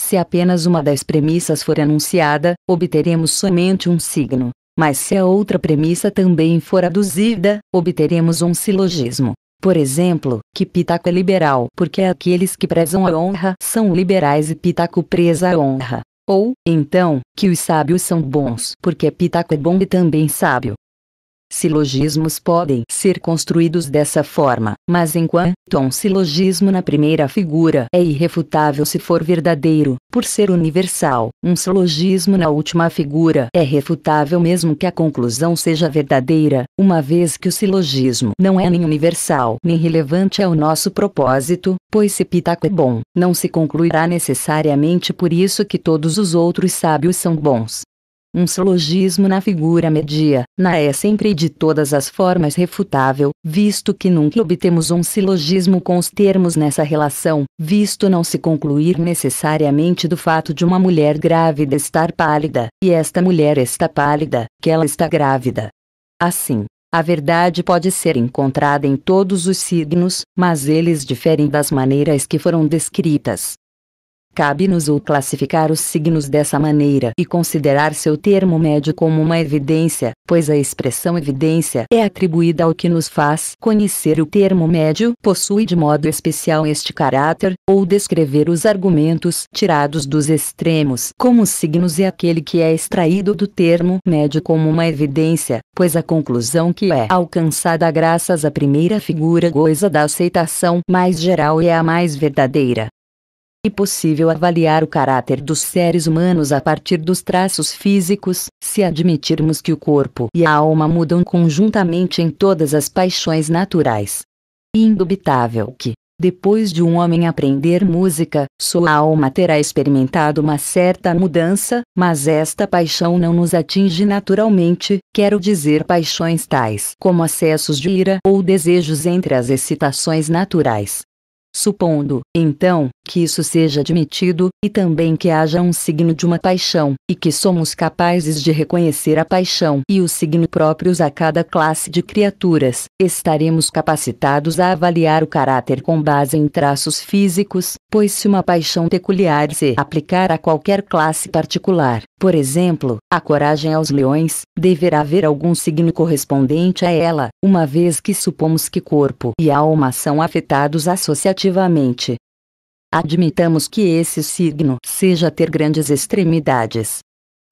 Se apenas uma das premissas for anunciada, obteremos somente um signo, mas se a outra premissa também for aduzida, obteremos um silogismo. Por exemplo, que Pitaco é liberal porque é aqueles que prezam a honra são liberais e Pitaco preza a honra. Ou, então, que os sábios são bons porque Pitaco é bom e também sábio. Silogismos podem ser construídos dessa forma, mas enquanto um silogismo na primeira figura é irrefutável se for verdadeiro, por ser universal, um silogismo na última figura é refutável mesmo que a conclusão seja verdadeira, uma vez que o silogismo não é nem universal nem relevante ao nosso propósito, pois se Pitaco é bom, não se concluirá necessariamente por isso que todos os outros sábios são bons. Um silogismo na figura media, na é sempre de todas as formas refutável, visto que nunca obtemos um silogismo com os termos nessa relação, visto não se concluir necessariamente do fato de uma mulher grávida estar pálida, e esta mulher está pálida, que ela está grávida. Assim, a verdade pode ser encontrada em todos os signos, mas eles diferem das maneiras que foram descritas. Cabe-nos ou classificar os signos dessa maneira e considerar seu termo médio como uma evidência, pois a expressão evidência é atribuída ao que nos faz conhecer o termo médio, possui de modo especial este caráter, ou descrever os argumentos tirados dos extremos como signos e aquele que é extraído do termo médio como uma evidência, pois a conclusão que é alcançada graças à primeira figura goza da aceitação mais geral e é a mais verdadeira. É possível avaliar o caráter dos seres humanos a partir dos traços físicos, se admitirmos que o corpo e a alma mudam conjuntamente em todas as paixões naturais. Indubitável que, depois de um homem aprender música, sua alma terá experimentado uma certa mudança, mas esta paixão não nos atinge naturalmente, quero dizer paixões tais como acessos de ira ou desejos entre as excitações naturais. Supondo, então, que isso seja admitido, e também que haja um signo de uma paixão, e que somos capazes de reconhecer a paixão e o signo próprios a cada classe de criaturas, estaremos capacitados a avaliar o caráter com base em traços físicos, pois se uma paixão peculiar se aplicar a qualquer classe particular, por exemplo, a coragem aos leões, deverá haver algum signo correspondente a ela, uma vez que supomos que corpo e alma são afetados associativamente. Admitamos que esse signo seja ter grandes extremidades.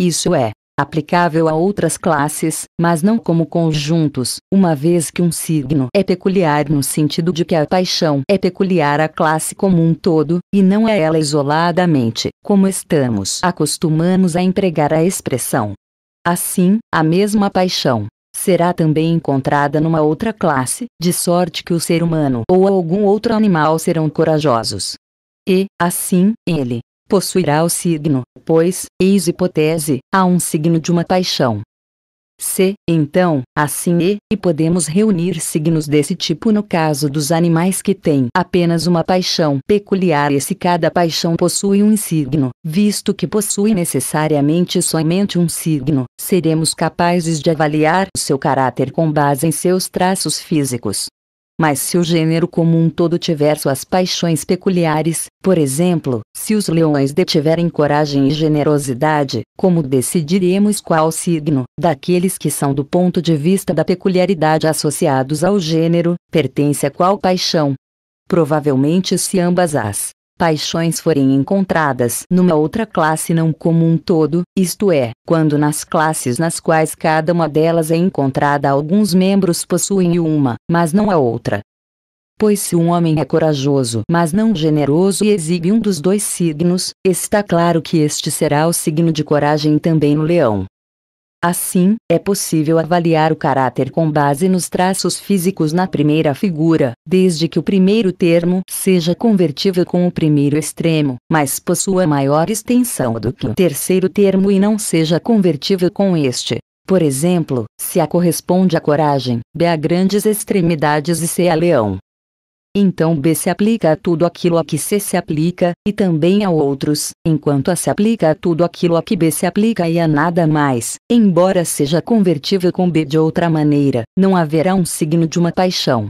Isso é, aplicável a outras classes, mas não como conjuntos, uma vez que um signo é peculiar no sentido de que a paixão é peculiar à classe como um todo, e não a ela isoladamente, como estamos acostumamos a empregar a expressão. Assim, a mesma paixão será também encontrada numa outra classe, de sorte que o ser humano ou algum outro animal serão corajosos. E, assim, ele possuirá o signo, pois, eis hipótese, há um signo de uma paixão. C. Então, assim e, é, e podemos reunir signos desse tipo no caso dos animais que têm apenas uma paixão peculiar e se cada paixão possui um signo, visto que possui necessariamente somente um signo, seremos capazes de avaliar seu caráter com base em seus traços físicos, mas se o gênero como um todo tiver suas paixões peculiares, por exemplo, se os leões detiverem coragem e generosidade, como decidiremos qual signo, daqueles que são do ponto de vista da peculiaridade associados ao gênero, pertence a qual paixão? Provavelmente se ambas as paixões forem encontradas numa outra classe não como um todo, isto é, quando nas classes nas quais cada uma delas é encontrada alguns membros possuem uma, mas não a outra. Pois se um homem é corajoso, mas não generoso e exibe um dos dois signos, está claro que este será o signo de coragem também no leão. Assim, é possível avaliar o caráter com base nos traços físicos na primeira figura, desde que o primeiro termo seja convertível com o primeiro extremo, mas possua maior extensão do que o terceiro termo e não seja convertível com este. Por exemplo, se A corresponde à coragem, B a grandes extremidades e C a leão, então B se aplica a tudo aquilo a que C se aplica, e também a outros, enquanto A se aplica a tudo aquilo a que B se aplica e a nada mais. Embora seja convertível com B de outra maneira, não haverá um signo de uma paixão.